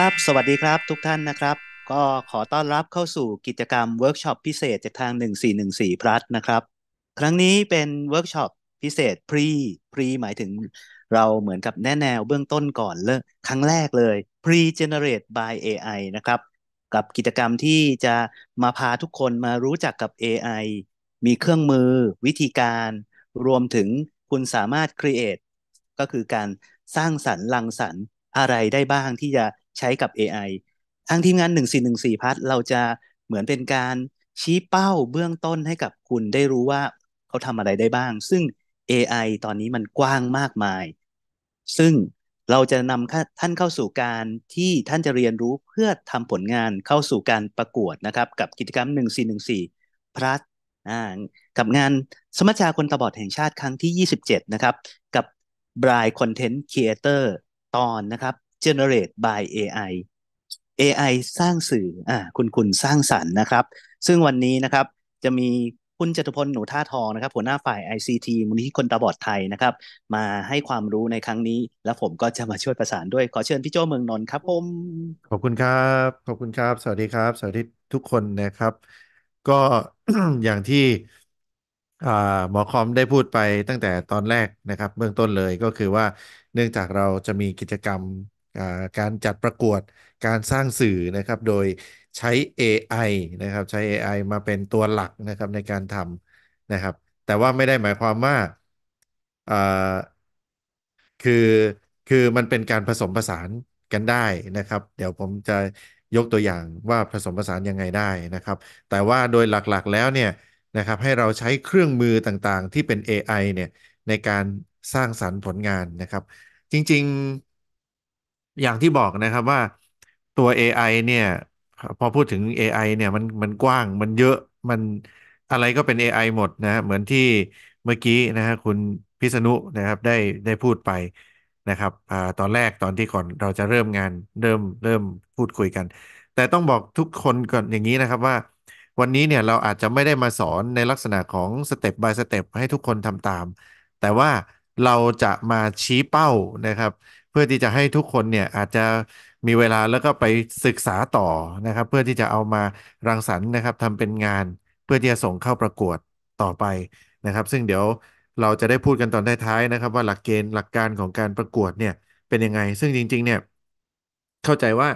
ครับ สวัสดีครับทุกท่านนะครับ ก็ขอต้อนรับเข้าสู่กิจกรรมเวิร์กช็อปพิเศษจากทาง 1414พลัสนะครับ ครั้งนี้เป็นเวิร์กช็อปพิเศษพรี พรีหมายถึงเราเหมือนกับแนแนวเบื้องต้นก่อนเลยครั้งแรกเลย Pre-generate by AI นะครับ กับกิจกรรมที่จะมาพาทุกคนมารู้จักกับ AI มีเครื่องมือวิธีการ รวมถึงคุณสามารถ create ก็คือการสร้างสรรค์ลังสรรค์อะไรได้บ้างที่จะใช้กับ AI ทางทีมงาน 1414พัทเราจะเหมือนเป็นการชี้เป้าเบื้องต้นให้กับคุณได้รู้ว่าเขาทำอะไรได้บ้าง ซึ่ง AI ตอนนี้มันกว้างมากมาย ซึ่งเราจะนำท่านเข้าสู่การที่ท่านจะเรียนรู้เพื่อทำผลงานเข้าสู่การประกวดนะครับ กับกิจกรรม 1414พลัสกับงานสมัชชาคนตาบอดแห่งชาติครั้งที่ 27 นะครับ กับ b r i คอนเทนต์ครีเอเตอร์ตอนนะครับ generate by AI AI สร้างสื่ออ่าคุณคุณสร้างสรรค์นะครับ ซึ่งวันนี้นะครับ จะมีคุณจตุพลหนูท่าทองนะครับหัวหน้าฝ่าย ICT มูลนิธิคนตาบอดไทยนะครับ มาให้ความรู้ในครั้งนี้ และผมก็จะมาช่วยประสานด้วย ขอเชิญพี่โจเมืองนนท์ครับผม ขอบคุณครับ ขอบคุณครับ สวัสดีครับ สวัสดีทุกคนนะครับ ก็อย่างที่หมอคอมได้พูดไปตั้งแต่ตอนแรกนะครับเบื้องต้นเลยก็คือว่าเนื่องจากเราจะมีกิจกรรมการจัดประกวดการสร้างสื่อนะครับ โดยใช้ AI นะครับใช้ AI มาเป็นตัวหลักนะครับในการทำนะครับ แต่ว่าไม่ได้หมายความว่าคือคือมันเป็นการผสมผสานกันได้นะครับ เดี๋ยวผมจะยกตัวอย่างว่าผสมผสานยังไงได้นะครับ แต่ว่าโดยหลักๆแล้วเนี่ยนะครับให้เราใช้เครื่องมือต่างๆ ที่เป็น AI เนี่ยในการสร้างสรรค์ผลงานนะครับ จริงๆอย่างที่บอกนะครับว่าตัว AI เนี่ยพอพูดถึง AI เนี่ยมันมันกว้างมันเยอะมันอะไรก็เป็น AI หมดนะเหมือนที่เมื่อกี้นะฮะคุณพิษณุนะครับได้ได้พูดไปนะครับอตอนแรกตอนที่ก่อนเราจะเริ่มงานเริ่มเริ่มพูดคุยกัน แต่ต้องบอกทุกคนก่อนอย่างนี้นะครับว่าวันนี้เนี่ยเราอาจจะไม่ได้มาสอนในลักษณะของสเต็ป by สเต็ปให้ทุกคนทำตาม แต่ว่าเราจะมาชี้เป้านะครับเพื่อที่จะให้ทุกคนเนี่ยอาจจะมีเวลาแล้วก็ไปศึกษาต่อนะครับเพื่อที่จะเอามารังสรรค์นะครับทำเป็นงานเพื่อที่จะส่งเข้าประกวดต่อไปนะครับ ซึ่งเดี๋ยวเราจะได้พูดกันตอนท้ายๆนะครับ ว่าหลักเกณฑ์หลักการของการประกวดเนี่ยเป็นยังไงซึ่งจริงๆเนี่ยเข้าใจว่า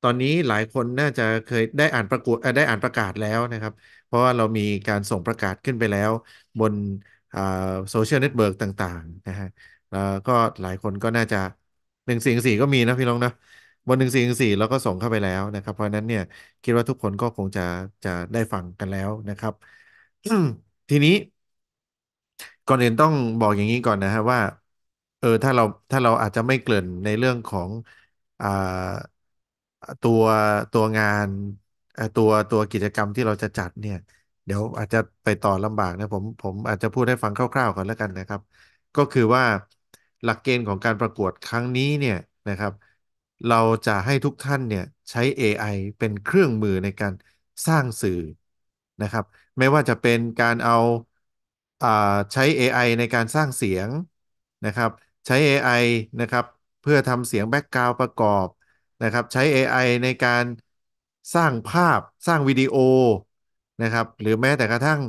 ตอนนี้หลายคนน่าจะเคยได้อ่านประกวดได้อ่านประกาศแล้วนะครับ เพราะว่าเรามีการส่งประกาศขึ้นไปแล้ว บนโซเชียลเน็ตเวิร์กต่างๆนะฮะแล้วก็หลายคนก็น่าจะหนึ่งสี่สี่ก็มีนะพี่น้องนะบนหนึ่งสี่สี่เราก็ส่งเข้าไปแล้วนะครับ เพราะนั้นเนี่ย คิดว่าทุกคนก็คงจะจะได้ฟังกันแล้วนะครับ ทีนี้ ก่อนอื่นต้องบอกอย่างนี้ก่อนนะฮะว่า เออถ้าเราถ้าเราอาจจะไม่เกริ่นในเรื่องของอ่าตัวตัวงานตัวตัวกิจกรรมที่เราจะจัด เนี่ย เดี๋ยวอาจจะไปต่อลำบากนะผมผมอาจจะพูดให้ฟังคร่าวๆก่อนแล้วกันนะครับ ก็คือว่าหลักเกณฑ์ของการประกวดครั้งนี้เนี่ยนะครับเราจะให้ทุกท่านเนี่ยใช้ AI เป็นเครื่องมือในการสร้างสื่อนะครับไม่ว่าจะเป็นการเอาอาใช้ AI ในการสร้างเสียง นะครับ ใช้ AI นะครับเพื่อทำเสียงแบ็กกราวด์ประกอบนะครับใช้ AI ในการสร้างภาพ สร้างวิดีโอนะครับหรือแม้แต่กระทั่ง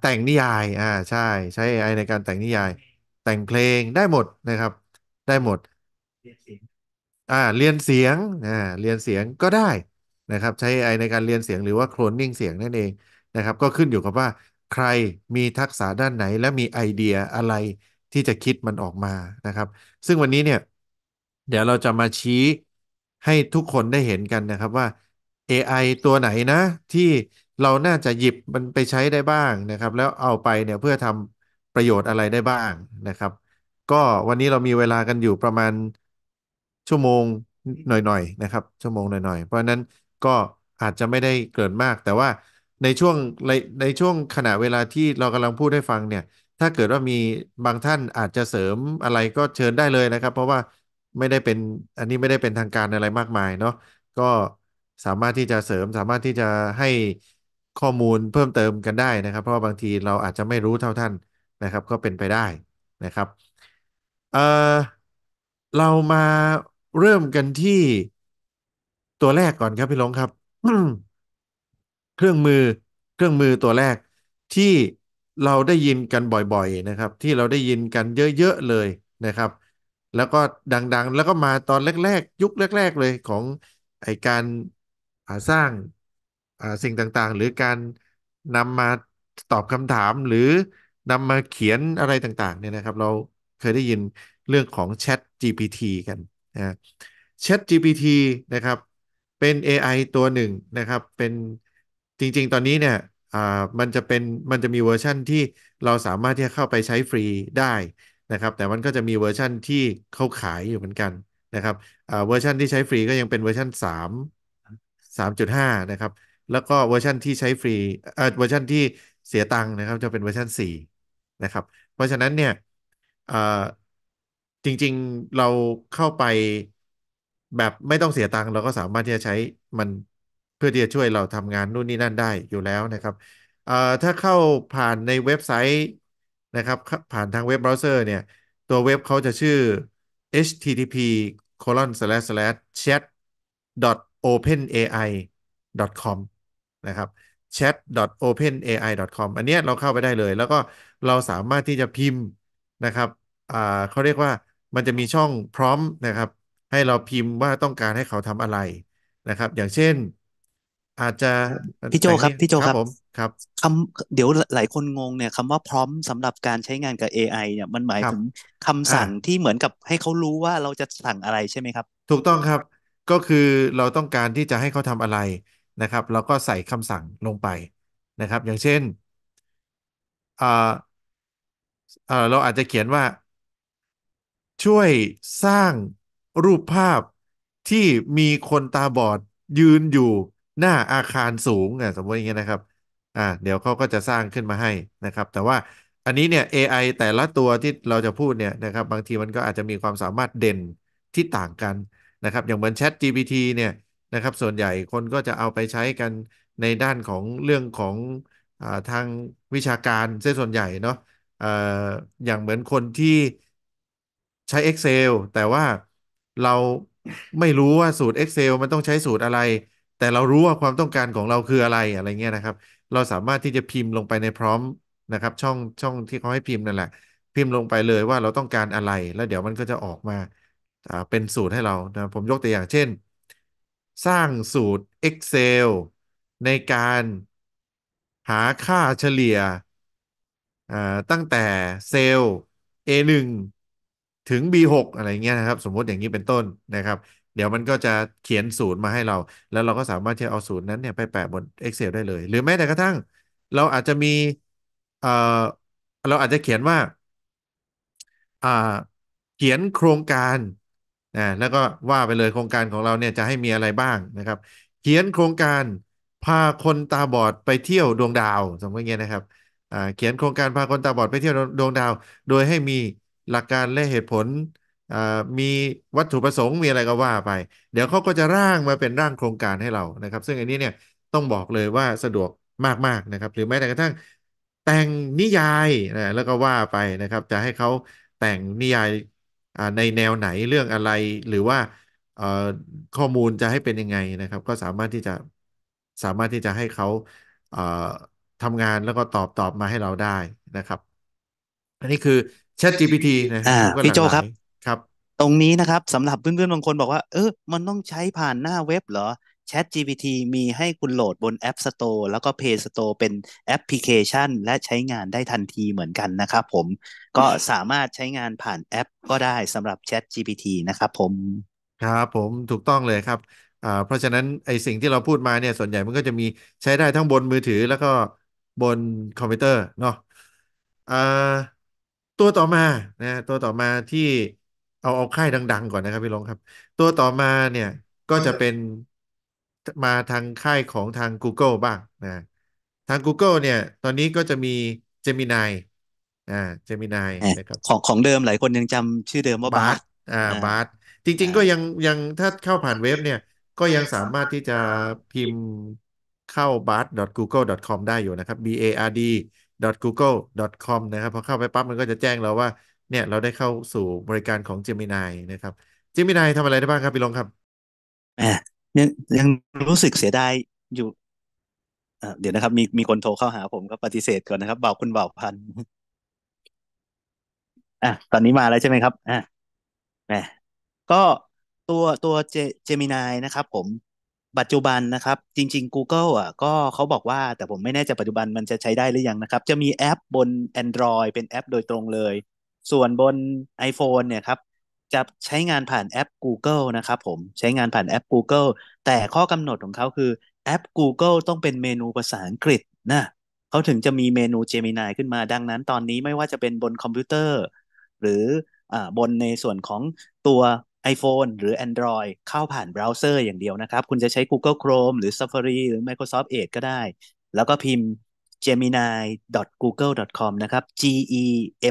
แต่งนิยายอ่าใช่ใช้ AI ในการแต่งนิยายแต่งเพลงได้หมดนะครับ ได้หมดเรียนเสียงอ่าเรียนเสียงอ่าเรียนเสียงก็ได้นะครับ ใช้ไอในการเรียนเสียงหรือว่าโคลนนิ่งเสียงนั่นเองนะครับ ก็ขึ้นอยู่กับว่าใครมีทักษะด้านไหน และมีไอเดียอะไรที่จะคิดมันออกมานะครับ ซึ่งวันนี้เนี่ย เดี๋ยวเราจะมาชี้ให้ทุกคนได้เห็นกันนะครับว่า AI ตัวไหนนะ ที่เราน่าจะหยิบมันไปใช้ได้บ้างนะครับ แล้วเอาไปเนี่ยเพื่อทำประโยชน์อะไรได้บ้างนะครับ ก็วันนี้เรามีเวลากันอยู่ประมาณชั่วโมงหน่อยๆนะครับ ชั่วโมงหน่อยๆ เพราะนั้นก็อาจจะไม่ได้เกินมาก แต่ว่าในช่วงในช่วงขณะเวลาที่เรากำลังพูดให้ฟังเนี่ยถ้าเกิดว่ามีบางท่านอาจจะเสริมอะไรก็เชิญได้เลยนะครับ เพราะว่าไม่ได้เป็นอันนี้ไม่ได้เป็นทางการอะไรมากมายเนาะก็สามารถที่จะเสริมสามารถที่จะให้ข้อมูลเพิ่มเติมกันได้นะครับ เพราะาบางทีเราอาจจะไม่รู้เท่าท่านนะครับก็เป็นไปได้นะครับเออเรามาเริ่มกันที่ตัวแรกก่อนครับพี่ลงครับ เครื่องมือเครื่องมือตัวแรก ที่เราได้ยินกันบ่อย ๆนะครับ ที่เราได้ยินกันเยอะๆเลยนะครับ แล้วก็ดังๆ แล้วก็มาตอนแรกๆยุคแรกๆเลย ของไอการสร้างสิ่งต่างๆ หรือการนำมาตอบคำถามหรือนำมาเขียนอะไรต่างๆเนี่ยนะครับเราเคยได้ยินเรื่องของ Chat GPT กันนะ Chat GPT นะครับเป็น AI ตัวหนึ่งนะครับ เป็นจริง ๆ ตอนนี้เนี่ยอ่ามันจะเป็นมันจะมีเวอร์ชั่นที่เราสามารถที่จะเข้าไปใช้ฟรีได้นะครับแต่มันก็จะมีเวอร์ชั่นที่เขาขายอยู่เหมือนกันนะครับอ่าเวอร์ชันที่ใช้ฟรีก็ยังเป็นเวอร์ชัน3 3.5นะครับแล้วก็เวอร์ชันที่ใช้ฟรีเวอร์ชันที่เสียตังค์นะครับ จะเป็นเวอร์ชัน4นะครับ เพราะฉะนั้นเนี่ยจริงๆเราเข้าไปแบบไม่ต้องเสียตังค์เราก็สามารถที่จะใช้มันเพื่อที่จะช่วยเราทำงานนู่นนี่นั่นได้อยู่แล้วนะครับถ้าเข้าผ่านในเว็บไซต์นะครับ ผ่านทางเว็บเบราว์เซอร์เนี่ยตัวเว็บเขาจะชื่อ http colon slash slash chat openai dot com นะครับ chat d openai t o dot com อันนี้เราเข้าไปได้เลยแล้วก็เราสามารถที่จะพิมพ์นะครับอ่าเขาเรียกว่ามันจะมีช่องพร้อมนะครับ ให้เราพิมพ์ว่าต้องการให้เขาทำอะไรนะครับ อย่างเช่น อาจจะพี่โจครับพี่โจครับผมครับคำเดี๋ยวหลายคนงงเนี่ยคำว่าพร้อมสำหรับการใช้งานกับ AI เนี่ย มันหมายถึงคำสั่งที่เหมือนกับ ให้เขารู้ว่าเราจะสั่งอะไรใช่ไหมครับ ถูกต้องครับ ก็คือเราต้องการที่จะให้เขาทำอะไรนะครับเราก็ใส่คำสั่งลงไปนะครับ อย่างเช่นอ่าเราอาจจะเขียนว่า ช่วยสร้างรูปภาพที่มีคนตาบอดยืนอยู่หน้าอาคารสูงอ่ะสมมติอย่างเงี้ยนะครับอ่าเดี๋ยวเขาก็จะสร้างขึ้นมาให้นะครับ แต่ว่าอันนี้เนี่ย AI แต่ละตัวที่เราจะพูดเนี่ยนะครับบางทีมันก็อาจจะมีความสามารถเด่นที่ต่างกันนะครับอย่างเหมือน Chat GPT เนี่ยนะครับส่วนใหญ่คนก็จะเอาไปใช้กันในด้านของเรื่องของอทางวิชาการเสส่วนใหญ่เนาะอย่างเหมือนคนที่ใช้ Excel แต่ว่าเราไม่รู้ว่าสูตร Excel มันต้องใช้สูตรอะไร แต่เรารู้ว่าความต้องการของเราคืออะไรอะไรเงี้ยนะครับ เราสามารถที่จะพิมพ์ลงไปในพร้อมนะครับ ช่องช่องที่เขาให้พิมพ์นั่นแหละพิมพ์ลงไปเลยว่าเราต้องการอะไรแล้วเดี๋ยวมันก็จะออกมาเป็นสูตรให้เรานะผมยกตัวอย่าง เช่น สร้างสูตร Excel ในการหาค่าเฉลี่ยตั้งแต่เซลล์ A1 ถึง B6 อะไรเงี้ยนะครับ สมมติอย่างนี้เป็นต้นนะครับ เดี๋ยวมันก็จะเขียนสูตรมาให้เรา แล้วเราก็สามารถที่จะเอาสูตรนั้นเนี่ยไปแปะบน Excel ได้เลย หรือแม้แต่กระทั่ง เราอาจจะมีเอ่อเราอาจจะเขียนว่าอ่าเขียนโครงการนะแล้วก็ว่าไปเลยโครงการของเราเนี่ยจะให้มีอะไรบ้างนะครับ เขียนโครงการพาคนตาบอดไปเที่ยวดวงดาวสมมติเงี้ยนะครับเขียนโครงการพาคนตาบอดไปเที่ยวดวงดาว โดยให้มีหลักการและเหตุผลมีวัตถุประสงค์มีอะไรก็ว่าไป เดี๋ยวเขาก็จะร่างมาเป็นร่างโครงการให้เรานะครับ ซึ่งอันนี้เนี่ยต้องบอกเลยว่าสะดวกมากๆนะครับ หรือแม้แต่กระทั่งแต่งนิยายนะแล้วก็ว่าไปนะครับ จะให้เขาแต่งนิยายในแนวไหนเรื่องอะไร หรือว่าข้อมูลจะให้เป็นยังไงนะครับ ก็สามารถที่จะสามารถที่จะให้เขาทำงานแล้วก็ตอบตอบมาให้เราได้นะครับ อันนี้คือ Chat GPT นะครับพี่โจครับครับ ตรงนี้นะครับสำหรับเพื่อนๆ บางคนบอกว่า เออมันต้องใช้ผ่านหน้าเว็บเหรอ Chat GPT มีให้คุณโหลดบน App Store แล้วก็ Play Store เป็นแอปพลิเคชัน และใช้งานได้ทันทีเหมือนกันนะครับผมก็สามารถใช้งานผ่านแอปก็ได้สำหรับ Chat GPT นะครับผมครับผมถูกต้องเลยครับอ่าเพราะฉะนั้นไอสิ่งที่เราพูดมาเนี่ย ส่วนใหญ่มันก็จะมีใช้ได้ทั้งบนมือถือแล้วก็บนคอมพิวเตอร์เนาะตัวต่อมานะตัวต่อมาที่เอาเอาค่ายดังๆก่อนนะครับพี่ลงครับ ตัวต่อมาเนี่ยก็จะเป็นมาทางค่ายของทาง Google บ้างนะทาง Google เนี่ย ตอนนี้ก็จะมี Gemini อ่า Gemini นะครับของของเดิมหลายคนยังจำชื่อเดิมว่าบาร์ดอ่าบาร์ดจริงๆก็ยังยังถ้าเข้าผ่านเว็บเนี่ย ก็ยังสามารถที่จะพิมพ์เข้า bard.google.com ได้อยู่นะครับ bard google com นะครับพอเข้าไปปั๊บมันก็จะแจ้งเราว่า เนี่ยเราได้เข้าสู่บริการของ Gemini นะครับ Gemini ทำอะไรได้บ้างครับพี่ลงครับแหมยังยังรู้สึกเสียดายอยู่เดี๋ยวนะครับ มีมีคนโทรเข้าหาผมก็ปฏิเสธก่อนนะครับเบาคุณเบาพันอ่ะตอนนี้มาแล้วใช่ไหมครับอ่ะแหมก็ตัวตัวเจมินายนะครับผมปัจจุบันนะครับ จริง ๆ Google อ่ะก็เขาบอกว่า แต่ผมไม่แน่ใจปัจจุบันมันจะใช้ได้หรือยังนะครับ จะมีแอปบน Android เป็นแอปโดยตรงเลย ส่วนบน iPhone เนี่ยครับ จะใช้งานผ่านแอป Google นะครับผมใช้งานผ่านแอป Google แต่ข้อกำหนดของเขาคือแอป Google ต้องเป็นเมนูภาษาอังกฤษนะเขาถึงจะมีเมนู Gemini ขึ้นมา ดังนั้น ตอนนี้ไม่ว่าจะเป็นบนคอมพิวเตอร์หรืออบนในส่วนของตัว iPhone หรือ Android เข้าผ่านเบราว์เซอร์อย่างเดียวนะครับ คุณจะใช้ Google Chrome หรือ Safari หรือ Microsoft Edge ก็ได้ แล้วก็พิมพ์ gemini.google.com นะครับ g e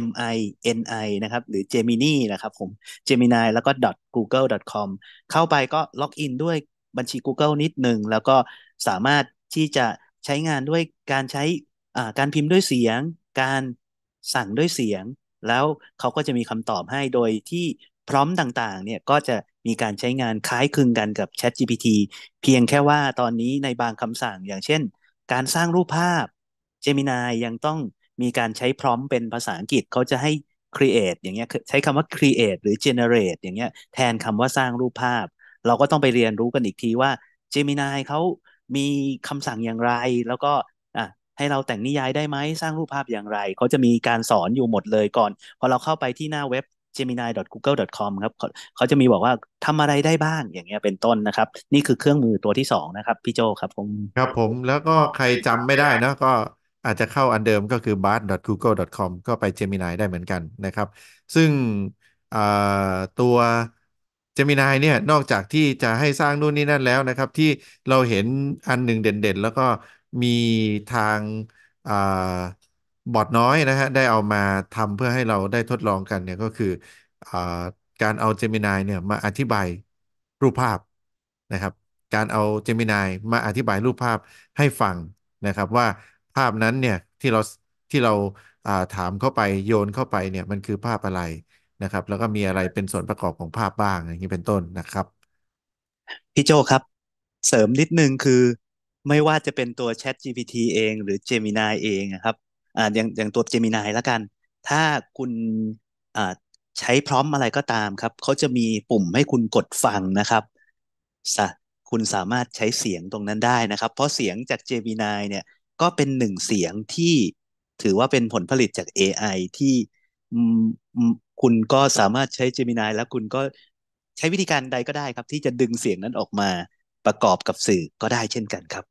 m i n i นะครับหรือ gemini นะครับผม gemini แล้วก็ .google.com เข้าไปก็ล็อกอินด้วยบัญชี Google นิดหนึ่งแล้วก็สามารถที่จะใช้งานด้วยการใช้การพิมพ์ด้วยเสียง การสั่งด้วยเสียง แล้วเขาก็จะมีคำตอบให้โดยที่พร้อมต่างๆ เนี่ยก็จะมีการใช้งานคล้ายคลึงกันกับ Chat GPT เพียงแค่ว่าตอนนี้ในบางคำสั่งอย่างเช่น การสร้างรูปภาพ Gemini ยังต้องมีการใช้พร้อมเป็นภาษาอังกฤษเขาจะให้ create อย่างเงี้ยใช้คำว่า create หรือ generate อย่างเงี้ยแทนคำว่าสร้างรูปภาพ เราก็ต้องไปเรียนรู้กันอีกทีว่า Gemini เขามีคำสั่งอย่างไรแล้วก็อ่ะให้เราแต่งนิยายได้ไหมสร้างรูปภาพอย่างไรเขาจะมีการสอนอยู่หมดเลยก่อน พอเราเข้าไปที่หน้าเว็บ gemini.google.com ครับเขาจะมีบอกว่าทำอะไรได้บ้างอย่างเงี้ยเป็นต้นนะครับ นี่คือเครื่องมือตัวที่สองนะครับ พี่โจครับผมครับผมแล้วก็ใครจำไม่ได้นะก็อาจจะเข้าอันเดิมก็คือ bard.google.com ก็ไป Gemini ได้เหมือนกันนะครับ ซึ่งตัว Gemini เนี่ยนอกจากที่จะให้สร้างนู่นนี่นั่นแล้วนะครับ ที่เราเห็นอันหนึ่งเด่น ๆ แล้วก็มีทางบอดน้อยนะฮะได้เอามาทำเพื่อให้เราได้ทดลองกันเนี่ยก็คืออการเอา Gemini เนี่ยมาอธิบายรูปภาพนะครับ การเอา Gemini มาอธิบายรูปภาพให้ฟังนะครับ ว่าภาพนั้นเนี่ยที่เราที่เราถามเข้าไปโยนเข้าไปเนี่ยมันคือภาพอะไรนะครับ แล้วก็มีอะไรเป็นส่วนประกอบของภาพบ้างอย่างนี้เป็นต้นนะครับพี่โจครับ เสริมนิดนึงคือไม่ว่าจะเป็นตัว Chat GPT เอง หรือ Gemini เองนะครับอ่าอย่างอย่างตัวเจมินายละกัน ถ้าคุณอ่าใช้พร้อมอะไรก็ตามครับ เขาจะมีปุ่มให้คุณกดฟังนะครับสคุณสามารถใช้เสียงตรงนั้นได้นะครับ เพราะเสียงจากเจมินายเนี่ยก็เป็นหนึ่งเสียงที่ถือว่าเป็นผลผลิตจาก AI ที่คุณก็สามารถใช้เจมินายแล้วคุณก็ใช้วิธีการใดก็ได้ครับ ที่จะดึงเสียงนั้นออกมาประกอบกับสื่อก็ได้เช่นกันครับ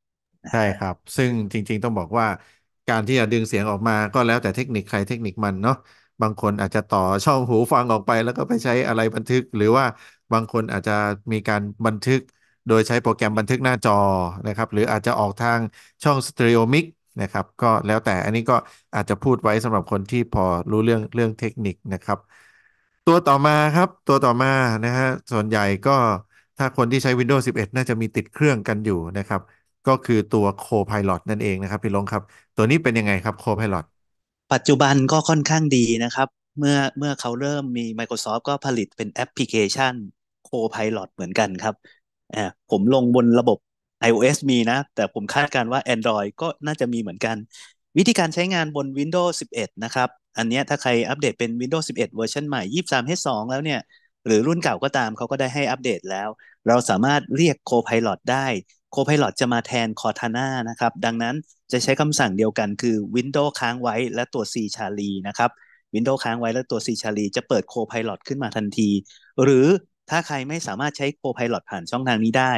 ใช่ครับ ซึ่งจริง ๆ ต้องบอกว่าการที่จะดึงเสียงออกมาก็แล้วแต่เทคนิคใครเทคนิคมันเนาะบางคนอาจจะต่อช่องหูฟังออกไป แล้วก็ไปใช้อะไรบันทึก หรือว่าบางคนอาจจะมีการบันทึกโดยใช้โปรแกรมบันทึกหน้าจอนะครับ หรืออาจจะออกทางช่องสเตอริโอมิกนะครับ ก็แล้วแต่อันนี้ก็อาจจะพูดไว้สำหรับคนที่พอรู้เรื่องเรื่องเทคนิคนะครับ ตัวต่อมาครับ ตัวต่อมานะฮะส่วนใหญ่ก็ถ้าคนที่ใช้ Windows 11 น่าจะมีติดเครื่องกันอยู่นะครับก็คือตัว Copilot นั่นเองนะครับ พี่ลงครับ ตัวนี้เป็นยังไงครับ Copilot ปัจจุบันก็ค่อนข้างดีนะครับ เมื่อเมื่อเขาเริ่มมี Microsoft ก็ผลิตเป็นแอปพลิเคชัน Copilot เหมือนกันครับอ่ผมลงบนระบบ iOS มีนะ แต่ผมคาดการว่า Android ก็น่าจะมีเหมือนกัน วิธีการใช้งานบน Windows 11 นะครับ อันนี้ถ้าใครอัปเดตเป็น Windows 11 เวอร์ชันใหม่ 23H2 แล้วเนี่ย หรือรุ่นเก่าก็ตามเขาก็ได้ให้อัปเดตแล้ว เราสามารถเรียก Copilot ได้ Copilot จะมาแทน Cortana นะครับ ดังนั้นจะใช้คำสั่งเดียวกันคือ Windows ค้างไว้และตัว C ชาลีนะครับ Windows ค้างไว้และตัว C ชาลีจะเปิด Copilot ขึ้นมาทันที หรือถ้าใครไม่สามารถใช้ Copilot ผ่านช่องทางนี้ได้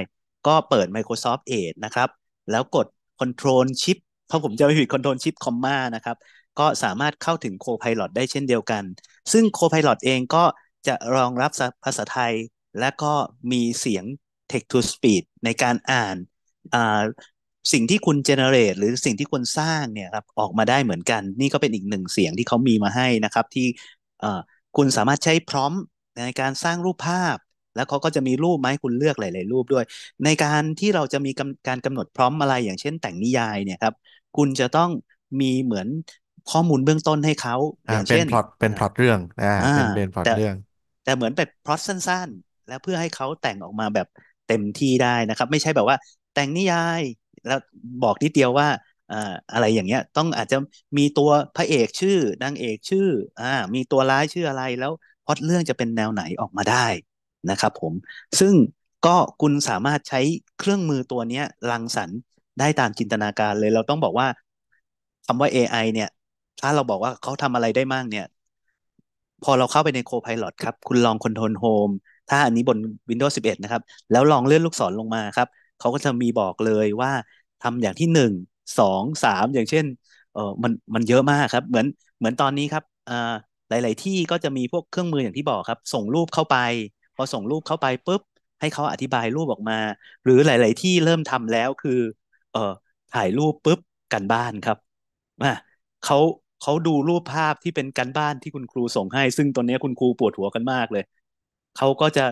ก็เปิด Microsoft Edge นะครับแล้วกด Control Shift ถ้าผมจะไม่ผิด Control Shift Comma นะครับ ก็สามารถเข้าถึง Copilot ได้เช่นเดียวกัน ซึ่ง Copilot เองก็จะรองรับภาษาไทย และก็มีเสียง text to s p e e ในการอ่านสิ่งที่คุณเจเนเรตหรือสิ่งที่คุณสร้างเนี่ยครับออกมาได้เหมือนกัน นี่ก็เป็นอีกหนึ่งเสียงที่เขามีมาให้นะครับที่คุณสามารถใช้พร้อมในการสร้างรูปภาพ แล้วเขาก็จะมีรูปไหมคุณเลือกหลาย ๆ รูปด้วย ในการที่เราจะมีการกำหนดพร้อมอะไรอย่างเช่น แต่งนิยายเนี่ยครับ คุณจะต้องมีเหมือนข้อมูลเบื้องต้นให้เขาอย่างเช่นเป็นพล็อตเป็นพล็อตเรื่องอ่าเป็นพล็อตเรื่องแต่เหมือนแบบพล็อตสั้น ๆ แล้วเพื่อให้เขาแต่งออกมาแบบเต็มที่ได้นะครับ ไม่ใช่แบบว่าแต่งนิยายแล้วบอกนิดเดียวว่าอะไรอย่างเงี้ย ต้องอาจจะมีตัวพระเอกชื่อนางเอกชื่ออ่า มีตัวร้ายชื่ออะไร แล้วพอดเรื่องจะเป็นแนวไหนออกมาได้นะครับ ผมซึ่งก็คุณสามารถใช้เครื่องมือตัวนี้รังสรรค์ได้ตามจินตนาการเลย เราต้องบอกว่าคำว่า AI เนี่ยถ้าเราบอกว่าเขาทำอะไรได้มากเนี่ยพอเราเข้าไปในโคพาย o t ครับ คุณลองคอนโทรลโฮมถ้าอันนี้บน Windows 11 นะครับ แล้วลองเลื่อนลูกศรลงมาครับ เขาก็จะมีบอกเลยว่าทำอย่างที่หนึ่ง สองสาม อย่างเช่น เออมัน มันเยอะมากครับ เหมือน เหมือนตอนนี้ครับอ่าหลาย ๆ ที่ก็จะมีพวกเครื่องมืออย่างที่บอกครับ ส่งรูปเข้าไป พอส่งรูปเข้าไปปุ๊บ ให้เขาอธิบายรูปออกมา หรือหลาย ๆ ที่เริ่มทำแล้วคือ เออถ่ายรูปปุ๊บกันบ้านครับอ่าเขาเขาดูรูปภาพที่เป็นการบ้านที่คุณครูส่งให้ ซึ่งตอนนี้คุณครูปวดหัวกันมากเลยเขาก็จะ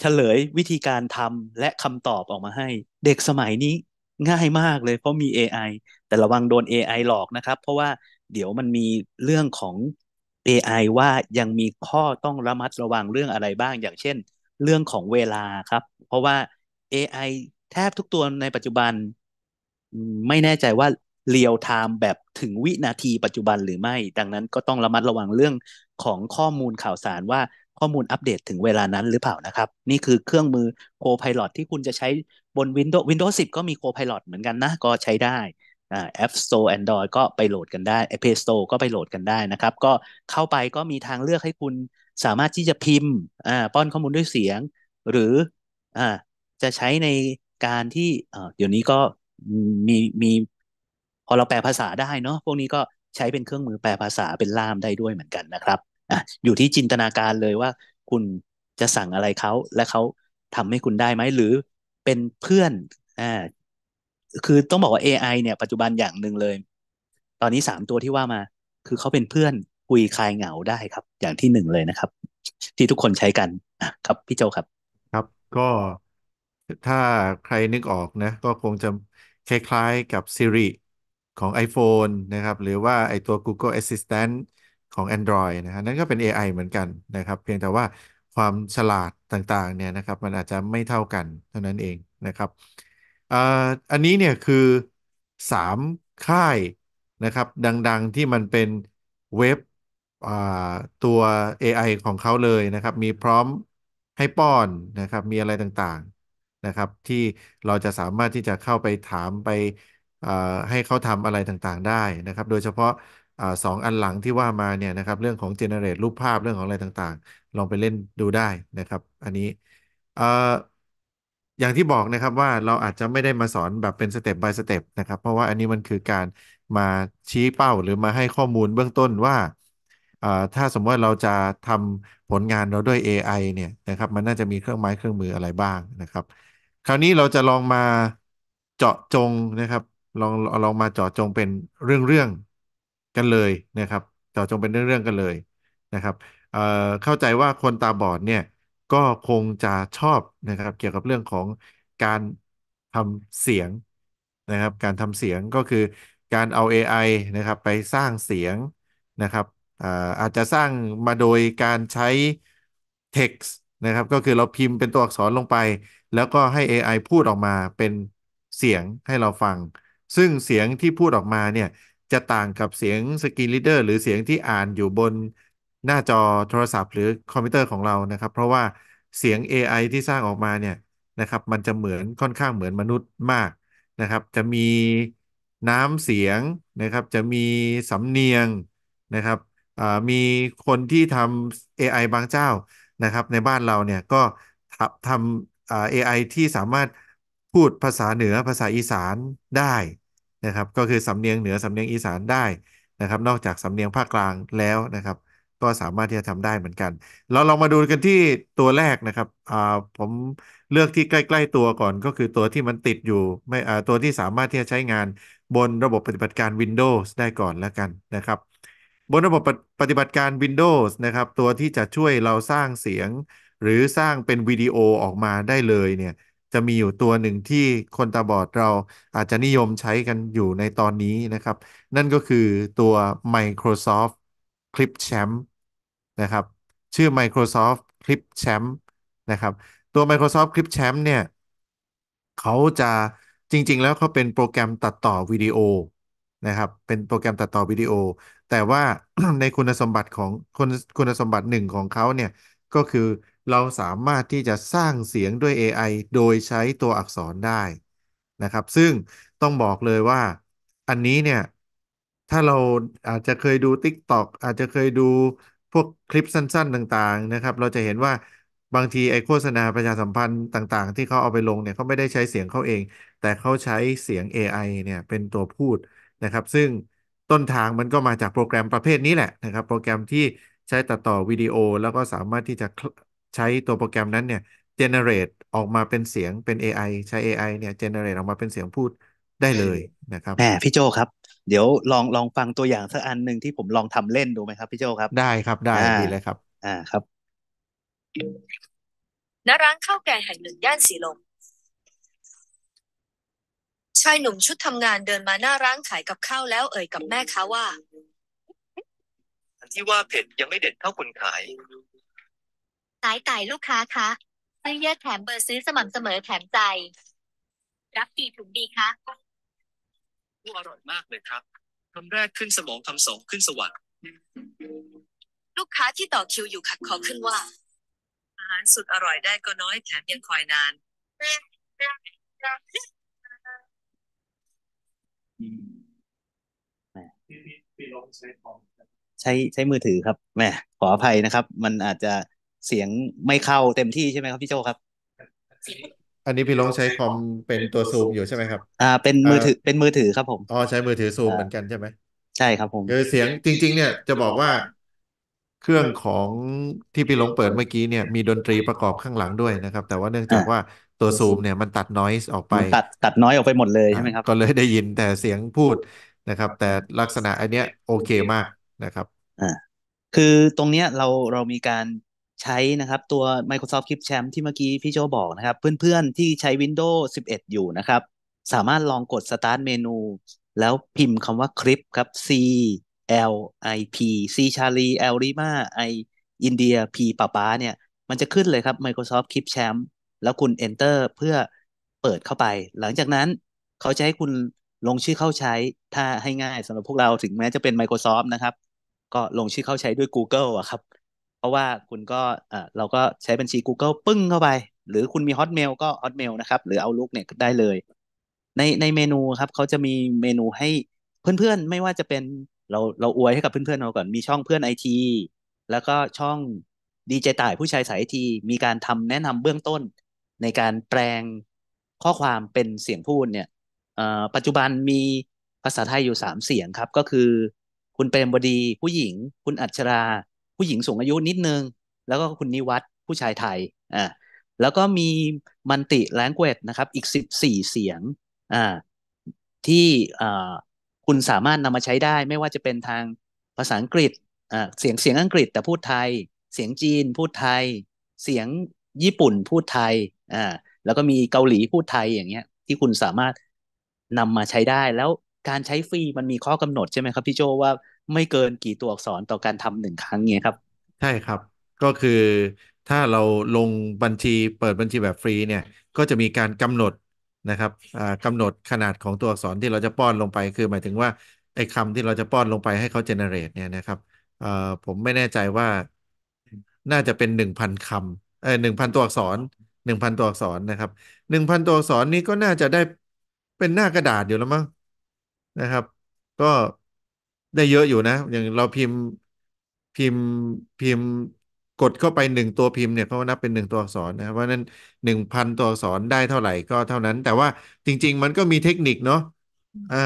เฉลยวิธีการทำและคำตอบออกมาให้ เด็กสมัยนี้ง่ายมากเลย เพราะมี AI แต่ระวังโดน AI หลอกนะครับ เพราะว่าเดี๋ยวมันมีเรื่องของ AI ว่ายังมีข้อต้องระมัดระวังเรื่องอะไรบ้าง อย่างเช่นเรื่องของเวลาครับ เพราะว่า AI แทบทุกตัวในปัจจุบัน ไม่แน่ใจว่าเรียวไทม์แบบถึงวินาทีปัจจุบันหรือไม่ ดังนั้นก็ต้องระมัดระวังเรื่องของข้อมูลข่าวสารว่าข้อมูลอัปเดตถึงเวลานั้นหรือเปล่านะครับ นี่คือเครื่องมือ Copilot ที่คุณจะใช้บน Windows Windows 10 ก็มี Copilot เหมือนกันนะก็ใช้ได้อ่า App Store Android ก็ไปโหลดกันได้ App Store ก็ไปโหลดกันได้นะครับ ก็เข้าไปก็มีทางเลือกให้คุณสามารถที่จะพิมพ์อ่าป้อนข้อมูลด้วยเสียง หรืออ่าจะใช้ในการที่เดี๋ยวนี้ก็มีมี พอเราแปลภาษาได้เนาะพวกนี้ก็ใช้เป็นเครื่องมือแปลภาษาเป็นล่ามได้ด้วยเหมือนกันนะครับอะอยู่ที่จินตนาการเลยว่า คุณจะสั่งอะไรเขา และเขาทำให้คุณได้ไหมหรือเป็นเพื่อนอ่าคือต้องบอกว่า AI เนี่ยปัจจุบันอย่างหนึ่งเลย ตอนนี้สามตัวที่ว่ามา คือเขาเป็นเพื่อนคุยคลายเหงาได้ครับ อย่างที่หนึ่งเลยนะครับ ที่ทุกคนใช้กันอะครับพี่เจ้าครับ ครับก็ถ้าใครนึกออกนะก็คงจะคล้ายๆ กับ Siri ของ iPhone นะครับ หรือว่าไอตัว Google Assistant ของ Android นะฮะนั่นก็เป็น AI เหมือนกันนะครับเพียงแต่ว่าความฉลาดต่างๆเนี่ยนะครับมันอาจจะไม่เท่ากันเท่านั้นเองนะครับอันนี้เนี่ยคือ 3 ค่ายนะครับดังๆที่มันเป็นเว็บตัว AI ของเขาเลยนะครับมีพร้อมให้ป้อนนะครับมีอะไรต่างๆนะครับ ที่เราจะสามารถที่จะเข้าไปถามไปให้เขาทำอะไรต่าง ๆ ได้นะครับ โดยเฉพาะสองอันหลังที่ว่ามาเนี่ยนะครับเรื่องของเจเนเรตรูปภาพเรื่องของอะไรต่างๆ ลองไปเล่นดูได้นะครับ อันนี้อย่างที่บอกนะครับว่าเราอาจจะไม่ได้มาสอนแบบเป็นสเต็ปบายสเต็ปนะครับ เพราะว่าอันนี้มันคือการมาชี้เป้าหรือมาให้ข้อมูลเบื้องต้นว่าถ้าสมมติว่าเราจะทำผลงานเราด้วย AI เนี่ยนะครับมันน่าจะมีเครื่องไม้ เครื่องมืออะไรบ้างนะครับ คราวนี้เราจะลองมาเจาะจงนะครับ ลองลองมาเจาะจงเป็นเรื่องเรื่องกันเลยนะครับเจาะจงเป็นเรื่องๆกันเลยนะครับเเข้าใจว่าคนตาบอดเนี่ยก็คงจะชอบนะครับ เกี่ยวกับเรื่องของการทำเสียงนะครับ การทำเสียงก็คือการเอา AI นะครับไปสร้างเสียงนะครับอาจจะสร้างมาโดยการใช้ text นะครับก็คือเราพิมพ์เป็นตัวอักษรลงไป แล้วก็ให้ AI พูดออกมาเป็นเสียงให้เราฟัง ซึ่งเสียงที่พูดออกมาเนี่ยจะต่างกับเสียงสกรีนรีเดอร์หรือเสียงที่อ่านอยู่บนหน้าจอโทรศัพท์หรือคอมพิวเตอร์ของเรานะครับ เพราะว่าเสียง AI ที่สร้างออกมาเนี่ยนะครับมันจะเหมือนค่อนข้างเหมือนมนุษย์มากนะครับจะมีน้ำเสียงนะครับจะมีสำเนียงนะครับมีคนที่ทำ AI บางเจ้านะครับในบ้านเราเนี่ยก็ทำ AI ที่สามารถพูดภาษาเหนือภาษาอีสานได้นะครับก็คือสำเนียงเหนือ สำเนียงอีสานได้นะครับ นอกจากสำเนียงภาคกลางแล้วนะครับก็สามารถที่จะทำได้เหมือนกัน เราลองมาดูกันที่ตัวแรกนะครับอ่าผมเลือกที่ใกล้ ๆตัวก่อน ก็คือตัวที่มันติดอยู่ไม่อ่าตัวที่สามารถที่จะใช้งาน บนระบบปฏิบัติการ Windows ได้ก่อนแล้วกันนะครับ บนระบบปฏิบัติการ Windows นะครับตัวที่จะช่วยเราสร้างเสียง หรือสร้างเป็นวิดีโอออกมาได้เลยเนี่ยจะมีอยู่ตัวหนึ่งที่คนตาบอดเราอาจจะนิยมใช้กันอยู่ในตอนนี้นะครับ นั่นก็คือตัว Microsoft Clip Champ นะครับชื่อ Microsoft Clip Champ นะครับตัว Microsoft Clip Champ เนี่ยเขาจะจริง ๆ แล้วเขาเป็นโปรแกรมตัดต่อ วิดีโอนะครับ เป็นโปรแกรมตัดต่อ วิดีโอ แต่ว่า ในคุณสมบัติของคุณคุณสมบัติหนึ่งของเขาเนี่ย ก็คือเราสามารถที่จะสร้างเสียงด้วย AI โดยใช้ตัวอักษรได้ นะ ครับ ซึ่งต้องบอกเลยว่าอันนี้เนี่ยถ้าเราอาจจะเคยดู TikTok อาจจะเคยดูพวกคลิปสั้นๆ ต่าง ๆ นะครับ เราจะเห็นว่าบางทีไอโฆษณาประชาสัมพันธ์ต่างๆ ที่เขาเอาไปลงเนี่ยเขาไม่ได้ใช้เสียงเขาเอง แต่เขาใช้เสียง AI เนี่ยเป็นตัวพูดนะครับ ซึ่งต้นทางมันก็มาจากโปรแกรมประเภทนี้แหละนะครับโปรแกรมที่ใช้ตัดต่อวิดีโอแล้วก็สามารถที่จะใช้ตัวโปรแกรมนั้นเนี่ย generate ออกมาเป็นเสียงเป็น AI ใช้ AI เนี่ย generate ออกมาเป็นเสียงพูดได้เลยนะครับแหมพี่โจครับเดี๋ยวลองลองฟังตัวอย่างสักอันหนึ่งที่ผมลองทำเล่นดูไหมครับพี่โจครับได้ครับ ได้ดีเลยครับ อ่าครับณร้านข้าวแกงแห่งหนึ่งย่านสีลมชายหนุ่มชุดทำงานเดินมาหน้าร้านขายกับข้าวแล้วเอ่ยกับแม่ค้าว่าที่ว่าเผ็ดยังไม่เด็ดเท่าคนขายตายตายลูกค้าคะซื้อเยอะแถมเบอร์ซื้อสม่ำเสมอแถมใจ รับกี่ถุงดีคะรู้อร่อยมากเลยครับคำแรกขึ้นสมองคำสองขึ้นสวรรค์ ลูกค้าที่ต่อคิวอยู่ขัดคอขึ้นว่า อาหารสุดอร่อยได้ก็น้อยแถมยังคอยนาน ใช้ใช้มือถือครับแม่ขออภัยนะครับ มันอาจจะเสียงไม่เข้าเต็มที่ใช่ไหมครับ พี่โจครับ อันนี้พี่ลงใช้คอมเป็นตัวซูมอยู่ใช่ไหมครับ อ่า เป็นมือถือเป็นมือถือครับผมอ๋อใช้มือถือซูมเหมือนกันใช่ไหมใช่ครับผมคือเสียงจริง ๆ เนี่ยจะบอกว่าเครื่องของที่พี่ลงเปิดเมื่อกี้เนี่ย มีดนตรีประกอบข้างหลังด้วยนะครับ แต่ว่าเนื่องจากว่าตัวซูมเนี่ยมันตัดนอยส์ออกไป ตัดตัดนอยออกไปหมดเลยใช่ไหมครับก็เลยได้ยินแต่เสียงพูดนะครับ แต่ลักษณะอันเนี้ยโอเคมากนะครับอ่าคือตรงเนี้ยเราเรามีการใช้นะครับ ตัว Microsoft Clip Champ ที่เมื่อกี้พี่โจบอกนะครับ เพื่อนๆ ที่ใช้ Windows 11 อยู่นะครับ สามารถลองกด Start เมนูแล้วพิมพ์คำว่าคลิปครับ C L I P C Charlie L Lima I India P ป๋าป๋าเนี่ย มันจะขึ้นเลยครับ Microsoft Clip Champ แล้วคุณ Enter เพื่อเปิดเข้าไป หลังจากนั้นเขาจะให้คุณลงชื่อเข้าใช้ถ้าให้ง่ายสำหรับพวกเราถึงแม้จะเป็น Microsoft นะครับ ก็ลงชื่อเข้าใช้ด้วย Google อะครับเพราะว่าคุณก็ เราก็ใช้บัญชี Google ปึ้งเข้าไป หรือคุณมี Hotmail ก็ Hotmail นะครับ หรือเอาลูกเนี่ยได้เลย ในในเมนูครับ เขาจะมีเมนูให้เพื่อนๆ ไม่ว่าจะเป็นเราเราอวยให้กับเพื่อนๆเราก่อน มีช่องเพื่อนไอทีแล้วก็ช่องดีเจต่ายผู้ชายสายไอทีมีการทำแนะนำเบื้องต้น ในการแปลงข้อความเป็นเสียงพูดเนี่ย ปัจจุบันมีภาษาไทยอยู่สามเสียงครับ ก็คือ คุณเปรมบดีผู้หญิง คุณอัจฉราผู้หญิงสูงอายุนิดนึง แล้วก็คุณนิวัตผู้ชายไทยอ่าแล้วก็มีมันติแลงเกตนะครับ อีก 14 เสียงอ่าที่อ่าคุณสามารถนำมาใช้ได้ไม่ว่าจะเป็นทางภาษาอังกฤษอ่าเสียงเสียงอังกฤษแต่พูดไทย เสียงจีนพูดไทย เสียงญี่ปุ่น พูดไทยอ่าแล้วก็มีเกาหลีพูดไทยอย่างเงี้ย ที่คุณสามารถนำมาใช้ได้ แล้วการใช้ฟรีมันมีข้อกำหนดใช่ไหมครับพี่โจว่าไม่เกินกี่ตัวอักษรต่อการทำหนึ่งครั้งเงี้ยครับ ใช่ครับก็คือถ้าเราลงบัญชีเปิดบัญชีแบบฟรีเนี่ย ก็จะมีการกำหนดนะครับกำหนดขนาดของตัวอักษรที่เราจะป้อนลงไป คือหมายถึงว่าไอ้คำที่เราจะป้อนลงไปให้เขาเจเนเรตเนี่ยนะครับผมไม่แน่ใจว่าน่าจะเป็นหนึ่งพันคำเออหนึ่งพันตัวอักษรหนึ่งพันตัวอักษรนะครับหนึ่งพันตัวอักษรนี้ก็น่าจะได้เป็นหน้ากระดาษอยู่แล้วมั้งนะครับ ก็ได้เยอะอยู่นะ อย่างเราพิมพ์พิมพ์พิมพ์กดเข้าไปหนึ่งตัวพิมพ์เนี่ยเขานับเป็นหนึ่งตัวอักษรนะเพราะนั้นหนึ่งพันตัวอักษรได้เท่าไหร่ก็เท่านั้น แต่ว่าจริง ๆ มันก็มีเทคนิคเนาะ อ่า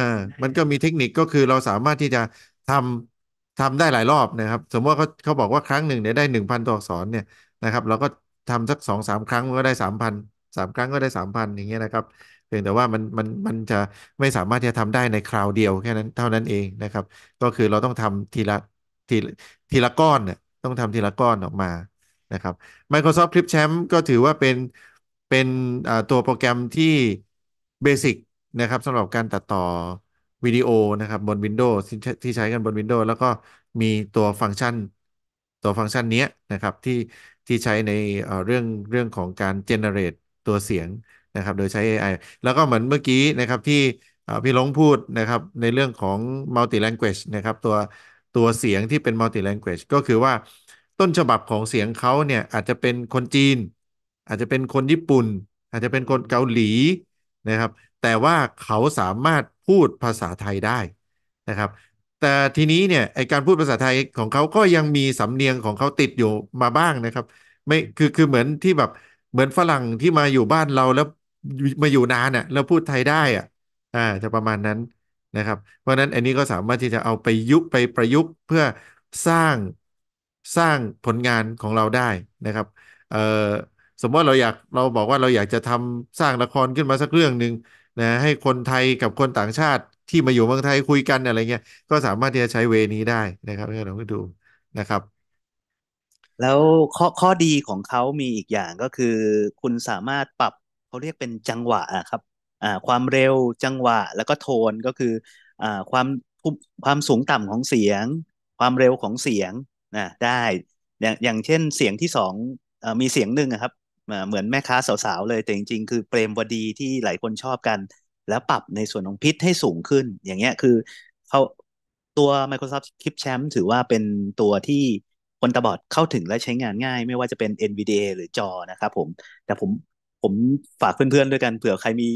มันก็มีเทคนิคก็คือ เราสามารถที่จะทำทำได้หลายรอบนะครับ สมมติว่าเขาเขาบอกว่าครั้งหนึ่งเนี่ยได้หนึ่งพันตัวอักษรเนี่ยนะครับ เราก็ทำสักสองสามครั้งก็ได้สามพัน สามครั้งก็ได้สามพันอย่างเงี้ยนะครับเพียงแต่ว่ามันมันมันจะไม่สามารถที่จะทำได้ในคราวเดียวแค่นั้นเท่านั้นเองนะครับก็คือเราต้องทำทีละทีทีละก้อนเนี่ยต้องทำทีละก้อนออกมานะครับ Microsoft Clip Champ ก็ถือว่าเป็นเป็นตัวโปรแกรมที่เบสิกนะครับสำหรับการตัดต่อวิดีโอนะครับบน Windows ที่ใช้กันบน Windows แล้วก็มีตัวฟังก์ชันตัวฟังก์ชันนี้นะครับ ที่ที่ใช้ในเรื่องเรื่องของการ generate ตัวเสียงนะครับโดยใช้ AI แล้วก็เหมือนเมื่อกี้นะครับที่พี่ลงพูดนะครับในเรื่องของ multi language นะครับตัวตัวเสียงที่เป็น multi language ก็คือว่าต้นฉบับของเสียงเขาเนี่ยอาจจะเป็นคนจีน อาจจะเป็นคนญี่ปุ่น อาจจะเป็นคนเกาหลีนะครับ แต่ว่าเขาสามารถพูดภาษาไทยได้นะครับ แต่ทีนี้เนี่ยไอการพูดภาษาไทยของเขาก็ยังมีสำเนียงของเขาติดอยู่มาบ้างนะครับไม่คือคือเหมือนที่แบบเหมือนฝรั่งที่มาอยู่บ้านเราแล้วมาอยู่นานอะ่ะแล้วพูดไทยได้อะ่ะ อ่าจะประมาณนั้นนะครับ เพราะนั้นอันนี้ก็สามารถที่จะเอาไปยุบไปประยุกต์เพื่อสร้างสร้างผลงานของเราได้นะครับเอ่อสมมติเราอยากเราบอกว่าเราอยากจะทำสร้างละครขึ้นมาสักเรื่องหนึ่งนะให้คนไทยกับคนต่างชาติที่มาอยู่เมืองไทยคุยกันอะไรเงี้ยก็สามารถที่จะใช้เวนี้ได้นะครับเรื่องของดูนะครับ แล้วข้อข้อดีของเขามีอีกอย่างก็คือคุณสามารถปรับเขาเรียกเป็นจังหวะครับอ่าความเร็วจังหวะแล้วก็โทนก็คืออ่าความความสูงต่ำของเสียง ความเร็วของเสียงนะได้อย่างอย่างเช่นเสียงที่สองมีเสียงหนึ่งครับ เหมือนแม่ค้าสาวๆเลย แต่จริง ๆ คือเปรมวดีที่หลายคนชอบกัน แล้วปรับในส่วนของพิษให้สูงขึ้น อย่างเงี้ยคือเขาตัว Microsoft Clip Champ ถือว่าเป็นตัวที่คนตาบอดเข้าถึงและใช้งานง่าย ไม่ว่าจะเป็น NVDA หรือจอนะครับผมแต่ผมผมฝากเพื่อนๆด้วยกันเผื่อใครมี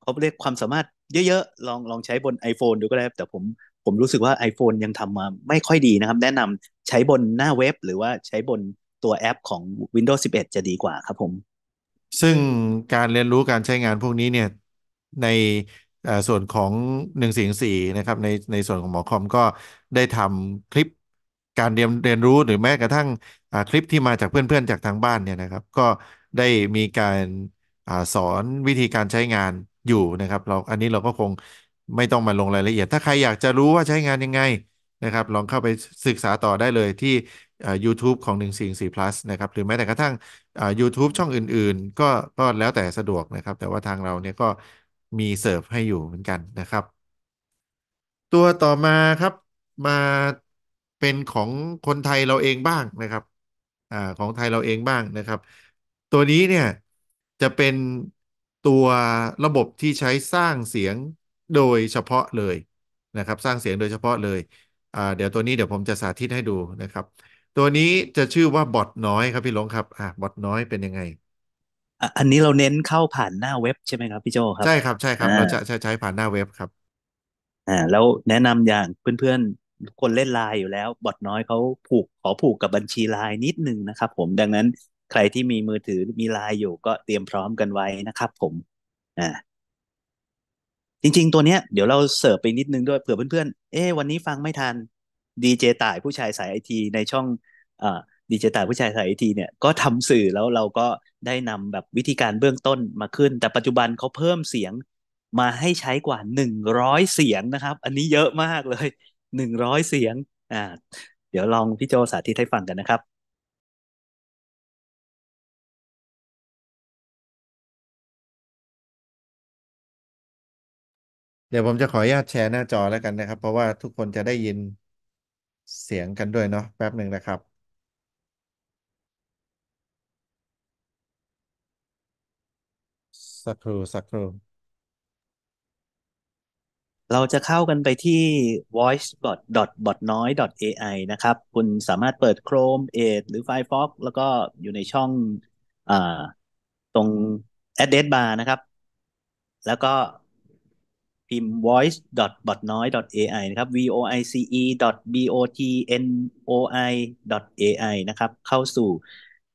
เขาเรียกความสามารถเยอะๆลองลองใช้บน iPhone ดูก็ได้ แต่ผมผมรู้สึกว่า iPhone ยังทำมาไม่ค่อยดีนะครับ แนะนำใช้บนหน้าเว็บหรือว่าใช้บนตัวแอปของ Windows 11 จะดีกว่าครับผม ซึ่งการเรียนรู้การใช้งานพวกนี้เนี่ยในส่วนของ1นึ่งสี่สี่นะครับ ในในส่วนของหมอคอมก็ได้ทำคลิปการเรียนเรียนรู้หรือแม้กระทั่งคลิปที่มาจากเพื่อน ๆ จากทางบ้านเนี่ยนะครับก็ได้มีการอสอนวิธีการใช้งานอยู่นะครับ เราอันนี้เราก็คงไม่ต้องมาลงรายละเอียด ถ้าใครอยากจะรู้ว่าใช้งานยังไงนะครับ ลองเข้าไปศึกษาต่อได้เลยที่ YouTube ของ1 4 4 plus นะครับ หรือแม้แต่กระทั่ง YouTube ช่องอื่นๆ ก็ก็แล้วแต่สะดวกนะครับ แต่ว่าทางเราเนี่ยก็มีเสิร์ฟให้อยู่เหมือนกันนะครับ ตัวต่อมาครับมาเป็นของคนไทยเราเองบ้างนะครับอของไทยเราเองบ้างนะครับตัวนี้เนี่ยจะเป็นตัวระบบที่ใช้สร้างเสียงโดยเฉพาะเลยนะครับ สร้างเสียงโดยเฉพาะเลยเดี๋ยวตัวนี้เดี๋ยวผมจะสาธิตให้ดูนะครับ ตัวนี้จะชื่อว่าบอทน้อยครับพี่ลงครับอบอทน้อยเป็นยังไงอันนี้เราเน้นเข้าผ่านหน้าเว็บใช่ไหมครับพี่โจครับใช่ครับ ใช่ครับ เราจะใช้ผ่านหน้าเว็บครับอ่าแล้วแนะนำอย่างเพื่อนๆคนเล่นไลน์อยู่แล้วบอทน้อยเขาผูกขอผูกกับบัญชีไลน์นิดนึงนะครับ ผมดังนั้นใครที่มีมือถือมีไลน์อยู่ก็เตรียมพร้อมกันไว้นะครับผมอ่าจริงๆตัวเนี้ยเดี๋ยวเราเสิร์ฟไปนิดนึงด้วยเผื่อเพื่อนๆเอ๊วันนี้ฟังไม่ทันดีเจต่ายผู้ชายสายไอทีในช่องอ่าดีเจต่ายผู้ชายสายไอทีเนี่ยก็ทำสื่อแล้วเราก็ได้นำแบบวิธีการเบื้องต้นมาขึ้น แต่ปัจจุบันเขาเพิ่มเสียงมาให้ใช้กว่าหนึ่งร้อยเสียงนะครับ อันนี้เยอะมากเลยหนึ่งร้อยเสียง อ่า เดี๋ยวลองพี่โจสาธิตให้ฟังกันนะครับดี๋ยวผมจะขออนุญาตแชร์หน้าจอแล้วกันนะครับ เพราะว่าทุกคนจะได้ยินเสียงกันด้วยเนาะแป๊บหนึ่งนะครับ สักครู่สักครู่ เราจะเข้ากันไปที่ voice.botnoy.ai นะครับ คุณสามารถเปิด Chrome Edge หรือ Firefox แล้วก็อยู่ในช่องอตรง address bar นะครับ แล้วก็ิมพ์ voice b o t n o i ai นะครับ voice b o t n o i ai นะครับเข้าสู่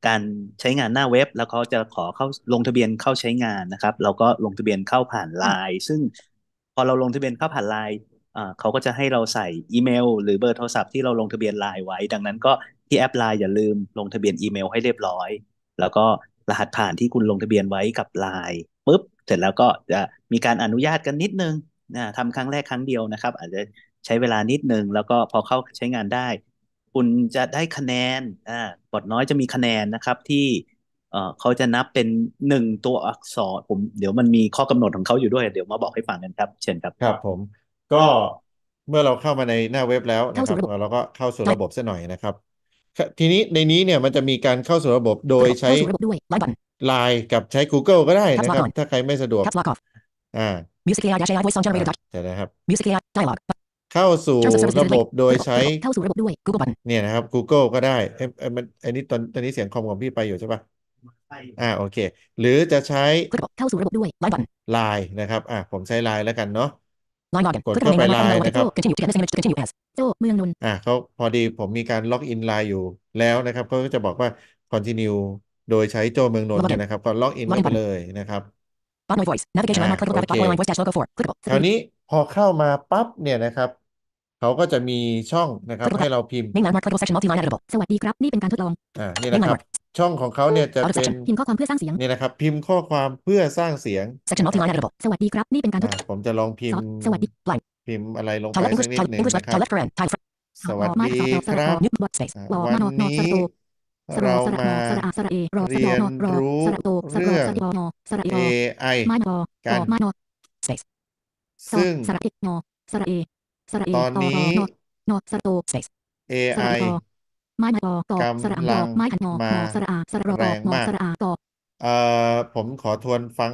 การใช้งานหน้าเว็บแล้วเขาจะขอเข้าลงทะเบียนเข้าใช้งานนะครับเราก็ลงทะเบียนเข้าผ่านไลน์ซึ่ง พอเราลงทะเบียนเข้าผ่านไลน์เขาก็จะให้เราใส่อีเมลหรือเบอร์โทรศัพท์ที่เราลงทะเบียนไลน์ไว้ ดังนั้นก็ที่แอปไลน์อย่าลืมลงทะเบียนอีเมลให้เรียบร้อย แล้วก็รหัสผ่านที่คุณลงทะเบียนไว้กับไลน์ปุ๊บเสร็จแล้วก็จะมีการอนุญาตกันนิดนึงนะทำครั้งแรกครั้งเดียวนะครับอาจจะใช้เวลานิดหนึ่งแล้วก็พอเข้าใช้งานได้ คุณจะได้คะแนนอ่าบทน้อยจะมีคะแนนนะครับ ที่ เออเขาจะนับเป็นหนึ่งตัวอักษร ผม เดี๋ยวมันมีข้อกำหนดของเขาอยู่ด้วย เดี๋ยวมาบอกให้ฟังกันครับ เชิญครับครับผม ก็เมื่อเราเข้ามาในหน้าเว็บแล้วนะครับเราก็เข้าสู่ระบบซะหน่อยนะครับทีนี้ในนี้เนี่ยมันจะมีการเข้าสู่ระบบโดยใช้ไลน์กับใช้ Google ก็ได้นะครับถ้าใครไม่สะดวก อ่า Music AI AI Voice on Generator. เดี๋ยวนะครับ Music AI Dialog. เข้าสู่ระบบโดยใช้เข้าสู่ระบบด้วย Google Button เนี่ยนะครับ Google ก็ได้เอ้ยมันอันนี้ตอนตอนนี้เสียงคอมของพี่ไปอยู่ใช่ปะอ่าโอเค หรือจะใช้เข้าสู่ระบบด้วย Line b u t t n ไลน์นะครับ อ่าผมใช้ไลน์แล้วกันเนาะ Line l o g กดเข้าไปไลน์นะครับ Continue to message Continue as โจเมืองนนท์อ่าเขาพอดีผมมีการล็อกอินไลน์อยู่แล้วนะครับเขาก็จะบอกว่า Continue โดยใช้โจเมืองนนท์นนะครับ ก็ล็อกอินเข้ไปเลยนะครับ Bottom right voice. Navigation landmark clickable graphic. Bottom right voice dash logo 4. Clickable. แถวนี้พอเข้ามาปั๊บเนี่ยนะครับ เขาก็จะมีช่องนะครับให้เราพิมพ์ Main landmark clickable section multi-line editable. สวัสดีครับนี่เป็นการทดลองอ่านี่นะครับ ช่องของเขาเนี่ยจะ Auto เป็น section. พิมพ์ข้อความเพื่อสร้างเสียงนี่นะครับพิมพ์ข้อความเพื่อสร้างเสียง Section multi-line editable. สวัสดีครับนี่เป็นการทดอ่าลองผมจะลองพิมพ์สวัสดี blank. พิมพ์อะไรลงไป Thai left สัก English นิด Thai หนึ่ง English นะค Thai รับ left grand. Thai สวัสดีครับ new white space. อ่าวันนี้เรามาเรียนรู้เรื่อง AI กันซึ่งตอนนี้ AI กำลังมาแรงมากเอ่อผมขอทวนฟัง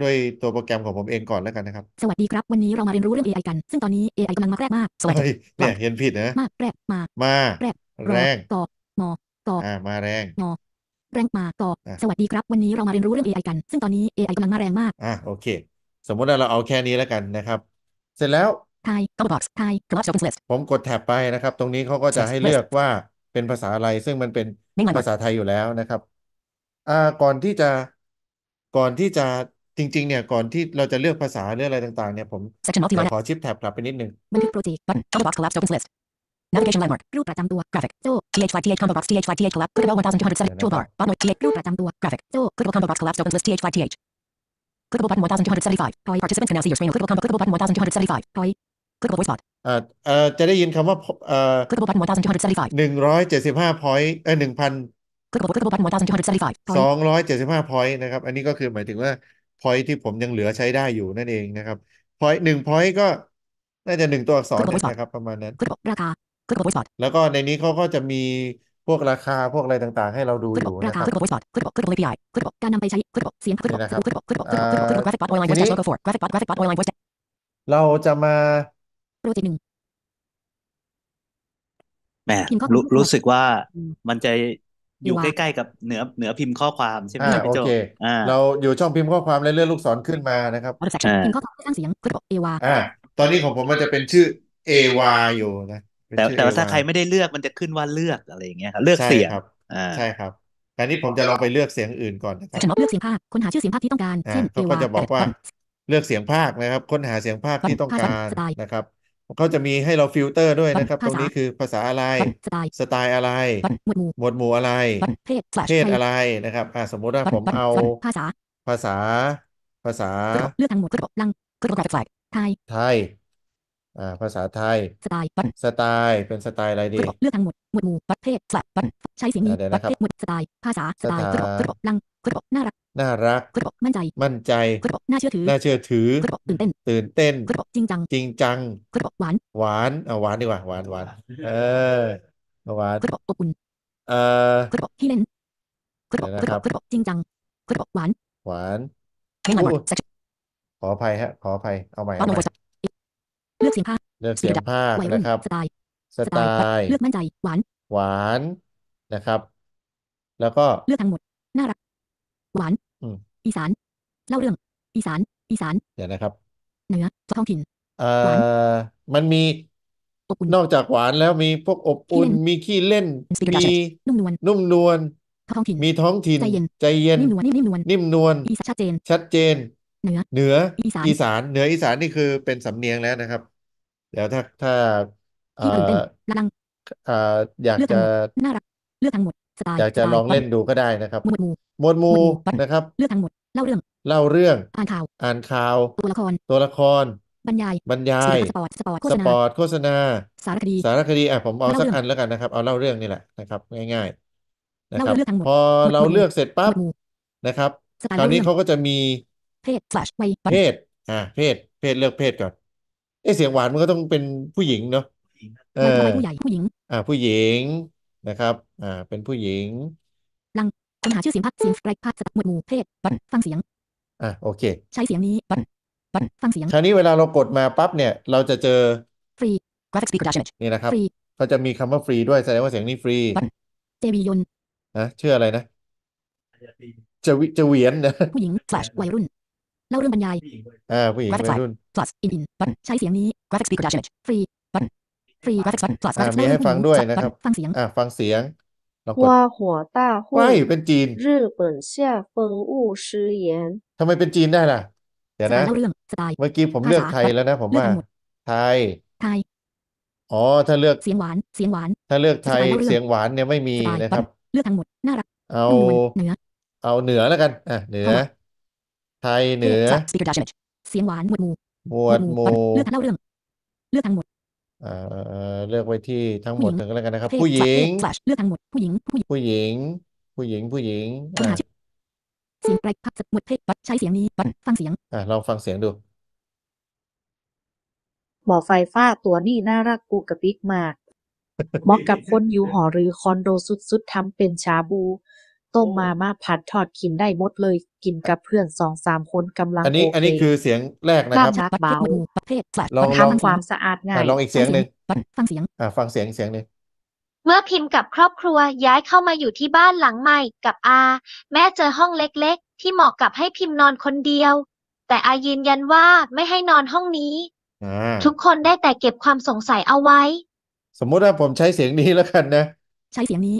ด้วยตัวโปรแกรมของผมเองก่อนแล้วกันนะครับ สวัสดีครับ วันนี้เรามาเรียนรู้เรื่อง AI กัน ซึ่งตอนนี้ AI กำลังมาแรงมากสวัสดีเนี่ยเห็นผิดนะ มาแรงมาแรงแรงก่อมอ่อ่ามาแรงอแรงมาต่อสวัสดีครับ วันนี้เรามาเรียนรู้เรื่อง AI กัน ซึ่งตอนนี้ AI กำลังมาแรงมากอ่ะโอเค สมมุติว่าเราเอาแค่นี้แล้วกันนะครับ เสร็จแล้วไทยก็บอก e box ไทยก l อ s s o p e ลิสต์ผมกดแท็บไปนะครับ ตรงนี้เขาก็จะให้เลือกว่าเป็นภาษาอะไร ซึ่งมันเป็นภาษาไทยอยู่แล้วนะครับอ่าก่อนที่จะก่อนที่จะจริง ๆ เนี่ยก่อนที่เราจะเลือกภาษาเลือกอะไรต่างๆเนี่ย ผมขอชิปแท็บกลับไปนิดนึงบันทึกโปรเจกต์ก u t t ก n double box c Navigation landmark Group ประจำตัว graphic โซ่ THYTH combo box THYTH collapse clickable 1270 toolbar bottom r i g r o u p ประจำตัว graphic โซ่ clickable combo box collapse opens list THYTH clickable button 1275 t o y participants can now see your screen clickable combo clickable button 1275 t o y clickable voice bot เอ่อเอ่อ จะได้ยินคำว่าเอ่อ clickable button 1275 175 point เอ่อ1,000 clickable clickable button 1275 275 point นะครับ อันนี้ก็คือหมายถึงว่า point ที่ผมยังเหลือใช้ได้อยู่นั่นเองนะครับ point 1 point ก็น่าจะหนึ่งตัวอักษรนะครับประมาณนั้นราคา clickable voice bot แล้วก็ในนี้เขาก็จะมีพวกราคาพวกอะไรต่างๆให้เราดูอยู่นะครับ clickable voice bot clickable clickable API clickable การนำไปใช้ clickable เสียง clickable clickable clickable clickable graphic bot online voice chat logo for graphic bot graphic bot online voice chat เราจะมาโปรเจกต์หนึ่งแหมรู้รู้สึกว่ามันจะอยู่ใกล้ๆกับเหนือเหนือพิมพ์ข้อความใช่ไหมี่าโอเคเราอยู่ช่องพิมพ์ข้อความแล้วเลื่อนลูกศรขึ้นมานะครับพิมพ์ข้อความสร้างเสียงกดเอวาาตอนนี้ของผมมันจะเป็นชื่อเอวาอยู่นะแต่แต่ว่าถ้าใครไม่ได้เลือกมันจะขึ้นว่าเลือกอะไรอย่างเงี้ยครับเลือกเสียงใช่ครับแต่นี้ผมจะลองไปเลือกเสียงอื่นก่อนนะครับอบเลือกเสียงภาคค้นหาชื่อเสียงภาคที่ต้องการเช่นเขาก็จะบอกว่าเลือกเสียงภาคนะครับ ค้นหาเสียงภาคที่ต้องการนะครับเขาจะมีให้เราฟิลเตอร์ด้วยนะครับ ตรงนี้คือภาษาอะไรสไตล์อะไรหมวดหมู่หมวดหมู่อะไรเพศเพศอะไรนะครับสมมติว่าผมเอาภาษาภาษา ภาษาเลือกทางหมวดก็ลังก็ประกบไทยไทยอ่าภาษาไทย สไตล์วัดสไตล์เป็นสไตล์อะไรดีเลือกทั้งหมด หมวดหมู่ประเภทสัตว์วัดใช้เสียงนี้เดี๋ยวปนะระครับเภทหมวดสไตล์ภาษาสไตล์กไตล์ระบอกระลัง กระบอกน่ารักน่ารักกระบอกมั่นใจมั่นใจ กระบอกน่าเชื่อถือ น่าเชื่อถือ กระบอกตื่นเต้นตื่นเต้น กระบอกจริงจัง จริงจัง กระบอกหวานหวาน เอาหวานดีกว่าหวานหวานเออหวานกระบอกอบอุ่นเออกระบอกที่เล่นกระบอกกระบอกกระบอกจริงจัง กระบอกหวาน หวานขออภัยฮะขออภัย เอาใหม่เอาใหม่เลือกเสียงภาคเลือกเสียงภาคนะครับ สไตล์สไตล์เลือกมั่นใจหวาน หวานนะครับ แล้วก็เลือกทั้งหมดน่ารัก หวานอีสาน เล่าเรื่อง อีสาน อีสานเดี๋ยวนะครับเหนือท้องถิ่น เอ่อมันมีนอกจากหวานแล้วมีพวกอบอุ่นมีขี้เล่นมีนุ่มนวลนุ่มนวลท้องถิ่นมีท้องถิ่นใจเย็นใจเย็นนิ่มนวลนิ่มนวลนิ่มนวลชัดเจน ชัดเจนเหนือเหนืออีสานเหนืออีสานนี่คือเป็นสำเนียงแล้วนะครับีล้วถ้าถ้าเอ่ที่ตื่นเต้นอาังเอ่ออยากเลือกจะทั้งหมดน่ารักเลือกทั้งหมดสไตอลยากจะลไตองล์เล่นดูก็ได้นะครับหมวดหมู่หมวดหมมูดหมู่นะครับ เลือกทั้งหมดเล่าเรื่องเล่าเรื่อง อ่านข่าวอ่านข่าว ตัวละครตัวละคร บรรยายบรรยสยสปอร์ตสปอร์ตโฆสษปณาอร์ตโฆษณา สารคดีสารคดีอ่ะผมเอาเล่าสักเรื่องอันแล้วกันนะครับ เอาเล่าเรื่องนี่แหละนะครับ ง่ายๆนะล่าครับเรื่องเลือกทั้งหมพดอหมวดเราหมู่เลือกเสร็จหมปั๊วบดหมู่นะครับสไตคล์ราวเล่านี้เื่องขาก็จะมีเพศ slash วัเพยศอ่ะเพศ เพศเลือกเพศก่อนอ้เสียงหวานมันก็ต้องเป็นผู้หญิงเนาะเออผู้ใหญ่ผู้หญิง อ่า ผู้หญิงนะครับ อ่า เป็นผู้หญิงลังค้นหาชื่อเสียงพักเสียงไรพักสตับหมวดหมู่เพศบัตฟังเสียง อ่าโอเค ใช้เสียงนี้บัตบัตฟังเสียงคราวนี้เวลาเรากดมาปั๊บเนี่ย เราจะเจอฟรีกราฟิกสปีกดัชนี่นะครับเขาจะมีคำว่าฟรีด้วยแสดงว่าเสียงนี้ฟรี เจวียนอ่ะชื่ออะไรนะจะวิจะเวียนนะผู้หญิงวัยรุ่นเล่าเรื่องบรรยายเออผู้หญิงวัยรุ่น plus in in button ใช้เสียงนี้ graphics speaker d image free button free graphics button plus มีให้ฟังด้วยนะครับ ฟังเสียงอ่าฟังเสียงว่าหัวต้าหุ่ยเป็นจีนญีี่่ปุนเสยฟงอู日本下风物诗นทำไมเป็นจีนได้ล่ะ เดี๋ยวนะเล่าเรื่องสไตล์เมื่อกี้ผมเลือกไทยแล้วนะผมว่าไทยไทย อ๋อถ้าเลือกเสียงหวานเสียงหวาน ถ้าเลือกไทย เสียงหวานเนี่ยไม่มีนะครับเลือกทั้งหมดน่ารักเอาเหนือ เอาเหนือแล้วกัน อ่ะเหนือไทยเหนือเสียงหวานหมวดหมู่หมวดหมู่เลือกทงเล่าเรื่องเลือกทั้งหมดเอ่อเลือกไว้ที่ทั้งหมดถึงแล้วกันนะครับ ผู้หญิงเลือกทั้งหมดผู้หญิง ผู้หญิง ผู้หญิงผู้หญิง เสียงไรลพักหมดเพศใช้เสียงนี้ ฟังเสียง อ่ะลองฟังเสียงดูหมอไฟฟ้าตัวนี่น่ารักกูกระปิกมากเหมาะกับคนอยู่หอหรือคอนโดสุดๆทำเป็นชาบูต้มมาม่าผัดทอดกินได้หมดเลยกินกับเพื่อนสองสามคนกำลังอันนี้อันนี้คือเสียงแรกนะครับเ้าเบาลองทำความสะอาดง่ายลองอีกเสียงหนึ่งฟังเสียง อ่าฟังเสียงเสียงหนึ่งเมื่อพิมพ์กับครอบครัว ย้ายเข้ามาอยู่ที่บ้านหลังใหม่กับอา แม่เจอห้องเล็ก ๆ ที่เหมาะกับให้พิมพ์นอนคนเดียว แต่อายืนยันว่าไม่ให้นอนห้องนี้ทุกคนได้แต่เก็บความสงสัยเอาไว้ สมมุติว่าผมใช้เสียงนี้แล้วกันนะใช้เสียงนี้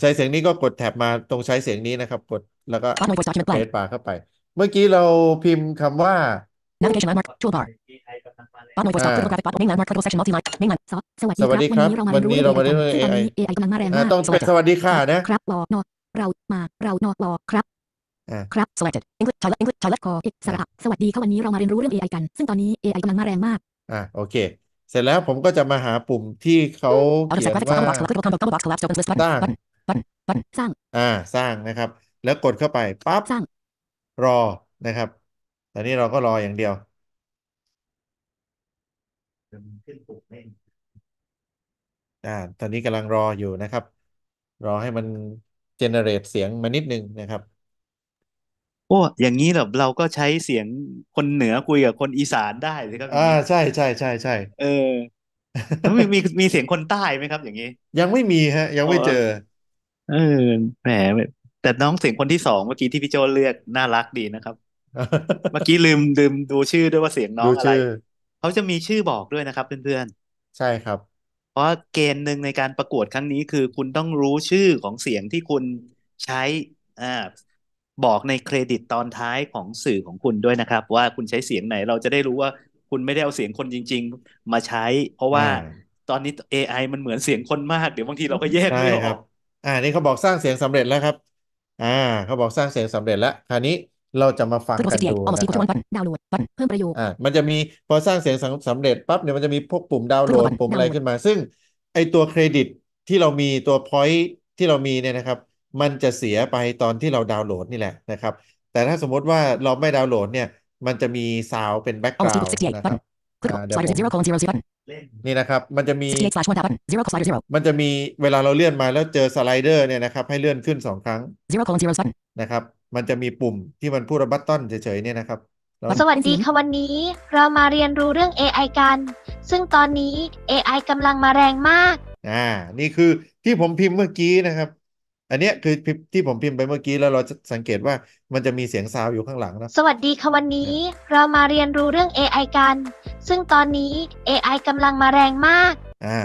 ใช้เสียงนี้ก็กดแท็บมาตรงใช้เสียงนี้นะครับ กดแล้วก็หน่ดเปาร์เข้าไป เมื่อกี้เราพิมพ์คำว่า navigation landmark toolbar ส landmark o t o section multi line สวัสดีครับวันนี้เรามาเรื่อ AI กำลังมาแรงมากต้องเป็นสวัสดีค่ะนะครับรอนอเรามาเรานอรอครับครับสวัสดี e d English toilet English l t call สวัสดีคับวันนี้เรามาเรียนรู้เรื่อง AI กัน ซึ่งตอนนี้ AI กำลังมาแรงมาก อ่าโอเคเสร็จแล้วผมก็จะมาหาปุ่มที่เขาเขียนว่าสร้างสร้าง อ่าสร้างนะครับ แล้วกดเข้าไปปั๊บสร้างรอนะครับ ตอนนี้เราก็รออย่างเดียว ขึ้นปุ่มเองอ่า ตอนนี้กำลังรออยู่นะครับ รอให้มันเจเนเรตเสียงมานิดนึงนะครับโอ้อย่างนี้แบบเราก็ใช้เสียงคนเหนือคุย กับคนอีสานได้เลยครับอ่าใช่ใช่ใช่ใช่เออแล้วมีมีมีเสียงคนใต้ไหมครับ อย่างนี้ยังไม่มีฮะยังไม่เจอเออแหมแต่น้องเสียงคนที่สองเมื่อกี้ที่พี่โจเลือกน่ารักดีนะครับเมื่อกี้ลืมลืมดูชื่อด้วยว่าเสียงน้องูอะไรื่อเขาจะมีชื่อบอกด้วยนะครับเพื่อนใช่ครับๆเพราะเกณฑ์หนึ่งในการประกวดครั้งนี้คือคุณต้องรู้ชื่อของเสียงที่คุณใช้อ่าบอกในเครดิตตอนท้ายของสื่อของคุณด้วยนะครับว่าคุณใช้เสียงไหนเราจะได้รู้ว่าคุณไม่ได้เอาเสียงคนจริง ๆ มาใช้ เพราะว่า ตอนนี้ AI มันเหมือนเสียงคนมากเดี๋ยวบางทีเราก็แยกไม่ออกอ่านี่เขาบอกสร้างเสียงสำเร็จแล้วครับ อ่า เขาบอกสร้างเสียงสำเร็จแล้ว คราวนี้เราจะมาฟังกันดูนะครับดาวน์โหลด เพิ่มประโยชน์อ่ามันจะมีพอสร้างเสียงสำเร็จปั๊บเนี่ยมันจะมีพวกปุ่มดาวน์โหลดปุ่มอะไรขึ้นมา ซึ่ง ไอตัวเครดิตที่เรามีตัวพอยท์ที่เรามีเนี่ยนะครับมันจะเสียไปตอนที่เราดาวน์โหลดนี่แหละนะครับ แต่ถ้าสมมติว่าเราไม่ดาวน์โหลดเนี่ย มันจะมีซาวเป็นแบ็กกราวด์นะครับนี่นะครับ มันจะมี มันจะมีเวลาเราเลื่อนมาแล้วเจอสไลเดอร์เนี่ยนะครับให้เลื่อนขึ้นสองครั้งนะครับ มันจะมีปุ่มที่มันพูดบัตตันเฉยๆเนี่ยนะครับ สวัสดีค่ะวันนี้เรามาเรียนรู้เรื่อง AI กัน ซึ่งตอนนี้ AI กำลังมาแรงมาก อ่า นี่คือที่ผมพิมพ์เมื่อกี้นะครับอันเนี้ยคือที่ผมพิมพ์ไปเมื่อกี้แล้วเราจะสังเกตว่ามันจะมีเสียงซาวอยู่ข้างหลังนะสวัสดีค่ะวันนี้เรามาเรียนรู้เรื่อง AI กัน ซึ่งตอนนี้ AI กำลังมาแรงมาก อ่า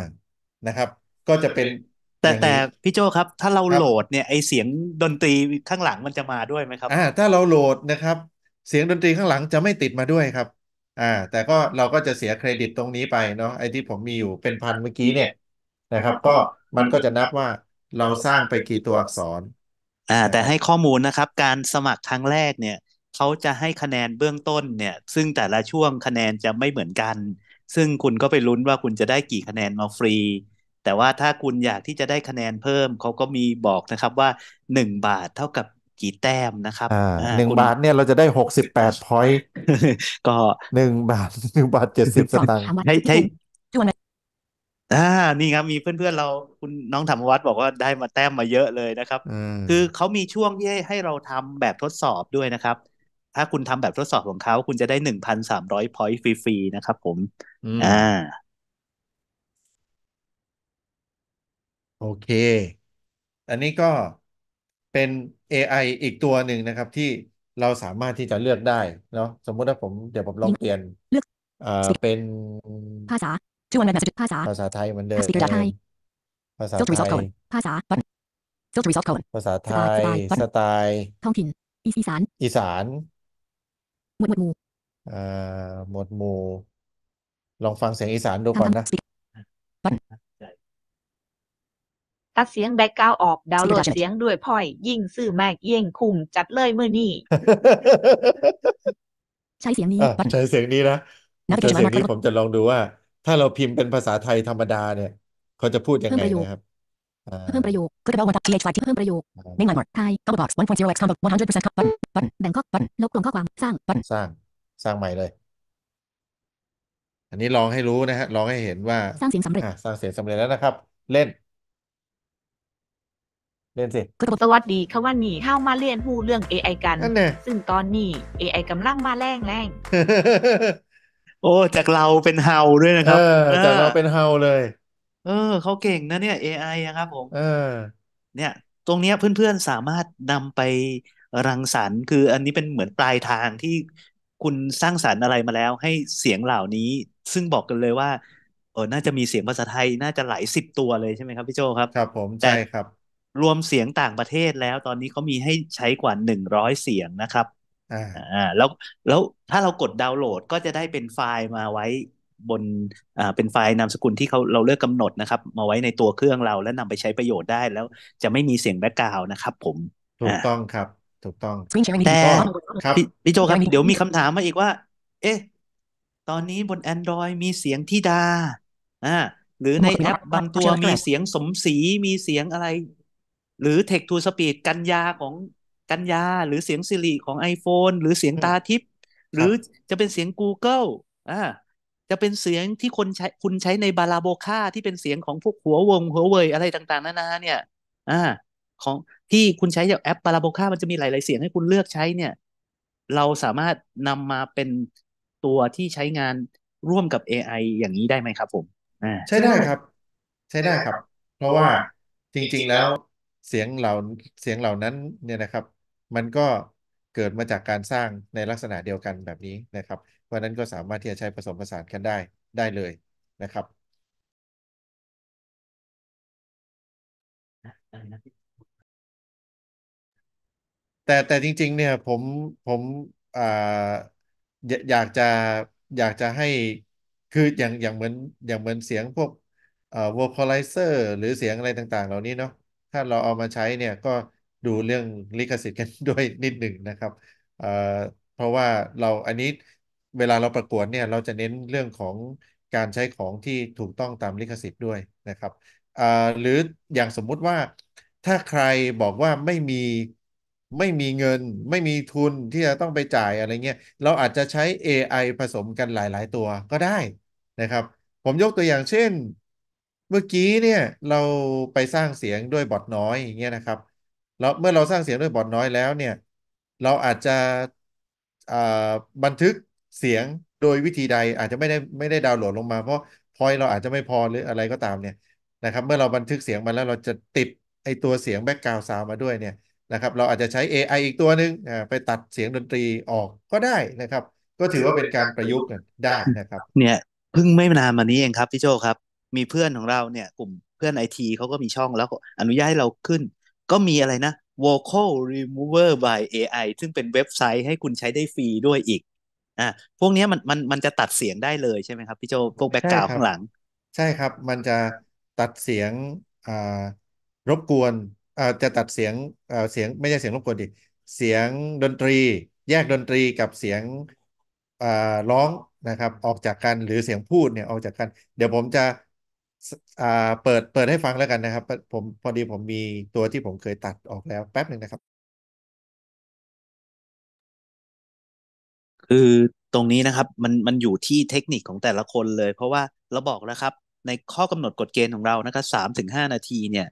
นะครับ ก็จะเป็น แต่แต่พี่โจครับ ถ้าเราโหลดเนี่ยไอเสียงดนตรีข้างหลังมันจะมาด้วยไหมครับอ่าถ้าเราโหลดนะครับ เสียงดนตรีข้างหลังจะไม่ติดมาด้วยครับ อ่า แต่ก็เราก็จะเสียเครดิตตรงนี้ไปเนาะไอที่ผมมีอยู่เป็นพันเมื่อกี้เนี่ย นะครับ ก็มันก็จะนับว่าเราสร้างไปกี่ตัวอักษร อ่า แต่ให้ข้อมูลนะครับ การสมัครครั้งแรกเนี่ยเขาจะให้คะแนนเบื้องต้นเนี่ยซึ่งแต่ละช่วงคะแนนจะไม่เหมือนกัน ซึ่งคุณก็ไปลุ้นว่าคุณจะได้กี่คะแนนมาฟรี แต่ว่าถ้าคุณอยากที่จะได้คะแนนเพิ่ม เขาก็มีบอกนะครับว่าหนึ่งบาทเท่ากับกี่แต้มนะครับหนึ่งบาทเนี่ยเราจะได้หกสิบแปดพอยต์ก็หนึ่งบาทหนึ่งบาทเจ็ดสิบสตางค์ใช้ใช้อ่า นี่ครับ มีเพื่อน ๆ เราคุณน้องธรรมวัฒน์บอกว่าได้มาแต้มมาเยอะเลยนะครับ คือเขามีช่วงที่ให้เราทำแบบทดสอบด้วยนะครับ ถ้าคุณทำแบบทดสอบของเขา คุณจะได้หนึ่งพันสามร้อยพอยต์ฟรี ๆ นะครับผม อ่า โอเค อันนี้ก็เป็น AI อีกตัวหนึ่งนะครับที่เราสามารถที่จะเลือกได้เนาะ สมมุติว่าผมเดี๋ยวผมลองเปลี่ยนเลือกเอ่อเป็นภาษาจวนแบบภาษาภาษาไทยเหมือนเดิมสปีกเกอร์ไทย ภาษาไทย ภาษาจดรีซอฟต์โค้ดภาษาไทย สไตล์ท้องถิ่นอีสาน อีสานหมวดหมวดหมู่อ่อหมวดหมู่ ลองฟังเสียงอีสานดูก่อนนะ ตัดเสียงแบ็กกราวออก ดาวน์โหลดเสียงด้วยพ่อย ยิ่งซื่อมากเยี่ยงคุ้ม จัดเลยเมื่อนี้ ใช้เสียงนี้ ใช้เสียงนี้นะใช้เสียงนี้ผมจะลองดูว่าถ้าเราพิมพ์เป็นภาษาไทยธรรมดาเนี่ย เขาจะพูดยังไงนะครับเพิ่มประโยคก็จะบอกวันที่ h ที่เพิ่มประโยคในงานหมดไทยก็บอก e อ o x 1.0 x combo 100% com บันแบ่งข้อบันลบกลมข้อความสร้างบันสร้างสร้างใหม่เลย อันนี้ลองให้รู้นะฮะ ลองให้เห็นว่าสร้างเสียงสำเร็จสร้างเสียงสำเร็จแล้วนะครับเล่น เล่นสิ ก็สวัสดีค่ะวันนี้เข้ามาเรียนหู้เรื่อง AI กัน ซึ่งตอนนี้ AI กำลังมาแรงแรงโอ้จากเราเป็นเฮาด้วยนะครับออจากเราเป็นเฮาเลยเออเขาเก่งนะเนี่ย AI อะครับผม เออ เนี่ย ตรงเนี้ยเพื่อนๆสามารถนำไปรังสรรค์คืออันนี้เป็นเหมือนปลายทางที่คุณสร้างสรรค์อะไรมาแล้ว ให้เสียงเหล่านี้ซึ่งบอกกันเลยว่า เออน่าจะมีเสียงภาษาไทยน่าจะหลายสิบตัวเลยใช่ไหมครับ พี่โจครับครับ ผมใช่ครับ รวมเสียงต่างประเทศแล้วตอนนี้เขามีให้ใช้กว่าหนึ่งร้อยเสียงนะครับอ่า แล้วแล้วถ้าเรากดดาวน์โหลดก็จะได้เป็นไฟล์มาไว้บนอ่าเป็นไฟล์นามสกุลที่เขาเราเลือกกำหนดนะครับมาไว้ในตัวเครื่องเราและนำไปใช้ประโยชน์ได้แล้วจะไม่มีเสียงแบ็กกราวนะครับผมถูกต้องครับ ถูกต้องแต่ครับพี่โจครับเดี๋ยวมีคำถามมาอีกว่า เอ๊ะตอนนี้บน Android มีเสียงที่ดาอ่าหรือในแอปบางตัวมีเสียงสมสีมีเสียงอะไร หรือ Tech to Speed กัญญาของกัญญาหรือเสียงสิริของ iPhone หรือเสียงตาทิพย์หรือจะเป็นเสียง Google อ่าจะเป็นเสียงที่คนใช้ คุณใช้ในบาลาโบคาที่เป็นเสียงของพวกหัววงหัวเวยอะไรต่างๆนานาเนี่ย อ่า ของที่คุณใช้จากแอปบาลาโบคามันจะมีหลาย ๆเสียงให้คุณเลือกใช้เนี่ย เราสามารถนำมาเป็นตัวที่ใช้งานร่วมกับ AI อย่างนี้ได้ไหมครับผมใช่ได้ครับ ใช่ได้ครับ เพราะว่าจริง ๆแล้วเสียงเหล่าเสียงเหล่านั้น เนี่ยนะครับมันก็เกิดมาจากการสร้างในลักษณะเดียวกันแบบนี้นะครับ เพราะนั้นก็สามารถที่จะใช้ผสมผสานกันได้ได้เลยนะครับ แต่แต่จริง ๆ เนี่ยผมผมออยากจะอยากจะให้คืออย่างอย่างเหมือนอย่างเหมือนเสียงพวกเอ่อ vocalizer หรือเสียงอะไรต่างๆเหล่านี้เนาะถ้าเราเอามาใช้เนี่ยก็ดูเรื่องลิขสิทธิ์กันด้วยนิดหนึ่งนะครับเอ่อเพราะว่าเราอันนี้เวลาเราประกวดเนี่ย เราจะเน้นเรื่องของการใช้ของที่ถูกต้องตามลิขสิทธิ์ด้วยนะครับ หรืออย่างสมมุติว่าถ้าใครบอกว่าไม่มีไม่มีเงินไม่มีทุนที่จะต้องไปจ่ายอะไรเงี้ย เราอาจจะใช้ AI ผสมกันหลายๆ ตัวก็ได้นะครับ ผมยกตัวอย่างเช่น เมื่อกี้เนี่ยเราไปสร้างเสียงด้วยบอทน้อยอย่างเงี้ยนะครับเราเมื่อเราสร้างเสียงด้วยบอดน้อยแล้วเนี่ย เราอาจจะบันทึกเสียงโดยวิธีใดอาจจะไม่ได้ไม่ได้ดาวน์โหลดลงมาเพราะพอยเราอาจจะไม่พอหรืออะไรก็ตามเนี่ยนะครับเมื่อเราบันทึกเสียงมาแล้วเราจะติดไอตัวเสียงแบ็กกราวด์ซาวมาด้วยเนี่ยนะครับเราอาจจะใช้ AI อีกตัวหนึ่งไปตัดเสียงดนตรีออกก็ได้นะครับ ก็ถือว่าเป็นการประยุกต์กันได้นะครับเนี่ยเพิ่งไม่นานมานี้เองครับพี่โจครับมีเพื่อนของเราเนี่ยกลุ่มเพื่อนไอทีเขาก็มีช่องแล้วอนุญาตให้เราขึ้นก็มีอะไรนะ vocal remover by AI ซึ่งเป็นเว็บไซต์ให้คุณใช้ได้ฟรีด้วยอีก อ่ะพวกนี้มันมันมันจะตัดเสียงได้เลยใช่ไหมครับ พี่โจพวกแบ็กกราวข้างหลัง ใช่ครับ มันจะตัดเสียงอ่ารบกวนอ่าจะตัดเสียงอ่าเสียงไม่ใช่เสียงรบกวนดิ เสียงดนตรีแยกดนตรีกับเสียงอ่าร้องนะครับ ออกจากกันหรือเสียงพูดเนี่ยออกจากกัน เดี๋ยวผมจะอ่าเปิดเปิดให้ฟังแล้วกันนะครับ ผมพอดีผมมีตัวที่ผมเคยตัดออกแล้วแป๊บหนึ่งนะครับ คือตรงนี้นะครับมันมันอยู่ที่เทคนิคของแต่ละคนเลย เพราะว่า เราบอกแล้วครับ ในข้อกำหนดกฎเกณฑ์ของเรานะครับสามถึงห้านาทีเนี่ย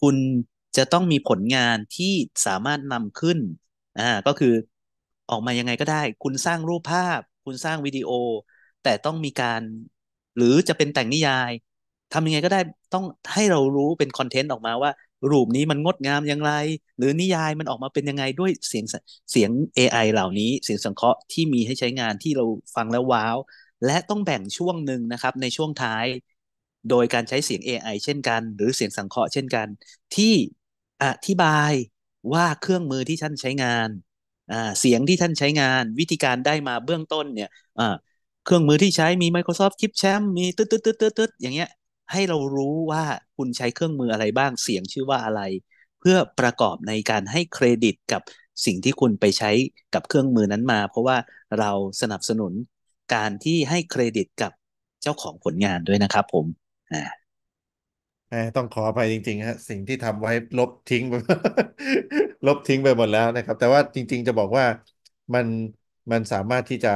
คุณจะต้องมีผลงานที่สามารถนำขึ้น อ่าก็คือออกมายังไงก็ได้ คุณสร้างรูปภาพ คุณสร้างวิดีโอ แต่ต้องมีการหรือจะเป็นแต่งนิยายทำยังไงก็ได้ต้องให้เรารู้เป็นคอนเทนต์ออกมาว่ารูปนี้มันงดงามอย่างไร หรือนิยายมันออกมาเป็นยังไงด้วยเสียงเสียง AI เหล่านี้ เสียงสังเคราะห์ที่มีให้ใช้งานที่เราฟังแล้วว้าว และต้องแบ่งช่วงหนึ่งนะครับในช่วงท้าย โดยการใช้เสียง AI เช่นกัน หรือเสียงสังเคราะห์เช่นกัน ที่อธิบายว่าเครื่องมือที่ท่านใช้งานเสียงที่ท่านใช้งาน วิธีการได้มาเบื้องต้นเนี่ยเครื่องมือที่ใช้มี Microsoft คลิปแชม m p มีตึ๊ดตึ๊ดตึ๊ดตึ๊ดอย่างเงี้ยให้เรารู้ว่าคุณใช้เครื่องมืออะไรบ้างเสียงชื่อว่าอะไร เพื่อประกอบในการให้เครดิตกับสิ่งที่คุณไปใช้กับเครื่องมือนั้นมา เพราะว่าเราสนับสนุนการที่ให้เครดิตกับเจ้าของผลงานด้วยนะครับ ผมอ่าต้องขออภัยจริงๆฮะ สิ่งที่ทำไว้ลบทิ้งลบทิ้งไปหมดแล้วนะครับ แต่ว่าจริง ๆ จะบอกว่ามันมันสามารถที่จะ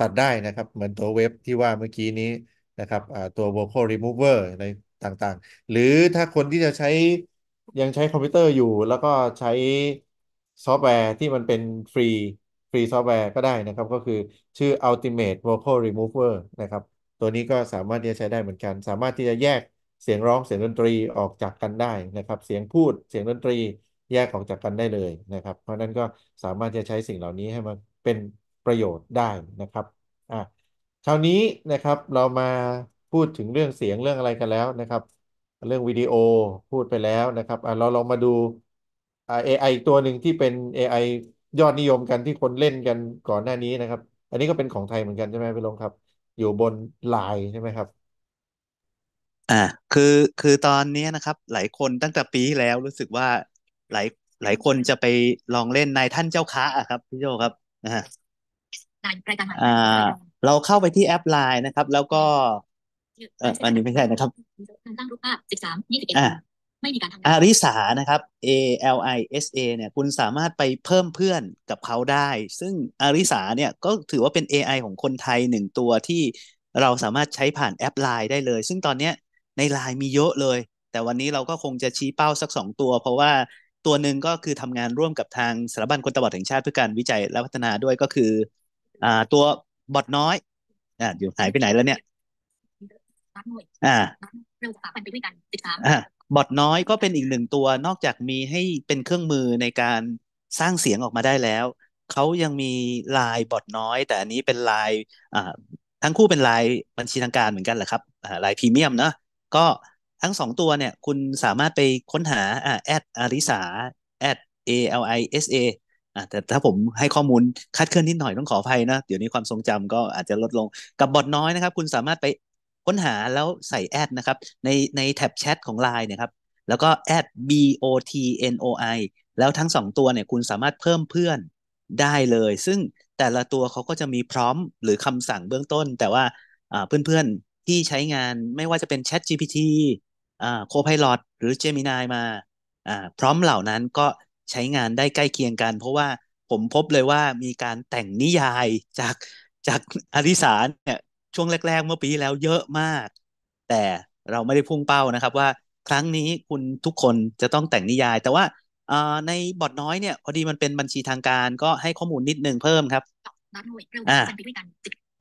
ตัดได้นะครับเหมือนตัวเว็บที่ว่าเมื่อกี้นี้นะครับตัว vocal remover ในต่างๆ หรือถ้าคนที่จะใช้ ยังใช้คอมพิวเตอร์อยู่ แล้วก็ใช้ซอฟต์แวร์ที่มันเป็นฟรีฟรีซอฟต์แวร์ก็ได้นะครับ ก็คือ ชื่อ Ultimate Vocal Remover นะครับ ตัวนี้ก็สามารถที่จะใช้ได้เหมือนกัน สามารถที่จะแยกเสียงร้องเสียงดนตรีออกจากกันได้นะครับ เสียงพูดเสียงดนตรีแยกออกจากกันได้เลยนะครับ เพราะนั้นก็สามารถจะใช้สิ่งเหล่านี้ให้มันเป็นประโยชน์ได้นะครับ อ่ะคราวนี้นะครับเรามาพูดถึงเรื่องเสียงเรื่องอะไรกันแล้วนะครับ เรื่องวิดีโอพูดไปแล้วนะครับเราลองมาดูอ AI ตัวหนึ่งที่เป็น AI ยอดนิยมกันที่คนเล่นกันก่อนหน้านี้นะครับ อันนี้ก็เป็นของไทยเหมือนกันใช่ไหมพี่ลงครับ อยู่บนไลน์ใช่ไหมครับ อ่าคือคือตอนนี้นะครับ หลายคนตั้งแต่ปีที่แล้วรู้สึกว่าหลายหลายคนจะไปลองเล่นนายท่านเจ้าค้าอ่ะครับพี่โจครับอ่าายรอ่าเราเข้าไปที่แอปไลน์นะครับ แล้วก็เอออันนี้ไม่ใช่นะครับการตั้งรูปภาพสิบสามยี่สิบเอ็ดไม่มีการทำอาริสานะครับ A L I S A เนี่ย คุณสามารถไปเพิ่มเพื่อนกับเขาได้ ซึ่งอาริสาเนี่ยก็ถือว่าเป็น AI ของคนไทยหนึ่งตัวที่เราสามารถใช้ผ่านแอปไลน์ได้เลย ซึ่งตอนเนี้ยในไลน์มีเยอะเลย แต่วันนี้เราก็คงจะชี้เป้าสักสองตัว เพราะว่าตัวหนึ่งก็คือทำงานร่วมกับทางสถาบันคนตาบอดแห่งชาติเพื่อการวิจัยและพัฒนาด้วยก็คืออตัวบอทน้อยอ่าอยู่หายไปไหนแล้วเนี่ยอ่าเรานกันิามบอทน้อยก็เป็นอีกหนึ่งตัว นอกจากมีให้เป็นเครื่องมือในการสร้างเสียงออกมาได้แล้ว เขายังมีลายบอทน้อย แต่อันนี้เป็นลายอ่าทั้งคู่เป็นลายบัญชีทางการเหมือนกันแหละครับอ่าลายพรีเมียมเนาะ ก็ทั้งสองตัวเนี่ย คุณสามารถไปค้นหาอ่าแอดอาริสาแอด A L I S A อแต่ถ้าผมให้ข้อมูลคาดเคลื่อนนิดหน่อยต้องขออภัยนะ เดี๋ยวนี้ความทรงจำก็อาจจะลดลงกับบอทน้อยนะครับ คุณสามารถไปค้นหาแล้วใส่แอดนะครับ ในในแท็บแชทของ Line เนี่ยครับ แล้วก็แอด b o t n o i แล้วทั้งสองตัวเนี่ยคุณสามารถเพิ่มเพื่อนได้เลย ซึ่งแต่ละตัวเขาก็จะมีพร้อมหรือคำสั่งเบื้องต้น แต่ว่าเพื่อนๆที่ใช้งานไม่ว่าจะเป็น Chat GPT อ่า Copilot หรือ Gemini มาอ่าพร้อมเหล่านั้นก็ใช้งานได้ใกล้เคียงกัน เพราะว่าผมพบเลยว่ามีการแต่งนิยายจากจากอริสานเนี่ยช่วงแรก ๆ เมื่อปีแล้วเยอะมาก แต่เราไม่ได้พุ่งเป้านะครับว่าครั้งนี้คุณทุกคนจะต้องแต่งนิยาย แต่ว่าในบอดน้อยเนี่ย พอดีมันเป็นบัญชีทางการก็ให้ข้อมูลนิดนึงเพิ่มครับ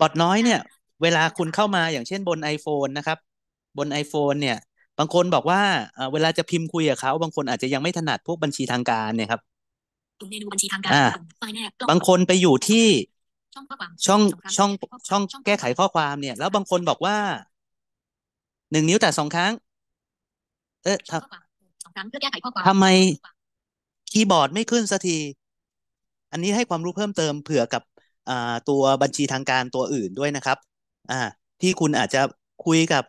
บอดน้อยเนี่ย เวลาคุณเข้ามาอย่างเช่นบน iPhone นะครับ บน iPhone เนี่ยบางคนบอกว่า เวลาจะพิมพ์คุยกับเขาบางคนอาจจะยังไม่ถนัดพวกบัญชีทางการเนี่ยครับุมเมนูบัญชีทางการบางคนไปอยู่ที่ช่อง ช่อง ช่อง แก้ไขข้อความเนี่ย แล้วบางคนบอกว่าหนึ่งนิ้วแต่สองครั้ง เอ๊ะทำทำไมคีย์บอร์ดไม่ขึ้นสักที อันนี้ให้ความรู้เพิ่มเติมเผื่อกับตัวบัญชีทางการตัวอื่นด้วยนะครับ อ่า ที่คุณอาจจะคุยกับ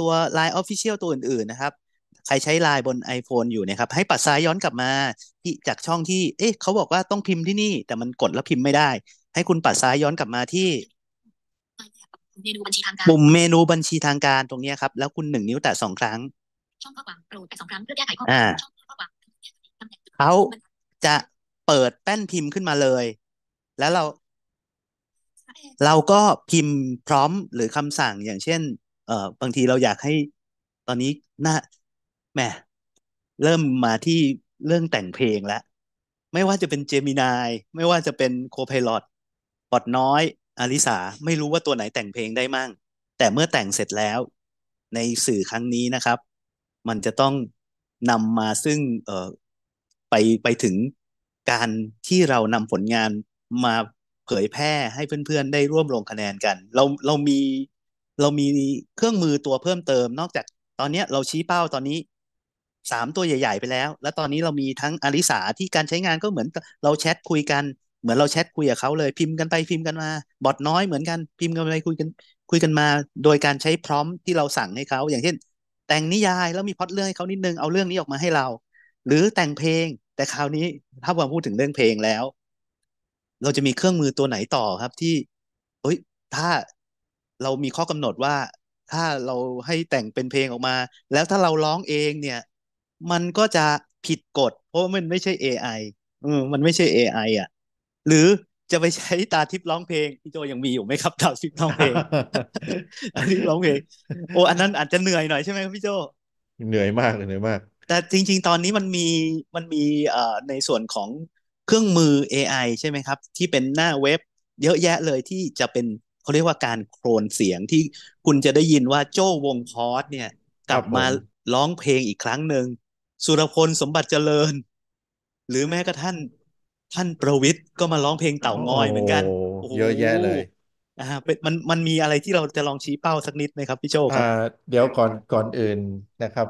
ตัว Line Official ตัวอื่นๆ นะครับ ใครใช้ไลน์บน iPhone อยู่นะครับ ให้ปัดซ้ายย้อนกลับมา ที่จากช่องที่เอ๊ะ เขาบอกว่าต้องพิมพ์ที่นี่แต่มันกดแล้วพิมพ์ไม่ได้ ให้คุณปัดซ้ายย้อนกลับมาที่เมนูบัญชีทางการปุ่มเมนูบัญชีทางการตรงนี้ครับ แล้วคุณหนึ่งนิ้วแตะสองครั้งช่องข้อความโปรดแตะสองครั้งเพื่อแก้ไขข้อความช่องข้อความเขาจะเปิดแป้นพิมพ์ขึ้นมาเลย แล้วเราเราก็พิมพ์พร้อมหรือคำสั่งอย่างเช่น เอ่อ บางทีเราอยากให้ตอนนี้หน้าแหมเริ่มมาที่เรื่องแต่งเพลงแล้ว ไม่ว่าจะเป็นเจมินายไม่ว่าจะเป็นโคพายลอตปอดน้อย อลิสาไม่รู้ว่าตัวไหนแต่งเพลงได้มั่งแต่เมื่อแต่งเสร็จแล้ว ในสื่อครั้งนี้นะครับ มันจะต้องนำมาซึ่งเอ่อไปไปถึงการที่เรานำผลงานมาเผยแพร่ให้เพื่อนๆได้ร่วมลงคะแนนกันเราเรามีเรามีเครื่องมือตัวเพิ่มเติมนอกจากตอนนี้เราชี้เป้าตอนนี้ สามตัวใหญ่ๆไปแล้ว แล้วตอนนี้เรามีทั้งอลิสาที่การใช้งานก็เหมือนเราแชทคุยกันเหมือนเราแชทคุยกับเขาเลยพิมพ์กันไปพิมพ์กันมาบอทน้อยเหมือนกันพิมพ์กันไปคุยกัน คุยกันมา โดยการใช้พร้อมที่เราสั่งให้เขาอย่างเช่น แต่งนิยายแล้วมีพอดเรื่องให้เขานิดนึงเอาเรื่องนี้ออกมาให้เรา หรือแต่งเพลง แต่คราวนี้ถ้าผมพูดถึงเรื่องเพลงแล้วเราจะมีเครื่องมือตัวไหนต่อครับที่เฮ้ย ถ้าเรามีข้อกำหนดว่าถ้าเราให้แต่งเป็นเพลงออกมา แล้วถ้าเราร้องเองเนี่ย มันก็จะผิดกฎเพราะมันไม่ใช่ AI อืมมันไม่ใช่ AI อ่ะหรือจะไปใช้ตาทิพย์ร้องเพลงพี่โจยังมีอยู่ไหมครับตาทิพย์ร้องเพลงตาทิพร้องเพลงโอ้อันนั้นอาจจะเหนื่อยหน่อยใช่ไหมครับพี่โจเหนื่อยมากเลยเหนื่อยมาก แต่จริงๆตอนนี้มันมีมันมีเอ่อในส่วนของเครื่องมือ AI ใช่ไหมครับที่เป็นหน้าเว็บเยอะแยะเลยที่จะเป็นเขาเรียกว่าการโคลนเสียงที่คุณจะได้ยินว่าโจ้วงคอสเนี่ยกลับมาร้องเพลงอีกครั้งหนึ่งสุรพลสมบัติเจริญ หรือแม้กระทั่งท่านประวิทย์ก็มาร้องเพลงเต่างอยเหมือนกันเยอะแยะเลยอ่าเป็นมันมันมีอะไรที่เราจะลองชี้เป้าสักนิดไหมครับ พี่โจครับเดี๋ยวก่อนก่อนอื่นนะครับ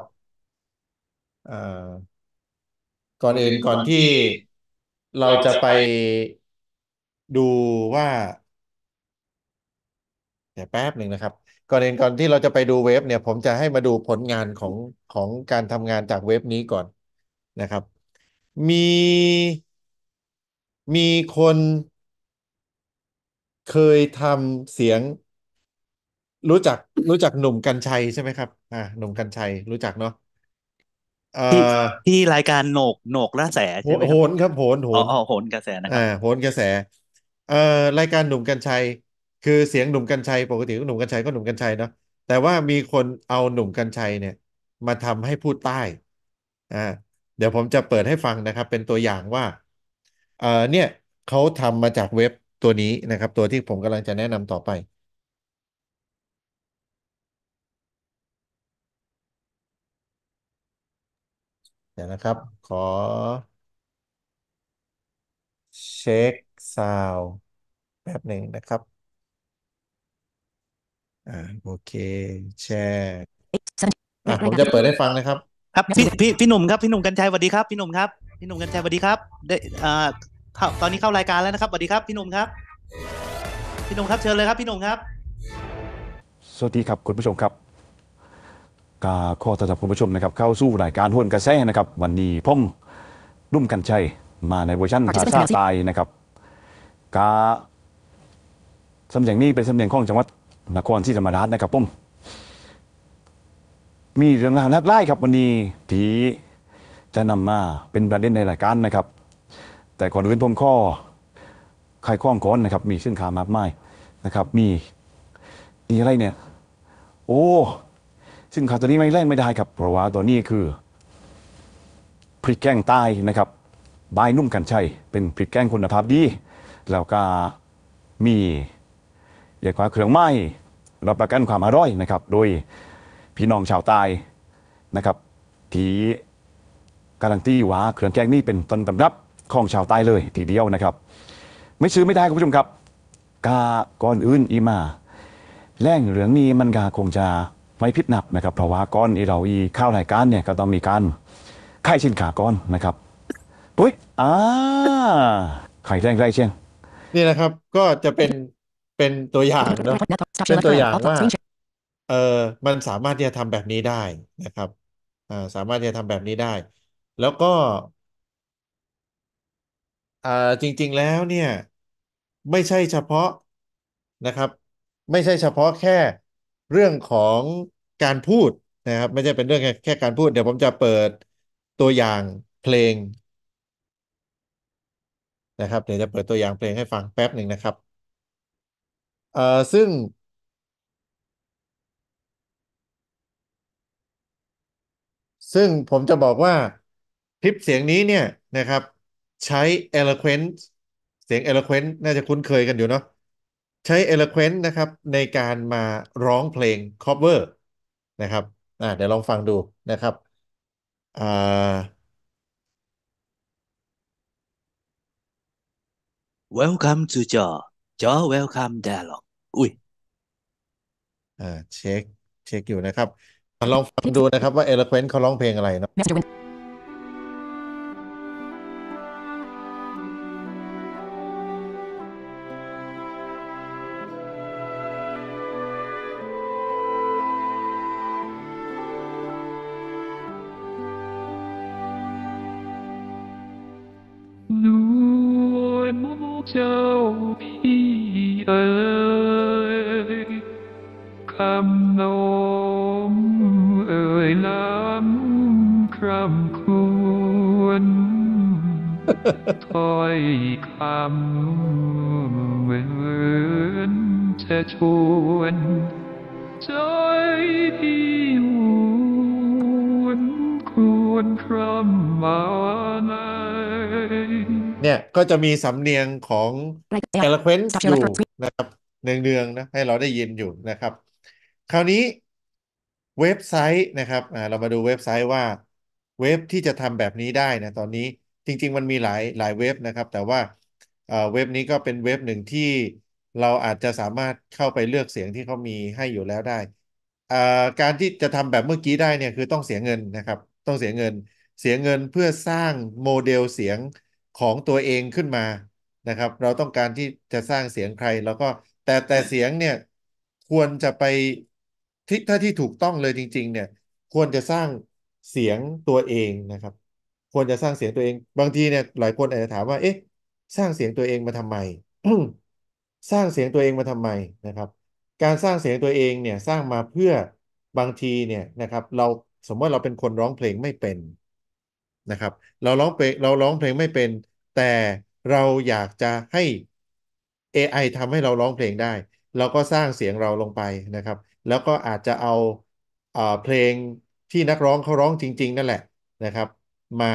อ่าก่อนอื่นก่อนที่เราจะไปดูว่าเดี๋ยวแป๊บหนึ่งนะครับ ก่อนอื่นก่อนที่เราจะไปดูเว็บเนี่ย ผมจะให้มาดูผลงานของของการทำงานจากเว็บนี้ก่อนนะครับ มีมีคนเคยทำเสียงรู้จักรู้จักหนุ่มกัญชัยใช่ไหมครับอ่าหนุ่มกัญชัยรู้จักเนาะที่รายการโหนกโหนกระแสใช่ไหมโหนครับโหนโหนอ๋อโหนกระแสนะครับอโหนกระแสเอ่อรายการหนุ่มกัญชัย คือเสียงหนุ่มกัญชัยปกติก็หนุ่มกัญชัย ก็หนุ่มกัญชัยเนาะแต่ว่ามีคนเอาหนุ่มกัญชัยเนี่ยมาทำให้พูดใต้อ่าเดี๋ยวผมจะเปิดให้ฟังนะครับ เป็นตัวอย่างว่าเอ่อเนี่ยเขาทำมาจากเว็บตัวนี้นะครับตัวที่ผมกำลังจะแนะนำต่อไปเดี๋ยวนะครับ ขอเช็คซาวแบบหนึ่งนะครับอ่าโอเคแชร์อ่ะผมจะเปิดให้ฟังนะครับครับพี่พี่พี่หนุ่มครับพี่หนุ่มกัญชัยสวัสดีครับพี่หนุ่มครับพี่หนุ่มกัญชัยสวัสดีครับได้อ่าเข้าตอนนี้เข้ารายการแล้วนะครับสวัสดีครับ พี่หนุ่มครับ พี่หนุ่มครับเชิญเลยครับพี่หนุ่มครับสวัสดีครับคุณผู้ชมครับกาข้อต้อนรับคุณผู้ชมนะครับเข้าสู้รายการห้วนกระแสนะครับ วันนี้พ่อรุ่มกันชัยมาในเวอร์ชันภาษาตายนะครับกาสำเนียงนี้เป็นสำเนียงของจังหวัดนครศรีธรรมราชนะครับพ่อมมีเรื่องราวนักไล่ครับ วันนี้ที่จะนำมาเป็นประเด็นในรายการนะครับ แต่ก่อนอื่นพงข้อใครข้องก้อนนะครับ มีส้นคามากมายนะครับมีมีอะไรเนี่ย โอ้ซึ่งเขาตอนนี้ไม่เล่นไม่ได้ครับ เพราะว่าตอนนี้คือพริกแกงใต้นะครับ บายนุ่มกันชัยเป็นพริกแกงคุณภาพดีแล้วก็มีเรียกว่าเครื่องไม้รับประกันความอร่อยนะครับ โดยพี่น้องชาวใต้นะครับที่การันตีว่าเครื่องแกงนี่เป็นต้นตำรับของชาวใต้เลยทีเดียวนะครับ ไม่ซื้อไม่ได้คุณผู้ชมครับกาก่อนอื่นอีมาแรงเหลืองนี้มันกาคงจะไม่พิษหนักนะครับ เพราะว่าก้อนที่เราอีข้าวไายก้านเนี่ย ก็ต้องมีการไข่ชิ้นขาก้อนนะครับปุ้ยอ่าไข่แดงไรเชียง นี่นะครับ ก็จะเป็นเป็นตัวอย่างเนาะเป็นตัวอย่างว่าเออมันสามารถที่จะทำแบบนี้ได้นะครับ อ่าสามารถที่จะทำแบบนี้ได้ แล้วก็ อ่าจริงๆแล้วเนี่ย ไม่ใช่เฉพาะนะครับ ไม่ใช่เฉพาะแค่เรื่องของการพูดนะครับไม่ใช่เป็นเรื่องแค่แค่การพูด เดี๋ยวผมจะเปิดตัวอย่างเพลงนะครับเดี๋ยวจะเปิดตัวอย่างเพลงให้ฟังแป๊บหนึ่งนะครับเอ่อซึ่ง ซึ่งผมจะบอกว่าคลิปเสียงนี้เนี่ยนะครับ ใช้ Eloquent เสียง Eloquent น่าจะคุ้นเคยกันอยู่เนาะใช้ Eloquent นะครับ ในการมาร้องเพลง cover นะครับ อ่าเดี๋ยวลองฟังดูนะครับ อ่า w Welcome to จอจอ e l c o m e d i a l o g u e อุ้ยอ่าเช็ค เช็คอยู่นะครับ ลองฟังดูนะครับว่าเอล o q u e n t เขาร้องเพลงอะไรเนาะจะมีสำเนียงของ e l o q u e n c e อยู่นะครับเนืองๆนะให้เราได้ยินอยู่นะครับ คราวนี้เว็บไซต์นะครับเรามาดูเว็บไซต์ว่าเว็บที่จะทำแบบนี้ได้นะตอนนี้จริงๆมันมีหลายหลายเว็บนะครับ แต่ว่าเว็บนี้ก็เป็นเว็บหนึ่งที่เราอาจจะสามารถเข้าไปเลือกเสียงที่เขามีให้อยู่แล้วได้การที่จะทำแบบเมื่อกี้ได้เนี่ยคือต้องเสียเงินนะครับ ต้องเสียเงินเสียเงินเพื่อสร้างโมเดลเสียงของตัวเองขึ้นมานะครับเราต้องการที่จะสร้างเสียงใคร แล้วก็แต่แต่เสียงเนี่ยควรจะไปทิศถ้าที่ถูกต้องเลยจริง ๆ เนี่ย ควรจะสร้างเสียงตัวเองนะครับ ควรจะสร้างเสียงตัวเองบางทีเนี่ย หลายคนอาจจะถามว่าเอ๊ะ สร้างเสียงตัวเองมาทำไมสร้างเสียงตัวเองมาทำไมนะครับ การสร้างเสียงตัวเองเนี่ยสร้างมาเพื่อบางทีเนี่ยนะครับ เราสมมติเราเป็นคนร้องเพลงไม่เป็นนะครับเราร้องเพลงเราร้องเพลงไม่เป็น แต่เราอยากจะให้ AI ทำให้เราร้องเพลงได้ เราก็สร้างเสียงเราลงไปนะครับ แล้วก็อาจจะเอาเพลงที่นักร้องเขาร้องจริง ๆ นั่นแหละนะครับมา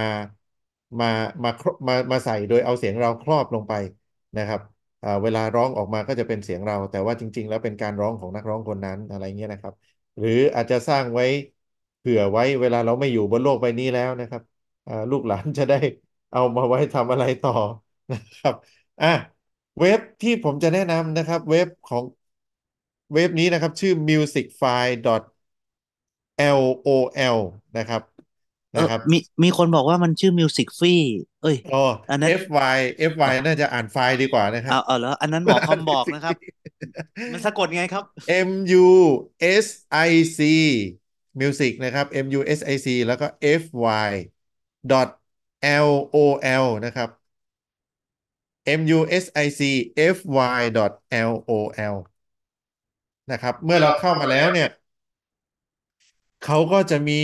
มามามามาใส่โดยเอาเสียงเราครอบลงไปนะครับเวลาร้องออกมาก็จะเป็นเสียงเราแต่ว่าจริง ๆ แล้วเป็นการร้องของนักร้องคนนั้นอะไรเงี้ยนะครับ หรืออาจจะสร้างไว้เผื่อไว้เวลาเราไม่อยู่บนโลกใบนี้แล้วนะครับลูกหลานจะได้เอามาไว้ทำอะไรต่อนะครับอ่ะเว็บที่ผมจะแนะนำนะครับ เว็บของเว็บนี้นะครับ ชื่อ musicfile.lol นะครับ นะครับ มีมีคนบอกว่ามันชื่อ Music f r e e เอ้ยอ๋ออันนั้น FY FY น่าจะอ่านไฟล์ดีกว่านะครับ เอาเออแล้วอันนั้นหมอคอมบอกนะครับ มันสะกดไงครับ M U S I C Music นะครับ M U S I C แล้วก็ F Y .lol นะครับ musicfy.lol นะครับ เมื่อเราเข้ามาแล้วเนี่ยเขาก็จะมี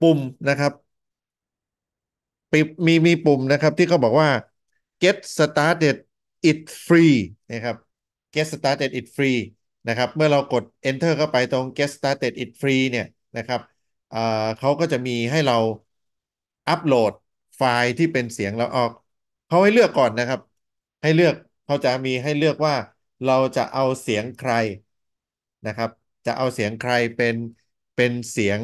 ปุ่มนะครับปิมีมีปุ่มนะครับที่เขาบอกว่า get started it free นะครับ get started it free นะครับ เมื่อเรากด enter เข้าไปตรง get started it free เนี่ยนะครับเขาก็จะมีให้เราอัปโหลดไฟล์ที่เป็นเสียงเราออกเขาให้เลือกก่อนนะครับ ให้เลือกเขาจะมีให้เลือกว่าเราจะเอาเสียงใครนะครับ จะเอาเสียงใครเป็นเป็นเสียง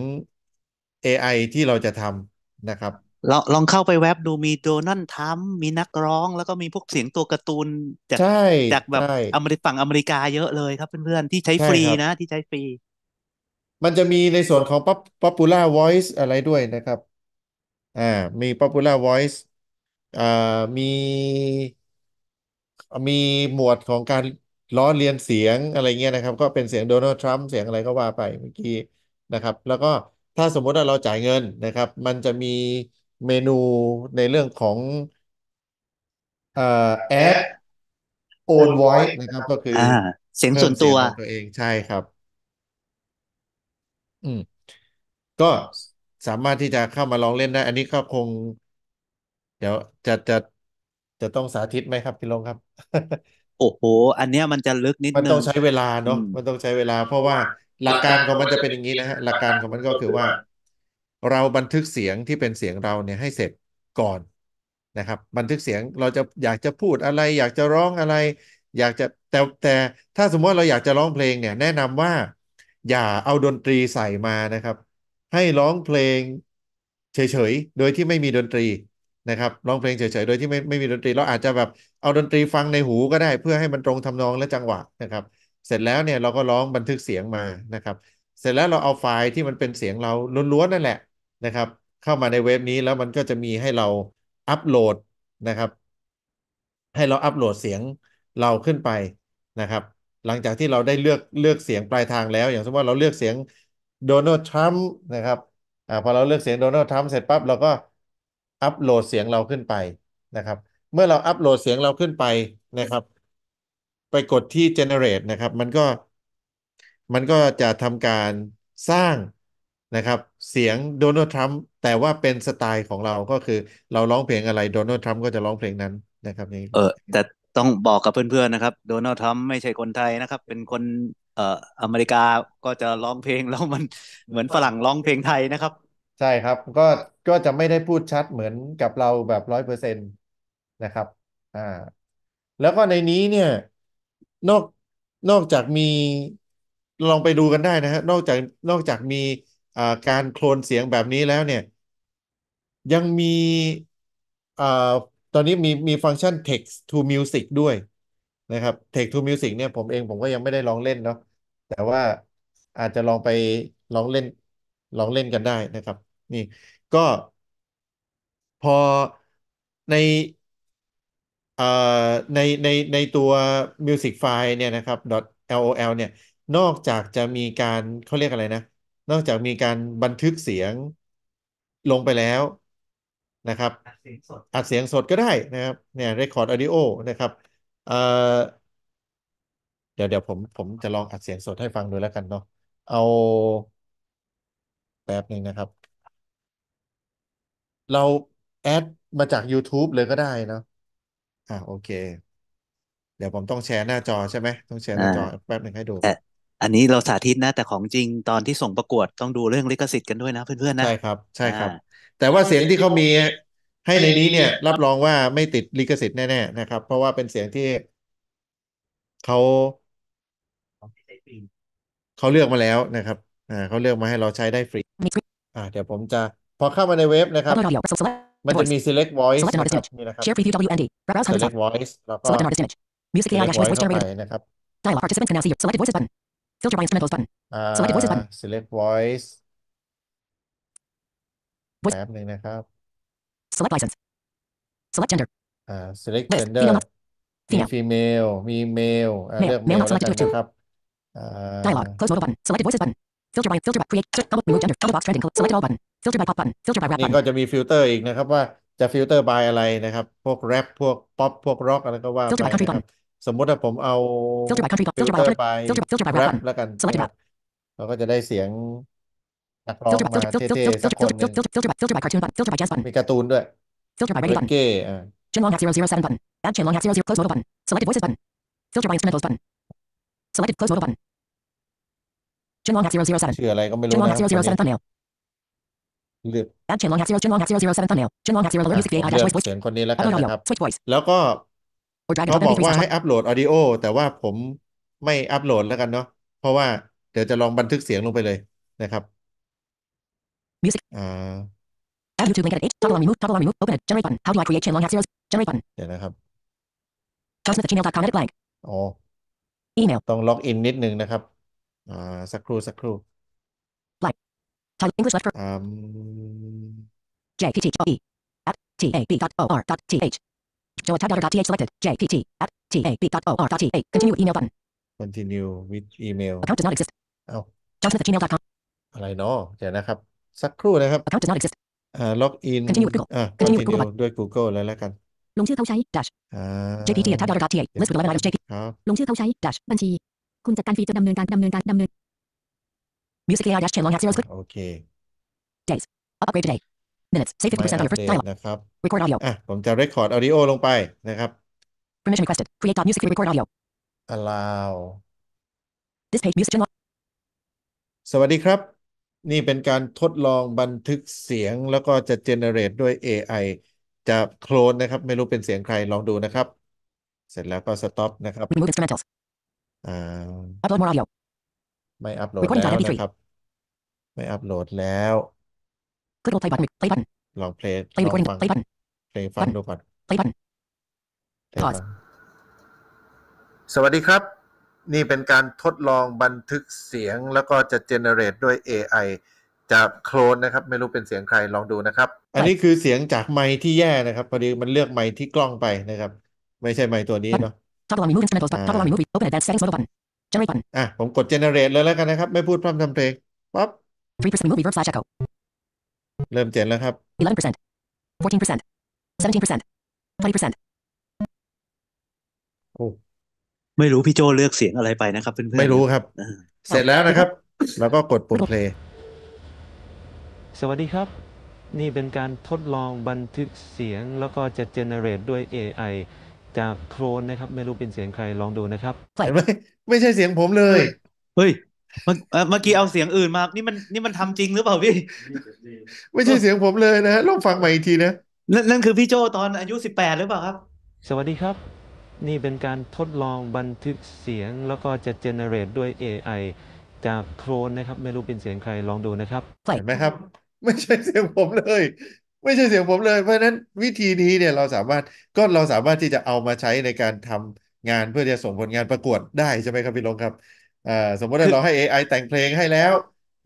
AI ที่เราจะทำนะครับ ลองลองเข้าไปเว็บดูมีโดนัลด์ทรัมป์มีนักร้อง แล้วก็มีพวกเสียงตัวการ์ตูนจากจากแบบอเมริฝั่งอเมริกาเยอะเลยครับเพื่อนๆที่ใช้ฟรีนะ ที่ใช้ฟรีมันจะมีในส่วนของ popular voice อะไรด้วยนะครับ อ่า มี popular voice อ่ามี มีหมวดของการล้อเลียนเสียงอะไรเงี้ยนะครับ ก็เป็นเสียงโดนัลด์ทรัมป์เสียงอะไรก็ว่าไปเมื่อกี้นะครับ แล้วก็ถ้าสมมุติว่าเราจ่ายเงินนะครับ มันจะมีเมนูในเรื่องของเอ่อแอด own ไว i นะครับ ก็คือเสียงส่วนตัวตัวเองใช่ครับอืม ก็สามารถที่จะเข้ามาลองเล่นได้ อันนี้ก็คงเดี๋ยวจะจะจะต้องสาธิตไหมครับพี่ลงครับ โอ้โห อันเนี้ยมันจะลึกนิดมันนึต้องงใช้เวลาอืเนาะมมันต้องใช้เวลา เพราะว่าหลักการของมันจะเป็นอย่างนี้นะฮะหลักการของมันก็คือว่า เราบันทึกเสียงที่เป็นเสียงเราเนี่ยให้เสร็จก่อน นะครับ บันทึกเสียงเราจะอยากจะพูดอะไร อยากจะร้องอะไร อยากจะแต่แต่ ถ้าสมมติเราอยากจะร้องเพลงเนี่ยแนะนำว่าอย่าเอาดนตรีใส่มานะครับ ให้ร้องเพลงเฉยๆโดยที่ไม่มีดนตรีนะครับร้องเพลงเฉยๆ โดยที่ไม่ไม่มีดนตรี เราอาจจะแบบเอาดนตรีฟังในหูก็ได้เพื่อให้มันตรงทำนองและจังหวะนะครับ เสร็จแล้วเนี่ยเราก็ร้องบันทึกเสียงมานะครับ เสร็จแล้วเราเอาไฟล์ที่มันเป็นเสียงเราล้วนๆนั่นแหละนะครับ เข้ามาในเว็บนี้แล้วมันก็จะมีให้เราอัปโหลดนะครับ ให้เราอัปโหลดเสียงเราขึ้นไปนะครับหลังจากที่เราได้เลือกเลือกเสียงปลายทางแล้ว อย่างสมมติว่าเราเลือกเสียงโดนัลด์ทรัมป์นะครับอ่าพอเราเลือกเสียงโดนัลด์ทรัมป์เสร็จปั๊บเราก็อัปโหลดเสียงเราขึ้นไปนะครับ เมื่อเราอัปโหลดเสียงเราขึ้นไปนะครับ ไปกดที่ generate นะครับ มันก็มันก็จะทำการสร้างนะครับเสียงโดนัลด์ทรัมป์แต่ว่าเป็นสไตล์ของเราก็คือเราร้องเพลงอะไรโดนัลด์ทรัมป์ก็จะร้องเพลงนั้นนะครับ นี่เออแตต้องบอกกับเพื่อนๆนะครับ โดนัลด์ทรัมป์ไม่ใช่คนไทยนะครับ เป็นคนเอ่ออเมริกาก็จะร้องเพลงแล้วมันเหมือนฝรั่งร้องเพลงไทยนะครับ ใช่ครับ ก็ก็จะไม่ได้พูดชัดเหมือนกับเราแบบร้อยเปอร์เซ็นต์นะครับอ่า แล้วก็ในนี้เนี่ยนอกนอกจากมีลองไปดูกันได้นะฮะนอกจากนอกจากมีอ่าการโคลนเสียงแบบนี้แล้วเนี่ย ยังมีอ่าตอนนี้มีมีฟังก์ชัน text to music ด้วย นะครับ text to music เนี่ย ผมเองผมก็ยังไม่ได้ลองเล่นเนาะแต่ว่าอาจจะลองไปลองเล่น ลองเล่นกันได้นะครับ นี่ก็พอในเอ่อในในในตัว music file เนี่ยนะครับ .lol เนี่ย นอกจากจะมีการเขาเรียกอะไรนะ นอกจากมีการบันทึกเสียงลงไปแล้วนะครับอัดเสียงสดก็ได้นะครับ เนี่ยเรคคอร์ดออดิโอนะครับเดี๋ยวเดี๋ยวผม ผมจะลองอัดเสียงสดให้ฟังดูแล้วกัน เนาะเอาแป๊บหนึ่งนะครับ เราแอดมาจาก YouTube เลยก็ได้เนาะอ่าโอเค เดี๋ยวผมต้องแชร์หน้าจอใช่ไหมต้องแชร์หน้าจอแป๊บหนึ่งให้ดูอันนี้เราสาธิตนะแต่ของจริงตอนที่ส่งประกวดต้องดูเรื่องลิขสิทธิ์กันด้วยนะเพื่อนๆนะใช่ครับ ใช่ครับแต่ว่าเสียงที่เขามีให้ในนี้เนี่ย รับรองว่าไม่ติดลิขสิทธิ์แน่ๆนะครับ เพราะว่าเป็นเสียงที่เขาเขาเลือกมาแล้วนะครับอ่าเขาเลือกมาให้เราใช้ได้ฟรีอ่าเดี๋ยวผมจะ พอเข้ามาในเว็บนะครับมันจะมี select voice นะครับนี่นะครับ select voice แล้วก็ select voice เข้าไปนะครับ dialog participants can now see your selected voices button filter by instrumentals button selected voices button select voice v o i c แป๊บหนึ่งนะครับ select license select gender อ่า select gender มี female มี male อ่าเลือก male แล้วกันนะครับอ่า dialog close m o d a l button s e l e c t voices button filter by filter by create search combo remove gender combo box trending selected all button filter by pop button filter by rap button นี่ก็จะมีฟิลเตอร์อีกนะครับว่าจะฟิลเตอร์ by อะไรนะครับ พวกแรปพวกป๊อปพวกร็อกอะไรก็ว่าไปนะครับ สมมติถ้าผมเอาฟิลเตอร์ by แรปแล้วกัน เราก็จะได้เสียงนักร้องมาเท่ๆสักคนหนึ่ง by filter by cartoon button filter by jazz button มีการ์ตูนด้วย filter by เร radio น button เก้อ่า gen long hack 007 button add gen long hack 00 close modal button selected voices button filter by instrumentals button selected close modal button gen long hack 007ชื่ออะไรก็ไม่รู้ gen นะ long ครั hack บอันนี้007 thumbnail เลือก add gen long hack 0 gen long hack 007 thumbnail gen long hack 0 alert อ่ะ music ผม VA เลื dash อก voice voice เสียงคนนี้แล้วกัน upload นะค audio รับ switch voice แล้วก็ or drag เขา and บ drop อก MP3 ว่า slash ให้อัปโหลดออดิโอ แต่ว่าผมไม่อัปโหลดแล้วกันเนาะเพราะว่าเดี๋ยวจะลองบันทึกเสียงลงไปเลยนะครับ music Uh... add YouTube link at h toggle on remove toggle on remove open it generate button how do I create chain long hat zeros generate button เดี๋ยวนะครับ j o s e t h at gmail.com edit blank อ๋อ email ต้องล็อกอินนิดนึงนะครับ อ่าสักครู่สักครู่ blank t y l e English left for Um. jptoe at tab.or.th t O d o T joe at a b o r t h selected jpt at tab.or.th t O d o T continue with email button continue with email account does not exist Oh. ้ o j o s e t h at gmail.com อะไรเนาะเดี๋ยวนะครับสักครู่นะครับ Account does not exist อ่าล็อกอิน Continue Google อ่า Continue Google ด้วย Google เลยแล้วกันลงชื่อเขาใช้ dash j p t a ับดาวดาว TA list with 1 n items JP ครัลงชื่อเขาใช้ dash บัญชี คุณจัดการฟีีจะดำเนินการดำเนินการดำเนิน Music AI dash chain long h a s zero script โอเค days upgrade today minutes save p e r 50% n t on your first dialogue นะครับ record audio อ่ะผมจะ record audio ลงไปนะครับ permission requested create dot music r e record audio allow this page music channel สวัสดีครับนี่เป็นการทดลองบันทึกเสียงแล้วก็จะเจเนเรตด้วย AI จะโคลนนะครับ ไม่รู้เป็นเสียงใครลองดูนะครับ เสร็จแล้วก็สต็อปนะครับอ่าไม่อัปโหลดแล้วนะครับ ไม่อัปโหลดแล้ว Click on play b u t t ลองเพลง Play ลอง recording. ฟัง Play b เพลงฟังดูก่อน p l a เพลงฟังสวัสดีครับนี่เป็นการทดลองบันทึกเสียงแล้วก็จะเจเนเรตด้วย AI จะโคลนนะครับ ไม่รู้เป็นเสียงใครลองดูนะครับ อันนี้คือเสียงจากไม้ที่แย่นะครับ พอดีมันเลือกไม้ที่กล้องไปนะครับ ไม่ใช่ไม้ตัวนี้เนาะชอบลองมีมูฟเป็นสเปน์ตสชอบลองมีมูฟโอเปอเรตแต่เซ็งส์มันก็ฟันเจเนเรตฟันอ่ะ ผมกดเจเนเรตเลยแล้วกันนะครับ ไม่พูดพร่ำทำเพลงปั๊บ t เริ่มเจนแล้วครับ eleven percent fourteen percent seventeen percent twenty percent โอ้ไม่รู้พี่โจเลือกเสียงอะไรไปนะครับเพื่อนๆไม่รู้ครับ เสร็จแล้วนะครับ แล้วก็กดปุ่มเพลงสวัสดีครับ นี่เป็นการทดลองบันทึกเสียงแล้วก็จะเจเนเรตด้วย AI จากโครนนะครับ ไม่รู้เป็นเสียงใครลองดูนะครับใส่ไม่ไม่ใช่เสียงผมเลย เฮ้ยเมื่อกี้เอาเสียงอื่นมานี่มันนี่มันทำจริงหรือเปล่าพี่ ไม่ใช่เสียงผมเลยนะลองฟังใหม่อีกทีนะนั่นนั่นคือพี่โจตอนอายุสิบแปดหรือเปล่าครับ สวัสดีครับนี่เป็นการทดลองบันทึกเสียงแล้วก็จะเจเนเรตด้วย AI จากโครนนะครับ ไม่รู้เป็นเสียงใครลองดูนะครับเห็นไหมครับ ไม่ใช่เสียงผมเลย ไม่ใช่เสียงผมเลยเพราะฉะนั้นวิธีนี้เนี่ยเราสามารถก็เราสามารถที่จะเอามาใช้ในการทำงานเพื่อจะส่งผลงานประกวดได้ ใช่ไหมครับพี่ลงครับ สมมติว่าเราให้ AI แต่งเพลงให้แล้ว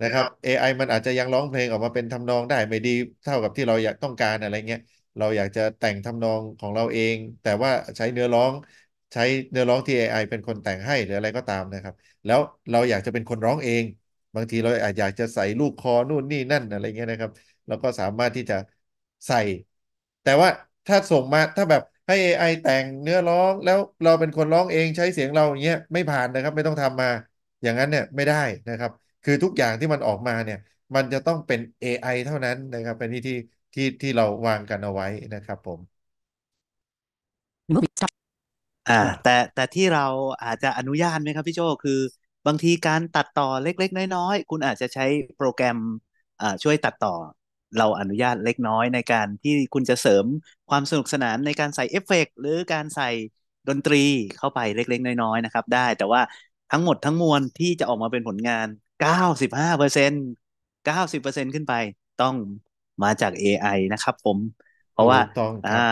นะครับ AI มันอาจจะยังร้องเพลงออกมาเป็นทำนองได้ไม่ดีเท่ากับที่เราอยากต้องการอะไรเงี้ยเราอยากจะแต่งทำนองของเราเอง แต่ว่าใช้เนื้อร้อง ใช้เนื้อร้องที่ AI เป็นคนแต่งให้หรืออะไรก็ตามนะครับ แล้วเราอยากจะเป็นคนร้องเอง บางทีเราอาจอยากจะใส่ลูกคอนู่นนี่นั่นอะไรเงี้ยนะครับเราก็สามารถที่จะใส่ แต่ว่าถ้าส่งมาถ้าแบบให้ AI แต่งเนื้อร้องแล้วเราเป็นคนร้องเอง ใช้เสียงเราอย่างเงี้ยไม่ผ่านนะครับ ไม่ต้องทำมา อย่างนั้นเนี่ยไม่ได้นะครับ คือทุกอย่างที่มันออกมาเนี่ย มันจะต้องเป็น AI เท่านั้นนะครับ เป็นที่ที่ที่ที่เราวางกันเอาไว้นะครับผม อ่าแต่แต่ที่เราอาจจะอนุญาตไหมครับพี่โจคือบางทีการตัดต่อเล็กๆน้อยๆคุณอาจจะใช้โปรแกรมอ่าช่วยตัดต่อ เราอนุญาตเล็กน้อยในการที่คุณจะเสริมความสนุกสนานในการใส่เอฟเฟกหรือการใส่ดนตรีเข้าไปเล็กๆน้อยๆนะครับ ได้แต่ว่าทั้งหมดทั้งมวลที่จะออกมาเป็นผลงาน95% 90%ขึ้นไป ต้องมาจาก AI นะครับผม เพราะว่าอ่า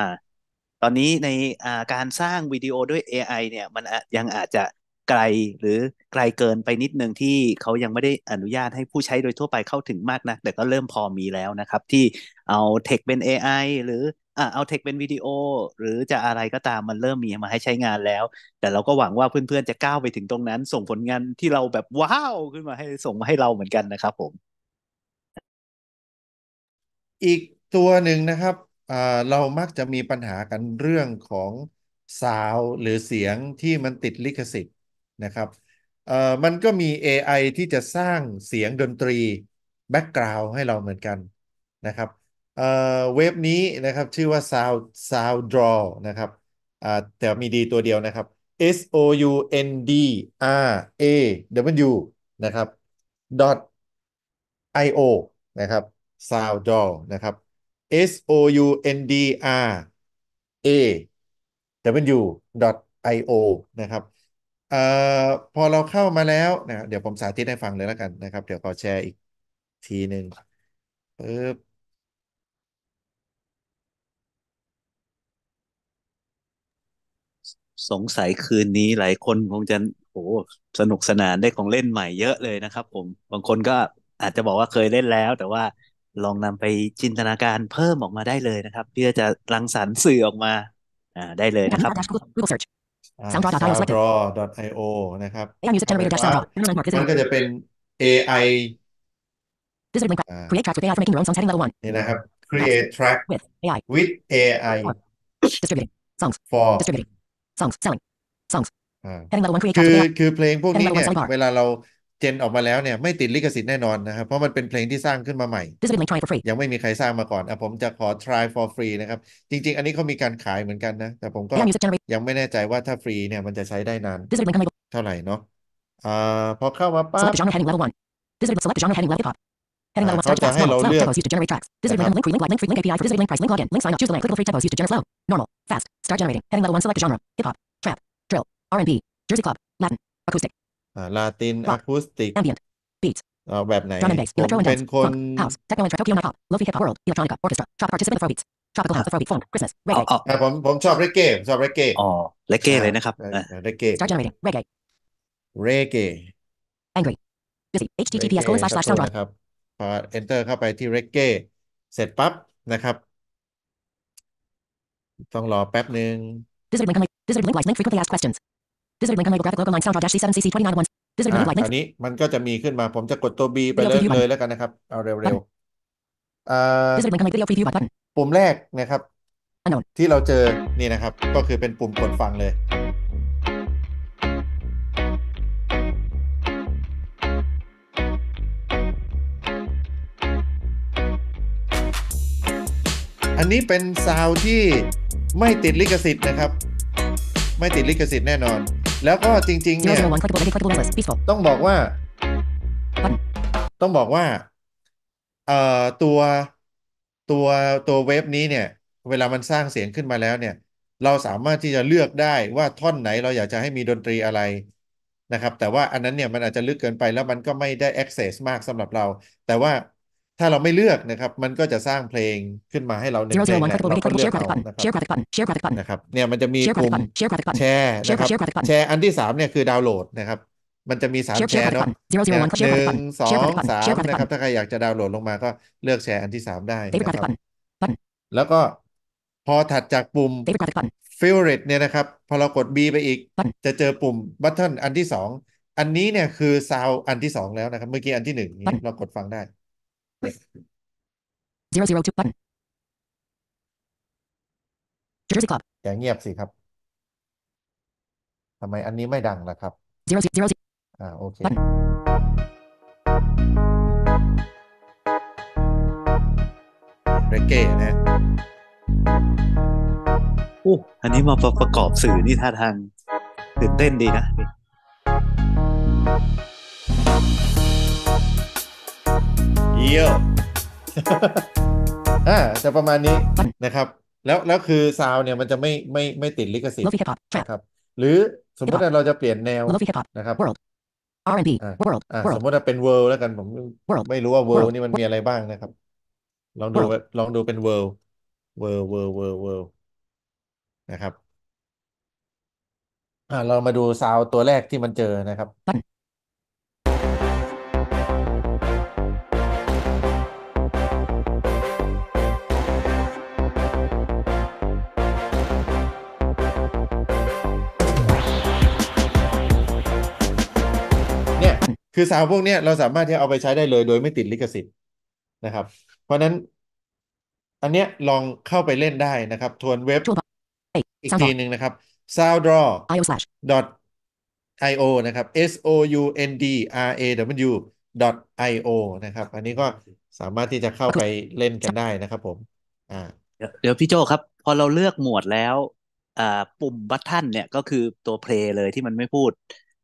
ตอนนี้ในอ่าการสร้างวิดีโอด้วย AI เนี่ยมันยังอาจจะไกลหรือไกลเกินไปนิดนึง ที่เขายังไม่ได้อนุญาตให้ผู้ใช้โดยทั่วไปเข้าถึงมากนะแต่ก็เริ่มพอมีแล้วนะครับ ที่เอาเทคเป็น AI หรือเอาเทคเป็นวิดีโอ หรือจะอะไรก็ตามมันเริ่มมีมาให้ใช้งานแล้ว แต่เราก็หวังว่าเพื่อนๆจะก้าวไปถึงตรงนั้น ส่งผลงานที่เราแบบว้าวขึ้นมาให้ส่งมาให้เราเหมือนกันนะครับ ผมอีกตัวหนึ่งนะครับ เรามักจะมีปัญหากันเรื่องของซาวหรือเสียงที่มันติดลิขสิทธิ์นะครับ มันก็มี AI ที่จะสร้างเสียงดนตรีแบ็กกราวด์ให้เราเหมือนกันนะครับ เว็บนี้นะครับชื่อว่า Sound Sound Draw นะครับ แต่มีดีตัวเดียวนะครับ S O U N D R A W นะครับ .io นะครับ s o u n d r นะครับ s o u n d r a w i o นะครับ เอ่อ พอเราเข้ามาแล้วนะเดี๋ยวผมสาธิตให้ฟังเลยแล้วกันนะครับ เดี๋ยวขอแชร์อีกทีหนึ่งปึ๊บสงสัยคืนนี้หลายคนคงจะโอ้สนุกสนานได้ของเล่นใหม่เยอะเลยนะครับผม บางคนก็อาจจะบอกว่าเคยเล่นแล้วแต่ว่าลองนำไปจินตนาการเพิ่มออกมาได้เลยนะครับ เพื่อจะรังสรรค์สื่อออกมาได้เลยนะครับ sounddraw.io นะครับ AI generator music Sounddrop มันก็จะเป็น AI Visit link. Create tracks with AI for making your own songs. Heading level one. นี่นะครับ create track with AI with AI distributing songs for distributing songs selling songs. Heading level one. Create tracks with AI. คือเพลงพวกนี้เนี่ยเวลาเราเจนออกมาแล้วเนี่ยไม่ติดลิขสิทธิ์แน่นอน นะครับ เพราะมันเป็นเพลงที่สร้างขึ้นมาใหม่ ยังไม่มีใครสร้างมาก่อนอ่ะผมจะขอ try for free นะครับ จริงๆ อันนี้เขามีการขายเหมือนกันนะ แต่ผมก็ ยังไม่แน่ใจว่าถ้าฟรีเนี่ยมันจะใช้ได้นาน เท่าไหร่ เนาะอ่าพอเข้ามาปั๊บเขาจะให้เราเลือก Trap, drill, R&B, Jersey club, Latin, acoustic. อ่าลาตินอะ Rock คูสติก ambient, beats, เอาแบบไหน drum and bass, ผม electro and เป็น dance, คน funk, house, techno and Tokyo night pop, lo-fi hip hop world, electronica, orchestra, tropical participant afrobeats, tropical house afrobeat, funk, Christmas, อ๋อ reggae, อ๋ออ่าผมผมชอบเรเก้ผมชอบเรเก้อ๋อเลกเก้เลยนะครับอ่าอ่าเรเก้ start generating, reggae, เรเก้ angry, busy, https เร colon เก้ slash สัก slash ครู่ soundcloud นะครับพอ enter เข้าไปที่เรเก้เสร็จปั๊บนะครับ ต้องรอแป๊บหนึ่ง visitor link, unlike- visitor link likes link frequently asked questions, v i s i t link unlabeled graphic logo line s o u n d c c 7 cc 29 v i s i t link นี้มันก็จะมีขึ้นมา ผมจะกดตัว B ไปเยเลยแล้วกันนะครับ เอาเร็วๆ v i s i t link unlabeled video button ปุ่มแรกนะครับ ที่เราเจอนี่นะครับ ก็คือเป็นปุ่มกดฟังเลย อันนี้เป็นซาวที่ไม่ติดลิขสิทธิ์นะครับ ไม่ติดลิขสิทธิ์แน่นอนแล้วก็จริงๆเนี่ยต้องบอกว่าต้องบอกว่าเอ่อตัวตัวตัวเว็บนี้เนี่ย เวลามันสร้างเสียงขึ้นมาแล้วเนี่ย เราสามารถที่จะเลือกได้ว่าท่อนไหนเราอยากจะให้มีดนตรีอะไรนะครับ แต่ว่าอันนั้นเนี่ยมันอาจจะลึกเกินไปแล้วมันก็ไม่ได้ access มากสำหรับเรา แต่ว่าถ้าเราไม่เลือกนะครับมันก็จะสร้างเพลงขึ้นมาให้เราในเพลงเราก็เลือกเอานะครับเนี่ยมันจะมีปุ่มแชร์นะครับแชร์อันที่สามเนี่ยคือดาวน์โหลดนะครับมันจะมีสามแชร์เนาะหนึ่งสองสามนะครับถ้าใครอยากจะดาวน์โหลดลงมาก็เลือกแชร์อันที่สามได้นะครับแล้วก็ พอถัดจากปุ่ม favorite เนี่ยนะครับพอเรากด B ไปอีก จะเจอปุ่ม button อันที่สองอันนี้เนี่ยคือซาวอันที่สองแล้วนะครับเมื่อกี้อันที่หนึ่งเรากดฟังได้ zero zero two button Jersey Club อย่าเงียบสิครับ ทำไมอันนี้ไม่ดังล่ะครับ zero zero อ่าโอเค button เรเก้นะอู้อันนี้มาประกอบสื่อนี่ท่าทางตื่นเต้นดีนะเยี่ยวอ่าจะประมาณนี้นะครับ แล้ว แล้วคือซาวเนี่ย มันจะไม่ ไม่ ไม่ติดลิขสิทธิ์ครับ หรือสมมติว่าเราจะเปลี่ยนแนวนะครับ w o R&B World สมมติว่าเป็น World แล้วกัน ผมไม่รู้ว่า World นี่มันมีอะไรบ้างนะครับ ลองดู ลองดูเป็น World World World World World นะครับ อ่า เรามาดูซาวตัวแรกที่มันเจอนะครับคือสาวพวกนี้เราสามารถที่เอาไปใช้ได้เลย โดยไม่ติดลิขสิทธิ์นะครับ เพราะนั้น อันเนี้ยลองเข้าไปเล่นได้นะครับ ทวนเว็บอีกทีหนึ่งนะครับ s o u n d r a w io นะครับ s o u n d r a w io นะครับ อันนี้ก็สามารถที่จะเข้าไปเล่นกันได้นะครับผมอ่าเดี๋ยวพี่โจครับ พอเราเลือกหมวดแล้วอ่าปุ่มบัตทันเนี่ยก็คือตัวเพลย์เลยที่มันไม่พูด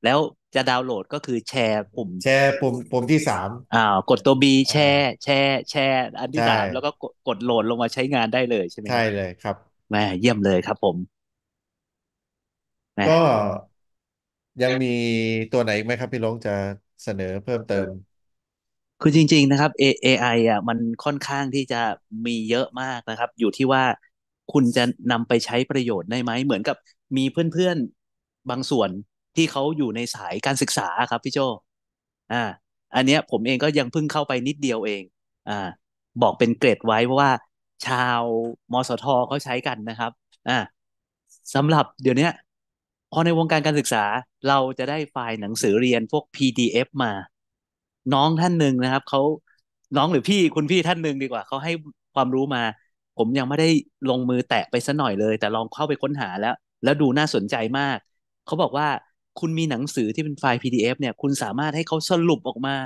แล้วจะดาวน์โหลดก็คือแชร์ปุ่ม แชร์ปุ่มปุ่มที่สามอ่ากดตัวบีแชร์แชร์แชร์ อันที่สามแล้วก็กดโหลดลงมาใช้งานได้เลยใช่ไหมใช่เลยครับแม่เยี่ยมเลยครับผม ก็ยังมีตัวไหนอีกไหมครับ พี่ลงจะเสนอเพิ่มเติมคือจริงๆนะครับ AI อ่ะมันค่อนข้างที่จะมีเยอะมากนะครับ อยู่ที่ว่าคุณจะนำไปใช้ประโยชน์ได้ไหมเหมือนกับมีเพื่อนๆบางส่วนที่เขาอยู่ในสายการศึกษาครับพี่โจ อ่า อันเนี้ยผมเองก็ยังเพิ่งเข้าไปนิดเดียวเอง อ่า บอกเป็นเกรดไว้เพราะว่า ชาวมสทเขาใช้กันนะครับ อ่าสำหรับเดี๋ยวนี้พอในวงการการศึกษา เราจะได้ไฟล์หนังสือเรียนพวก PDF มา น้องท่านหนึ่งนะครับเขาน้องหรือพี่คุณพี่ท่านหนึ่งดีกว่า เขาให้ความรู้มา ผมยังไม่ได้ลงมือแตะไปสัหน่อยเลย แต่ลองเข้าไปค้นหาแล้ว แล้วดูน่าสนใจมากเขาบอกว่าคุณมีหนังสือที่เป็นไฟล์ PDF เนี่ย คุณสามารถให้เขาสรุปออกมา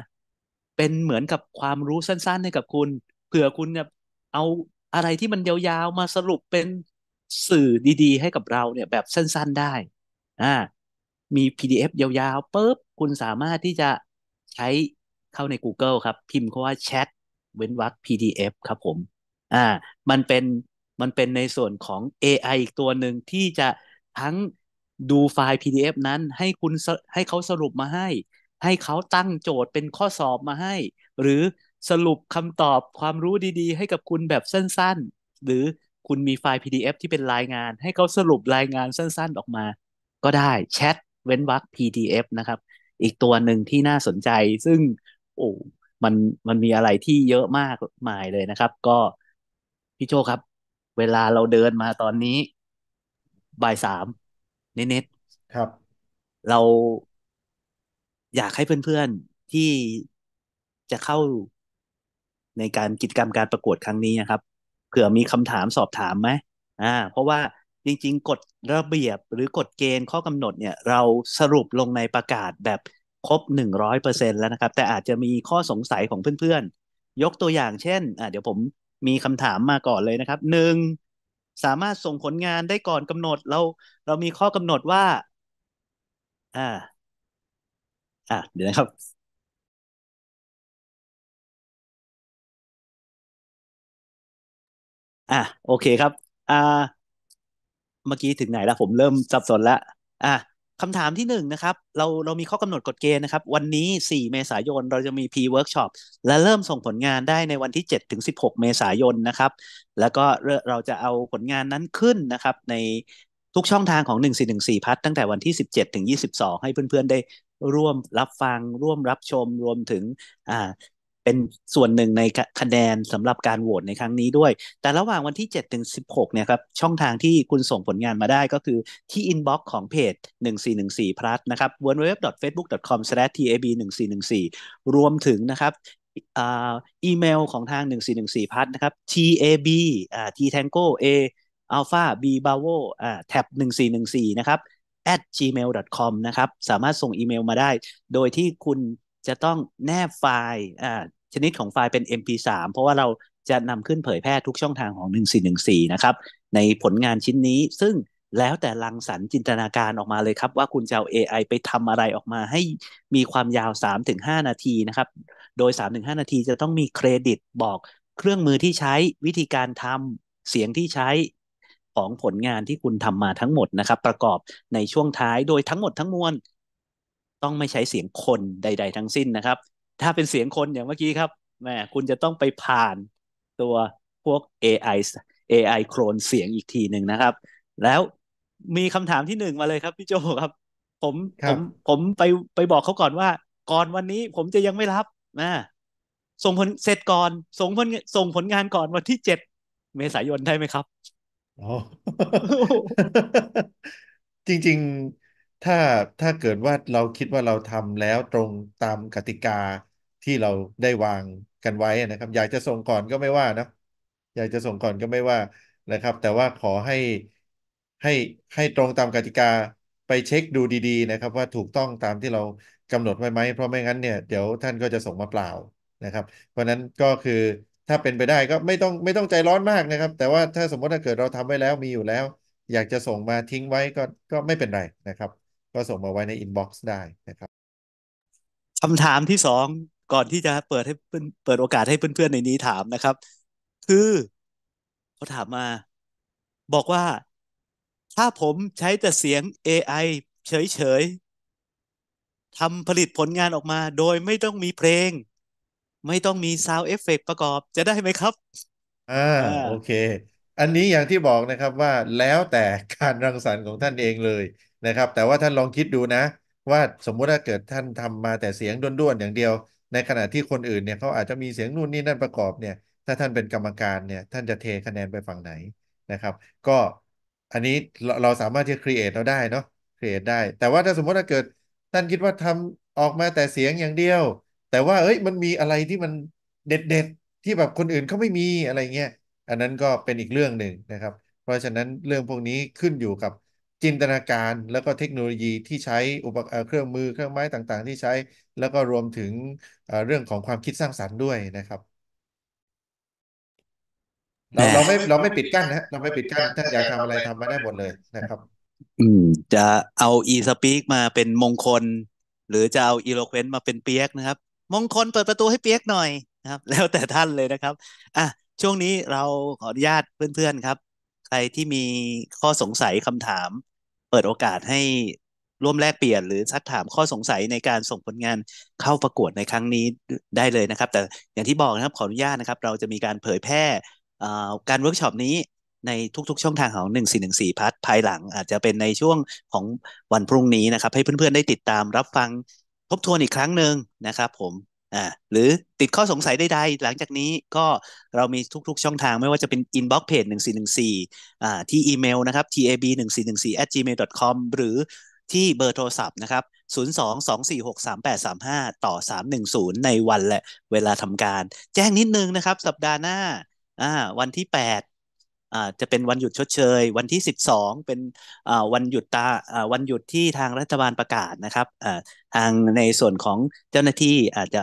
เป็นเหมือนกับความรู้สั้นๆ ให้กับคุณ เผื่อคุณเนี่ยเอาอะไรที่มันยาวๆ มาสรุปเป็นสื่อดีๆ ให้กับเราเนี่ยแบบสั้นๆได้ อ่า มี PDF ยาวๆปุ๊บ คุณสามารถที่จะใช้เข้าใน Google ครับ พิมพ์คาว่าแชทเว้นวรรค PDF ครับผม อ่า มันเป็นมันเป็นในส่วนของ AI อีกตัวหนึ่งที่จะทั้งดูไฟล์ PDF นั้น ให้คุณให้เขาสรุปมาให้ ให้เขาตั้งโจทย์เป็นข้อสอบมาให้ หรือสรุปคำตอบความรู้ดีๆให้กับคุณแบบสั้นๆ หรือคุณมีไฟล์ PDF ที่เป็นรายงาน ให้เขาสรุปรายงานสั้นๆออกมา ก็ได้แชทเว้นวรรค PDF นะครับ อีกตัวหนึ่งที่น่าสนใจซึ่ง โอ้มันมันมีอะไรที่เยอะมากมายเลยนะครับก็ พี่โจครับ เวลาเราเดินมาตอนนี้บ่ายสามเน็ตครับ เราอยากให้เพื่อน ๆ ที่จะเข้าในการกิจกรรมการประกวดครั้งนี้นะครับเผื่อมีคำถามสอบถามไหมอ่า เพราะว่าจริงๆกฎระเบียบหรือกฎเกณฑ์ข้อกำหนดเนี่ย เราสรุปลงในประกาศแบบครบหนึ่งร้อยเปอร์เซ็นแล้วนะครับ แต่อาจจะมีข้อสงสัยของเพื่อนๆ ยกตัวอย่างเช่น อ่าเดี๋ยวผมมีคำถามมาก่อนเลยนะครับหนึ่งสามารถส่งผลงานได้ก่อนกำหนดเรา เรามีข้อกำหนดว่า อ่า อ่า เดี๋ยวนะครับ อ่า โอเคครับ อ่า เมื่อกี้ถึงไหนแล้วผมเริ่มสับสนละอ่าคำถามที่หนึ่งนะครับเราเรามีข้อกำหนดกฎเกณฑ์นะครับวันนี้ 4 เมษายนเราจะมี P-Workshop และเริ่มส่งผลงานได้ในวันที่7ถึง16 เมษายนนะครับ แล้วก็เราจะเอาผลงานนั้นขึ้นนะครับ ในทุกช่องทางของ1414พัทตั้งแต่วันที่ 17ถึง22 ให้เพื่อนๆได้ ร่วมรับฟัง ร่วมรับชม รวมถึงเป็นส่วนหนึ่งในคะแนนสำหรับการโหวตในครั้งนี้ด้วย แต่ระหว่างวันที่7ถึงสิเนี่ยครับ ช่องทางที่คุณส่งผลงานมาได้ก็คือที่อินบ็อกซ์ของเพจ 1414สี่หนะครับ www.facebook.com/tab1414 รวมถึงนะครับอีเมลของทาง 1414สี่หนะครับ tab อ่า t tango a alpha b bravo อ่า tab 1414นะครับ at gmail.com นะครับสามารถส่งอีเมลมาได้โดยที่คุณจะต้องแนบไฟล์ ชนิดของไฟล์เป็น MP3 เพราะว่าเราจะนำขึ้นเผยแพร่ทุกช่องทางของ 1414นะครับ ในผลงานชิ้นนี้ ซึ่งแล้วแต่ลังสรรจินตนาการออกมาเลยครับ ว่าคุณจะเอา AI ไปทำอะไรออกมาให้มีความยาว 3-5 นาทีนะครับ โดย 3-5 นาทีจะต้องมีเครดิตบอกเครื่องมือที่ใช้ วิธีการทำเสียงที่ใช้ของผลงานที่คุณทำมาทั้งหมดนะครับประกอบในช่วงท้ายโดยทั้งหมดทั้งมวลต้องไม่ใช้เสียงคนใด ๆ ทั้งสิ้นนะครับ ถ้าเป็นเสียงคนอย่างเมื่อกี้ครับ แม่คุณจะต้องไปผ่านตัวพวก AI AI โคลนเสียงอีกทีหนึ่งนะครับ แล้วมีคำถามที่หนึ่งมาเลยครับพี่โจครับ ผมผม ผมไปไปบอกเขาก่อนว่า ก่อนวันนี้ ผมจะยังไม่รับนะส่งผลเสร็จก่อน ส่งผลส่งผลงานก่อนวันที่เจ็ดเมษายนได้ไหมครับอ๋อจริง ๆถ้าถ้าเกิดว่าเราคิดว่าเราทำแล้วตรงตามกติกาที่เราได้วางกันไว้นะครับ อยากจะส่งก่อนก็ไม่ว่านะอยากจะส่งก่อนก็ไม่ว่านะครับ แต่ว่าขอให้ให้ให้ตรงตามกติกาไปเช็คดูดี ๆ นะครับ ว่าถูกต้องตามที่เรากำหนดไว้ไหม เพราะไม่งั้นเนี่ยเดี๋ยวท่านก็จะส่งมาเปล่านะครับ เพราะนั้นก็คือถ้าเป็นไปได้ก็ไม่ต้องไม่ต้องใจร้อนมากนะครับ แต่ว่าถ้าสมมติถ้าเกิดเราทำไว้แล้วมีอยู่แล้ว อยากจะส่งมาทิ้งไว้ก็ก็ไม่เป็นไรนะครับก็ส่งมาไว้ในอินบ็อกซ์ได้นะครับคำถามที่สองก่อนที่จะเปิดให้เปิดโอกาสให้เพื่อนๆในนี้ถามนะครับ คือเขาถามมา บอกว่าถ้าผมใช้แต่เสียง AI เฉยๆทำผลิตผลงานออกมาโดยไม่ต้องมีเพลง ไม่ต้องมีซาวเอฟเฟกประกอบ จะได้ไหมครับอ่าโอเค อันนี้อย่างที่บอกนะครับว่าแล้วแต่การรังสรรค์ของท่านเองเลยนะครับแต่ว่าท่านลองคิดดูนะ ว่าสมมุติถ้าเกิดท่านทำมาแต่เสียงด้วนๆอย่างเดียว ในขณะที่คนอื่นเนี่ยเขาอาจจะมีเสียงนู่นนี่นั่นประกอบเนี่ยถ้าท่านเป็นกรรมการเนี่ย ท่านจะเทคะแนนไปฝั่งไหนนะครับ ก็อันนี้เราเราสามารถที่จะครีเอทเราได้เนาะครีเอทได้แต่ว่าถ้าสมมติถ้าเกิดท่านคิดว่าทำออกมาแต่เสียงอย่างเดียว แต่ว่าเอ้ยมันมีอะไรที่มันเด็ดๆที่แบบคนอื่นเขาไม่มีอะไรเงี้ยอันนั้นก็เป็นอีกเรื่องหนึ่งนะครับเพราะฉะนั้นเรื่องพวกนี้ขึ้นอยู่กับจินตนาการแล้วก็เทคโนโลยีที่ใช้อุปเครื่องมือเครื่องไม้ต่างๆ ที่ใช้ แล้วก็รวมถึงเรื่องของความคิดสร้างสรรค์ด้วยนะครับ เราเราไม่เราไม่ปิดกั้นนะเราไม่ปิดกั้นท่านอยากทำอะไรทำมาได้หมดเลยนะครับ อืม จะเอา e speak มาเป็นมงคล หรือจะเอา eloquent มาเป็นเปียกนะครับ มงคลเปิดประตูให้เปียกหน่อยนะครับ แล้วแต่ท่านเลยนะครับ อ่ะช่วงนี้เราขออนุญาตเพื่อนๆครับ ใครที่มีข้อสงสัยคำถามเปิดโอกาสให้ร่วมแลกเปลี่ยนหรือซักถามข้อสงสัยในการส่งผลงานเข้าประกวดในครั้งนี้ได้เลยนะครับ แต่อย่างที่บอกนะครับขออนุญาตนะครับ เราจะมีการเผยแพร่การเวิร์กช็อปนี้ในทุกๆช่องทางของ 1414 พัทภายหลังอาจจะเป็นในช่วงของวันพรุ่งนี้นะครับ ให้เพื่อนๆได้ติดตามรับฟังทบทวนอีกครั้งหนึ่งนะครับ ผมอ่าหรือติดข้อสงสัยใดๆหลังจากนี้ก็เรามีทุกๆช่องทางไม่ว่าจะเป็น inbox page 1414อ่าที่อีเมลนะครับ tab 1414 at gmail com หรือที่เบอร์โทรศัพท์นะครับ022463835 ต่อ 310 ในวันและเวลาทำการ แจ้งนิดนึงนะครับสัปดาห์หน้าอ่าวันที่ 8จะเป็นวันหยุดชดเชย วันที่ 12 เป็นวันหยุดตาวันหยุดที่ทางรัฐบาลประกาศนะครับทางในส่วนของเจ้าหน้าที่อาจจะ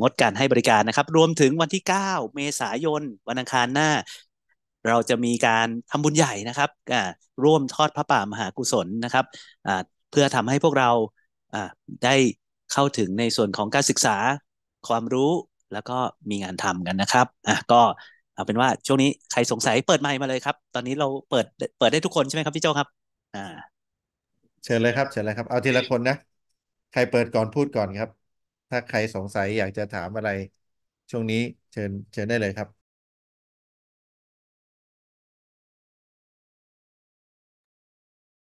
งดการให้บริการนะครับ รวมถึงวันที่ 9 เมษายนวันอังคารหน้า เราจะมีการทำบุญใหญ่นะครับร่วมทอดพระป่ามหากุศลนะครับเพื่อทำให้พวกเราได้เข้าถึงในส่วนของการศึกษาความรู้แล้วก็มีงานทำกันนะครับอ่ก็เอาเป็นว่าช่วงนี้ใครสงสัยเปิดไมค์มาเลยครับ ตอนนี้เราเปิด เปิดได้ทุก คนใช่ไหมครับพี่โจครับ อ่า เชิญเลยครับ เชิญเลยครับ เอา ทีละคน นะ ใครเปิดก่อนพูดก่อนครับ ถ้าใครสงสัยอยากจะถามอะไร ช่วงนี้เชิญ เชิญได้เลยครับ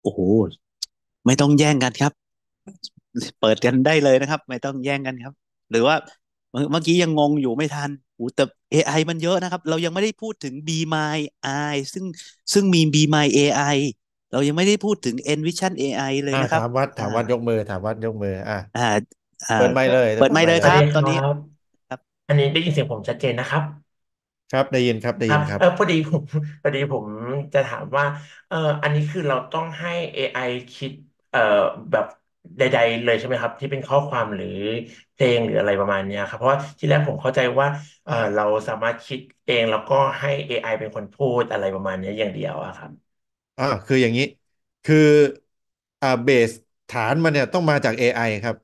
โอ้โหไม่ต้องแย่งกันครับ เปิดกันได้เลยนะครับ ไม่ต้องแย่งกันครับ หรือว่าเมื่อกี้ยังงงอยู่ไม่ทันอูแต่ AI มันเยอะนะครับเรายังไม่ได้พูดถึง b My AI ซึ่งซึ่งมี b My AI เรายังไม่ได้พูดถึง n v i s i o n AI เลยนะครับถามวัดถามวัดยกมือ ถามวัดยกมืออ่อ่าเปิดไม่เลยเปิดไม่เลยครับตอนนี้ครับ อันนี้ได้ยินเสียงผมชัดเจนนะครับ ครับได้ยินครับได้ยินครับเออพอดีผมพอดีผมจะถามว่าเอออันนี้คือเราต้องให้ AI คิดเอ่อแบบใด ๆ เลยใช่ไหมครับ ที่เป็นข้อความหรือเพลงหรืออะไรประมาณนี้ครับเพราะาที่แรกผมเข้าใจว่าเออเราสามารถคิดเองแล้วก็ให้ AI เป็นคนพูดอะไรประมาณนี้อย่างเดียวอะครับอ่าคืออย่างนี้คืออ่าเบสฐานมันเนี่ยต้องมาจาก AI ครับ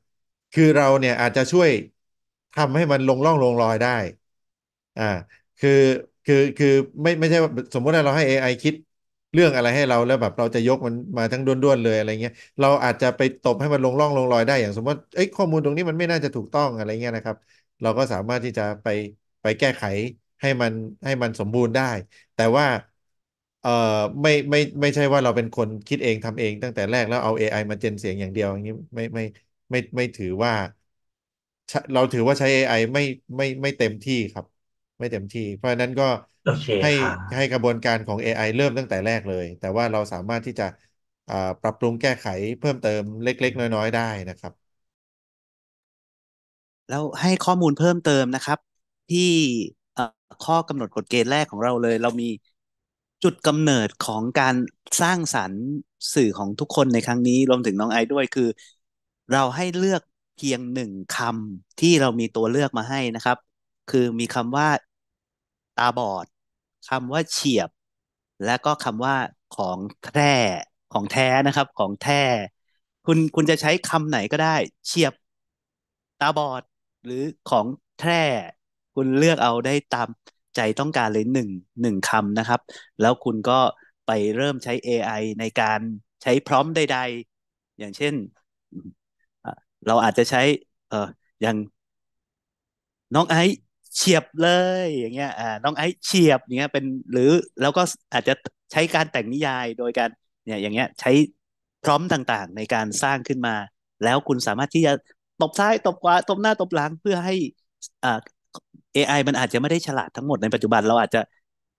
คือเราเนี่ยอาจจะช่วยทำให้มันลงร่องลงรอยได้ อ่า คือคือคือไม่ไม่ใช่สมมติว่าเราให้ AI คิดเรื่องอะไรให้เราแล้วแบบเราจะยกมันมาทั้งด้วนๆ เลยอะไรเงี้ยเราอาจจะไปตบให้มันลงร่องลงรอยได้อย่างสมมติเอ้ยข้อมูลตรงนี้มันไม่น่าจะถูกต้องอะไรเงี้ยนะครับ เราก็สามารถที่จะไปไปแก้ไขให้มันให้มันสมบูรณ์ได้ แต่ว่า เอ่อไม่ไม่ไม่ใช่ว่าเราเป็นคนคิดเองทำเอง ตั้งแต่แรกแล้วเอา AI มาเจนเสียงอย่างเดียวอย่างนี้ไม่ไม่ไม่ไม่ถือว่า เราถือว่าใช้ AI ไม่ไม่ไม่เต็มที่ครับไม่เต็มที่ เพราะนั้นก็ให้ให้กระบวนการของ AI เริ่มตั้งแต่แรกเลย แต่ว่าเราสามารถที่จะปรับปรุงแก้ไขเพิ่มเติมเล็ก ๆ น้อยๆได้นะครับ แล้วให้ข้อมูลเพิ่มเติมนะครับ ที่ข้อกำหนดกฎเกณฑ์แรกของเราเลย เรามีจุดกำเนิดของการสร้างสรรค์สื่อของทุกคนในครั้งนี้รวมถึงน้องไอด้วยคือ เราให้เลือกเพียงหนึ่งคำที่เรามีตัวเลือกมาให้นะครับ คือมีคำว่าตาบอดคำว่าเฉียบ และก็คำว่าของแท้ของแท้นะครับ ของแท้คุณคุณจะใช้คำไหนก็ได้ เฉียบตาบอดหรือของแท้ คุณเลือกเอาได้ตามใจต้องการเลยหนึ่งหนึ่งคำนะครับ แล้วคุณก็ไปเริ่มใช้ AI ในการใช้พร้อมใดๆ อย่างเช่น เราอาจจะใช้เอออย่างน้องไอเฉียบเลยอย่างเงี้ยอ่าน้องไอเฉียบ อย่างเงี้ยเป็นหรือแล้วก็อาจจะใช้การแต่งนิยายโดยการเนี่ยอย่างเงี้ยใช้พร้อมต่างๆ ในการสร้างขึ้นมา แล้วคุณสามารถที่จะตบซ้ายตบขวา ตบหน้าตบหลังเพื่อให้อ่า AI มันอาจจะไม่ได้ฉลาดทั้งหมด ในปัจจุบันเราอาจจะ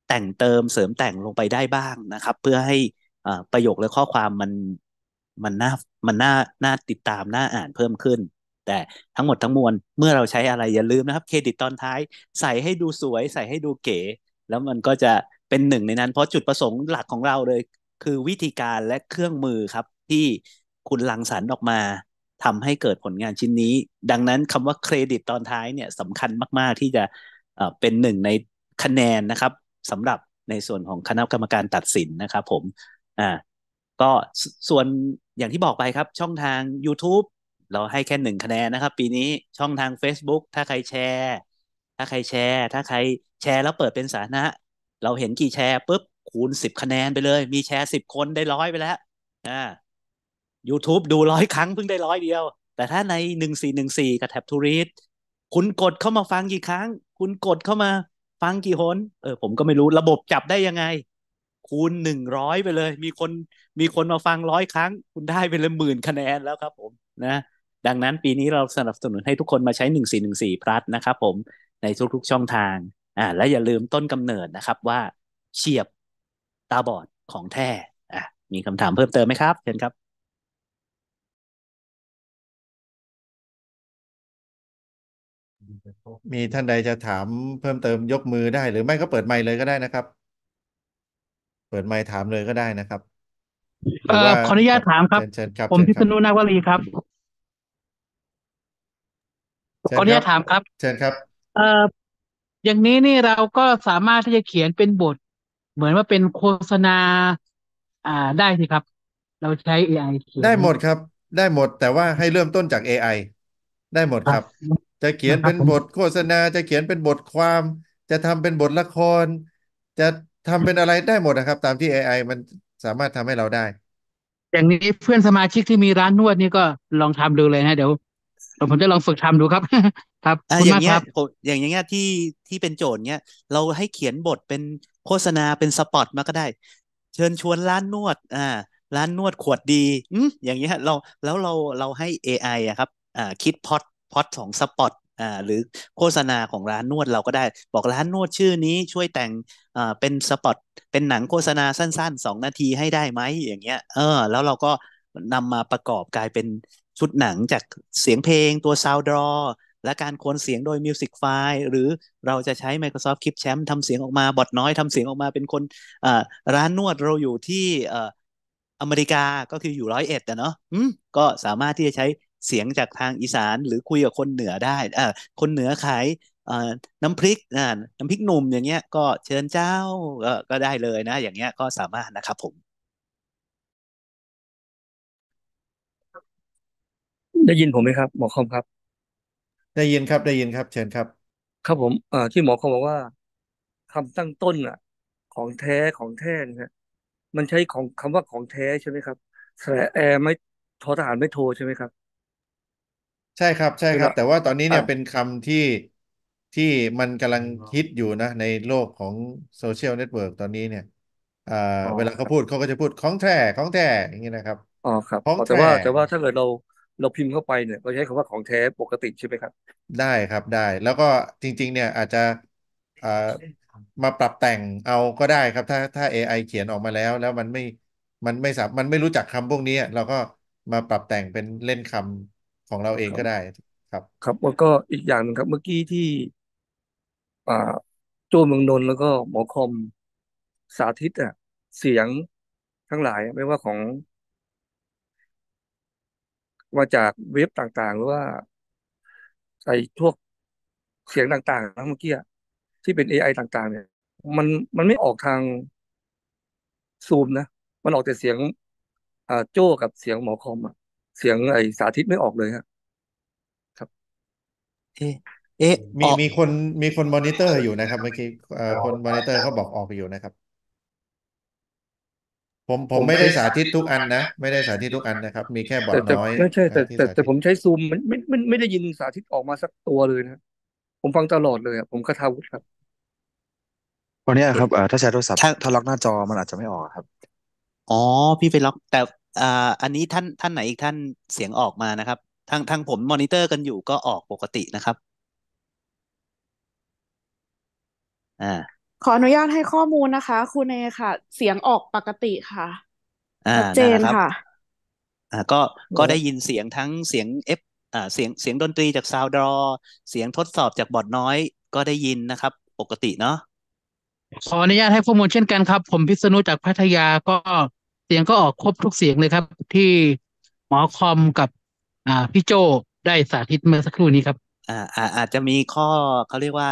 แต่งเติมเสริมแต่งลงไปได้บ้างนะครับ เพื่อให้ประโยคและข้อความมันมันน่ามันน่าน่าติดตาม น่าอ่านเพิ่มขึ้นแต่ทั้งหมดทั้งมวล เมื่อเราใช้อะไรอย่าลืมนะครับ เครดิตตอนท้ายใส่ให้ดูสวย ใส่ให้ดูเก๋แล้วมันก็จะเป็นหนึ่งในนั้นเพราะจุดประสงค์หลักของเราเลย คือวิธีการและเครื่องมือครับ ที่คุณลังสรรออกมา ทำให้เกิดผลงานชิ้นนี้ ดังนั้นคำว่าเครดิตตอนท้ายเนี่ยสำคัญมากๆที่จะเป็นหนึ่งในคะแนนนะครับ สำหรับในส่วนของคณะกรรมการตัดสินนะครับ ผมอ่าก็ส่วนอย่างที่บอกไปครับ ช่องทาง YouTube เราให้แค่หนึ่งคะแนนนะครับ ปีนี้ช่องทาง Facebook ถ้าใครแชร์ ถ้าใครแชร์ ถ้าใครแชร์แล้วเปิดเป็นสาธารณะเราเห็นกี่แชร์ปุ๊บ คูณสิบคะแนนไปเลย มีแชร์สิบคนได้ร้อยไปแล้วอ่า YouTube ดูร้อยครั้งเพิ่งได้ร้อยเดียว แต่ถ้าในหนึ่งสี่หนึ่งสี่กับแท็บทูริสคุณกดเข้ามาฟังกี่ครั้ง คุณกดเข้ามาฟังกี่หนเออผมก็ไม่รู้ระบบจับได้ยังไง คูณหนึ่งร้อยไปเลย มีคนมีคนมาฟังร้อยครั้ง คุณได้ไปเลยหมื่นคะแนนแล้วครับ ผมนะดังนั้นปีนี้เราสนับสนุนให้ทุกคนมาใช้1414พลัสนะครับ ผมในทุก ๆช่องทาง อ่าและอย่าลืมต้นกำเนิดนะครับ ว่าเฉียบตาบอดของแท้อ่ามีคำถามเพิ่มเติมไหมครับเชิญครับ มีท่านใดจะถามเพิ่มเติมยกมือได้ หรือไม่ก็เปิดไมค์เลยก็ได้นะครับ เปิดไมค์ถามเลยก็ได้นะครับ เออขออนุญาตถามครับผมพิคษรณุนาวลีครับขออนุญาตถามครับ เชิญครับ เอ่ออย่างนี้นี่เราก็สามารถที่จะเขียนเป็นบท เหมือนว่าเป็นโฆษณา อ่าได้สิครับ เราใช้ AI เขียนได้หมดครับ ได้หมดแต่ว่าให้เริ่มต้นจาก AI ได้หมดครับ จะเขียนเป็นบท โฆษณาจะเขียนเป็นบทความ จะทำเป็นบทละคร จะทำเป็นอะไรได้หมดนะครับ ตามที่ AI มันสามารถทำให้เราได้ อย่างนี้เพื่อนสมาชิกที่มีร้านนวดนี่ก็ลองทำดูเลยนะเดี๋ยวผมจะลองฝึกทำดูครับ ครับอย่างเงี้ยอย่างเงี้ยที่ที่เป็นโจทย์เนี้ย เราให้เขียนบทเป็นโฆษณาเป็นสปอตมาก็ได้ เชิญชวนร้านนวด อ่า ร้านนวดขวดดีอืมอย่างเงี้ยเรา แล้วเราเราให้ AI อ่ะครับ อ่าคิดพอดพอดของสปอต อ่า หรือโฆษณาของร้านนวดเราก็ได้ บอกร้านนวดชื่อนี้ช่วยแต่งอ่าเป็นสปอต เป็นหนังโฆษณาสั้นๆสองนาทีให้ได้ไหมอย่างเงี้ย เออ แล้วเราก็นำมาประกอบกลายเป็นชุดหนังจากเสียงเพลงตัวซาวด์ดรอและการโคนเสียงโดย Music File หรือเราจะใช้ Microsoft Clip Champ ทำเสียงออกมา บอทน้อยทำเสียงออกมา เป็นคนร้านนวดเราอยู่ที่อเมริกาก็คืออยู่ร้อยเอ็ดอะเนาะก็สามารถที่จะใช้เสียงจากทางอีสาน หรือคุยกับคนเหนือได้คนเหนือขายน้ำพริกน้ำพริกหนุ่มอย่างเงี้ยก็เชิญเจ้าก็ได้เลยนะ อย่างเงี้ยก็สามารถนะครับผมได้ยินผมไหมครับหมอคอมครับ ได้ยินครับได้ยินครับเชิญครับ ครับผมเอ่อที่หมอคอมบอกว่าคำตั้งต้นอ่ะ ของแท้ของแท้นะฮะมันใช้ของคำว่าของแท้ใช่ไหมครับแสแอร์ไม่ทอทหารไม่โทใช่ไหมครับ ใช่ครับ ใช่ครับ แต่ว่าตอนนี้เนี่ยเป็นคำที่ที่มันกำลังฮิตอยู่นะ ในโลกของโซเชียลเน็ตเวิร์กตอนนี้เนี่ยเวลาเขาพูดเขาก็จะพูดของแท้ของแท้อย่างนี้นะครับอ๋อครับของแต่ทว่าแต่ว่าถ้าเกิดเราเราพิมพ์เข้าไปเนี่ยเราใช้คำว่าของแท้ปกติใช่ไหมครับ ได้ครับได้ แล้วก็จริง ๆ เนี่ยอาจจะมาปรับแต่งเอาก็ได้ครับ ถ้าถ้า AI เขียนออกมาแล้ว แล้วมันไม่มันไม่สามมันไม่รู้จักคำพวกนี้เราก็มาปรับแต่งเป็นเล่นคำของเราเองก็ได้ ครับ ครับแล้วก็อีกอย่างนึงครับ เมื่อกี้ที่่าโจมเมืองนนแล้วก็หมอคอมสาธิตอ่ะเสียงทั้งหลาย ไม่ว่าของมาจากเว็บต่างๆ หรือว่าไอ้พวกเสียงต่างๆเมื่อกี้ที่เป็น AI ต่าง ๆ เนี่ยมันมันไม่ออกทางซูมนะมันออกแต่เสียงอ่าโจ้กับเสียงหมอคอมอะเสียงไอ้สาธิตไม่ออกเลยฮะเอ๊เอ๊มีมีคนมีคนมอนิเตอร์อยู่นะครับ เมื่อกี้เอ่อคนมอนิเตอร์เขาบอกออกไปอยู่นะครับผมผมไม่ได้สาธิตทุกอันนะไม่ได้สาธิตทุกอันนะครับ มีแค่บอทน้อยไม่ใช่แต่แต่แต่ผมใช้ซูม มันไม่ไม่ไม่ได้ยินสาธิตออกมาสักตัวเลยนะผมฟังตลอดเลยอ่ะผมก็ทาวุฒิครับตอนนี้ครับเอ่อถ้าใช้โทรศัพท์ถ้าถ้าล็อกหน้าจอ มันอาจจะไม่ออกครับ อ๋อ พี่ไปล็อก แต่อ่าอันนี้ท่านท่านไหนอีกท่านเสียงออกมานะครับทางทางผมมอนิเตอร์กันอยู่ก็ออกปกตินะครับอ่าขออนุญาตให้ข้อมูลนะคะคุณเอค่ะ เสียงออกปกติค่ะชัดเจนค่ะอ่า ก็ก็ได้ยินเสียงทั้งเสียงเอฟอ่าเสียงเสียงดนตรีจากซาวดรอเสียงทดสอบจากบอร์ดน้อย ก็ได้ยินนะครับ ปกติเนาะ ขออนุญาตให้ข้อมูลเช่นกันครับ ผมพิษณุจากพัทยาก็เสียงก็ออกครบทุกเสียงเลยครับ ที่หมอคอมกับอ่าพี่โจได้สาธิตเมื่อสักครู่นี้ครับ อ่าอ่าอาจจะมีข้อเขาเรียกว่า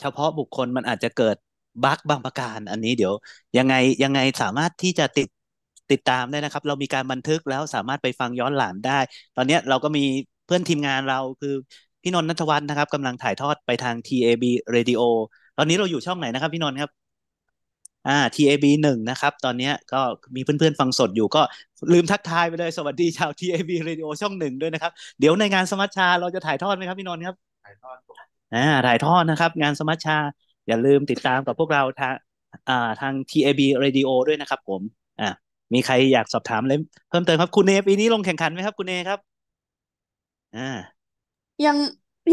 เฉพาะบุคคลมันอาจจะเกิดบั๊กบางประการอันนี้เดี๋ยว ยังไงยังไงสามารถที่จะติดติดตามได้นะครับ เรามีการบันทึกแล้วสามารถไปฟังย้อนหลังได้ ตอนนี้เราก็มีเพื่อนทีมงานเราคือพี่นนท์นัทวัฒน์นะครับกำลังถ่ายทอดไปทาง TAB Radio ตอนนี้เราอยู่ช่องไหนนะครับพี่นนท์ครับอ่า TAB หนึ่งนะครับ ตอนนี้ก็มีเพื่อน ๆ ฟังสดอยู่ก็ลืมทักทายไปเลย สวัสดีชาว TAB Radio ช่องหนึ่งด้วยนะครับเดี๋ยวในงานสมัชชาเราจะถ่ายทอดไหมครับพี่นนท์ครับถ่ายทอดอ่าถ่ายทอดนะครับ งานสมัชชาอย่าลืมติดตามกับพวกเราทางอ่าทาง TAB Radio ด้วยนะครับผม อ่ามีใครอยากสอบถามเลยเพิ่มเติมครับคุณเนปีนี้ลงแข่งขันไหมครับคุณเนครับอ่ายัง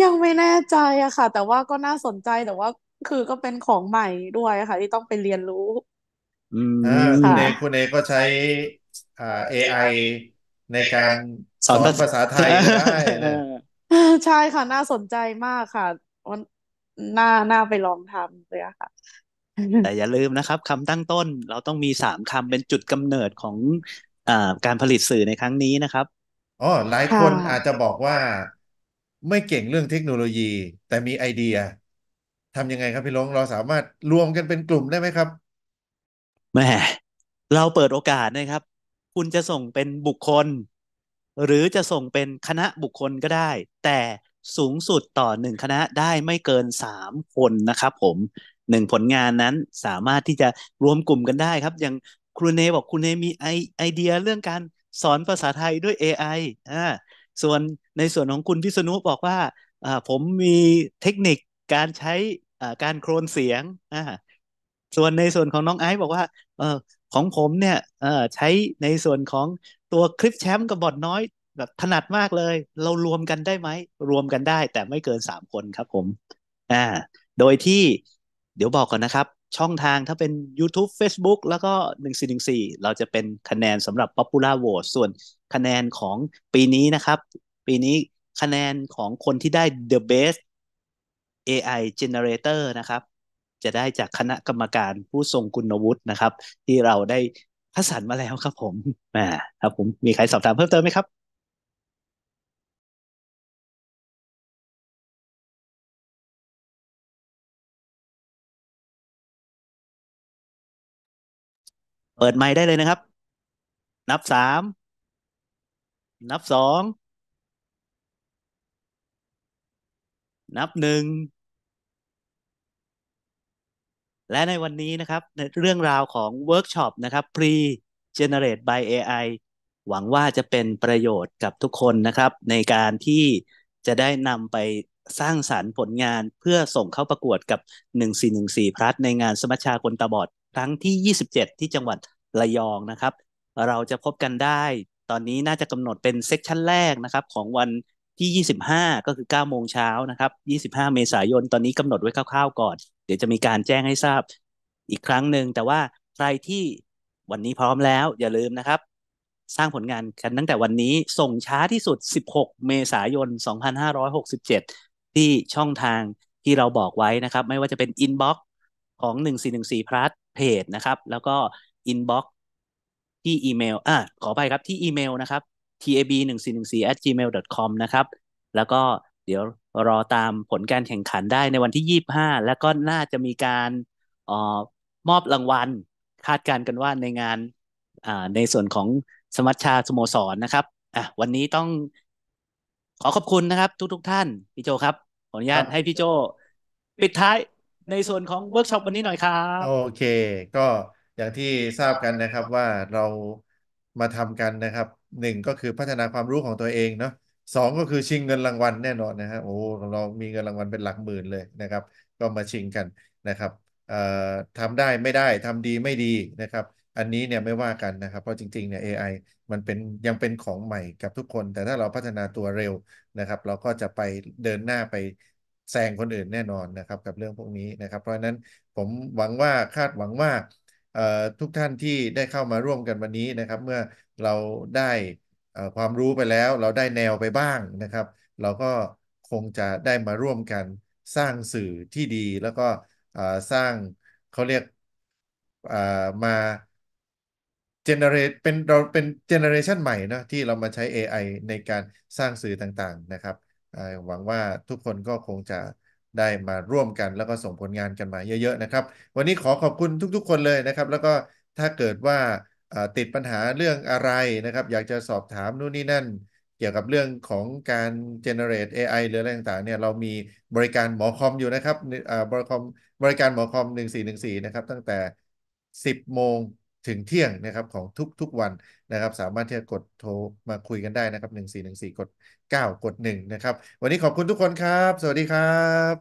ยังไม่แน่ใจอะค่ะแต่ว่าก็น่าสนใจแต่ว่าคือก็เป็นของใหม่ด้วยค่ะที่ต้องไปเรียนรู้คุณเอคคุณเอก็ใช้อ่า AI ในการสอนภาษาไทยได้ใช่ค่ะ น่าสนใจมากค่ะหน้าหน้าไปลองทำเลยค่ะ แต่อย่าลืมนะครับคำตั้งต้นเราต้องมีสามคำเป็นจุดกำเนิดของอการผลิตสื่อในครั้งนี้นะครับ อ๋อหลายคนอาจจะบอกว่า ไม่เก่งเรื่องเทคโนโลยี แต่มีไอเดียทำยังไงครับ พี่ลงเราสามารถรวมกันเป็นกลุ่มได้ไหมครับแม่ เราเปิดโอกาสนะครับ คุณจะส่งเป็นบุคคล หรือจะส่งเป็นคณะบุคคลก็ได้ แต่สูงสุดต่อหนึ่งคณะได้ไม่เกินสามคนนะครับผมหนึ่งผลงานนั้นสามารถที่จะรวมกลุ่มกันได้ครับ อย่างครูเนบอกครูเนมีไอไอเดียเรื่องการสอนภาษาไทยด้วย AI อ่าส่วนในส่วนของคุณพิษณุบอกว่าอ่า ผมมีเทคนิคการใช้อ่าการโครนเสียงอ่าส่วนในส่วนของน้องไอซ์บอกว่าเออของผมเนี่ยเออใช้ในส่วนของตัวคลิปแชมป์กับบอดน้อยแบบถนัดมากเลย เรารวมกันได้ไหม รวมกันได้ แต่ไม่เกินสามคนครับผม อ่า โดยที่เดี๋ยวบอกก่อนนะครับ ช่องทางถ้าเป็น YouTube Facebook แล้วก็1414 เราจะเป็นคะแนนสำหรับ Popular Vote ส่วนคะแนนของปีนี้นะครับ ปีนี้คะแนนของคนที่ได้ The Best AI Generator นะครับ จะได้จากคณะกรรมการผู้ทรงคุณวุฒินะครับ ที่เราได้คัสรนมาแล้วครับ ผม อ่า ครับผม มีใครสอบถามเพิ่มเติมไหมครับเปิดไมค์ได้เลยนะครับ นับสาม นับสอง นับหนึ่ง และในวันนี้นะครับในเรื่องราวของเวิร์กช็อปนะครับ Pre Generate by AI หวังว่าจะเป็นประโยชน์กับทุกคนนะครับ ในการที่จะได้นำไปสร้างสารรค์ผลงานเพื่อส่งเข้าประกวดกับ1414พลัส ในงานสมัชชาคนตาบอดครั้งที่ 27 ที่จังหวัดระยองนะครับ เราจะพบกันได้ ตอนนี้น่าจะกำหนดเป็นเซสชันแรกนะครับของวันที่ 25 ก็คือ 9 โมงเช้านะครับ 25 เมษายน ตอนนี้กำหนดไว้คร่าวๆ ก่อน เดี๋ยวจะมีการแจ้งให้ทราบอีกครั้งหนึ่งแต่ว่าใครที่วันนี้พร้อมแล้ว อย่าลืมนะครับ สร้างผลงานกัน ตั้งแต่วันนี้ ส่งช้าที่สุด 16 เมษายน 2567 ที่ช่องทางที่เราบอกไว้นะครับ ไม่ว่าจะเป็นอิ็อกซ์ของ 1414พลัสเพจนะครับ แล้วก็ อินบ็อกที่อีเมลอ่าขอไปครับที่อีเมลนะครับ tab 1 4 1 4 gmail com นะครับ แล้วก็เดี๋ยวรอตามผลการแข่งขันได้ในวันที่ 25 แล้วก็น่าจะมีการออมอบรางวัลคาดการณ์กันว่าในงานในส่วนของสมัชชาสโมสรนนะครับอ่ะวันนี้ต้องขอขอบคุณนะครับ ทุกๆทท่านพี่โจครับ ขออนุญาตให้พี่โจปิดท้ายในส่วนของเวิร์กช็อปวันนี้หน่อยครับโอเค ก็อย่างที่ทราบกันนะครับว่าเรามาทำกันนะครับหนึ่งก็คือพัฒนาความรู้ของตัวเองเนาะสองก็คือชิงเงินรางวัลแน่นอนนะฮะโอ้เรามีเงินรางวัลเป็นหลักหมื่นเลยนะครับ ก็มาชิงกันนะครับเอ่อทำได้ไม่ได้ทำดีไม่ดีนะครับ อันนี้เนี่ยไม่ว่ากันนะครับเพราะจริงๆเนี่ย AI มันเป็นยังเป็นของใหม่กับทุกคน แต่ถ้าเราพัฒนาตัวเร็วนะครับ เราก็จะไปเดินหน้าไปแซงคนอื่นแน่นอนนะครับกับเรื่องพวกนี้นะครับ เพราะฉะนั้นผมหวังว่าคาดหวังว่าทุกท่านที่ได้เข้ามาร่วมกันวันนี้นะครับ เมื่อเราได้ความรู้ไปแล้วเราได้แนวไปบ้างนะครับ เราก็คงจะได้มาร่วมกันสร้างสื่อที่ดี แล้วก็สร้างเขาเรียกมาจเนเรตเป็นเราเป็นเจเนอเรชันใหม่นะที่เรามาใช้ AI ในการสร้างสื่อต่างๆนะครับหวังว่าทุกคนก็คงจะได้มาร่วมกัน แล้วก็ส่งผลงานกันมาเยอะๆนะครับ วันนี้ขอขอบคุณทุกๆ คนเลยนะครับ แล้วก็ถ้าเกิดว่าติดปัญหาเรื่องอะไรนะครับ อยากจะสอบถามนู่นนี่นั่น เกี่ยวกับเรื่องของการ generate AI หรืออะไรต่างๆเนี่ยเรามีบริการหมอคอมอยู่นะครับ บริการหมอคอม 1414นะครับตั้งแต่ 10 โมงถึงเที่ยงนะครับของทุกๆวันนะครับ สามารถที่จะกดโทรมาคุยกันได้นะครับ1414กด 9 กด1นะครับวันนี้ขอบคุณทุกคนครับ สวัสดีครับ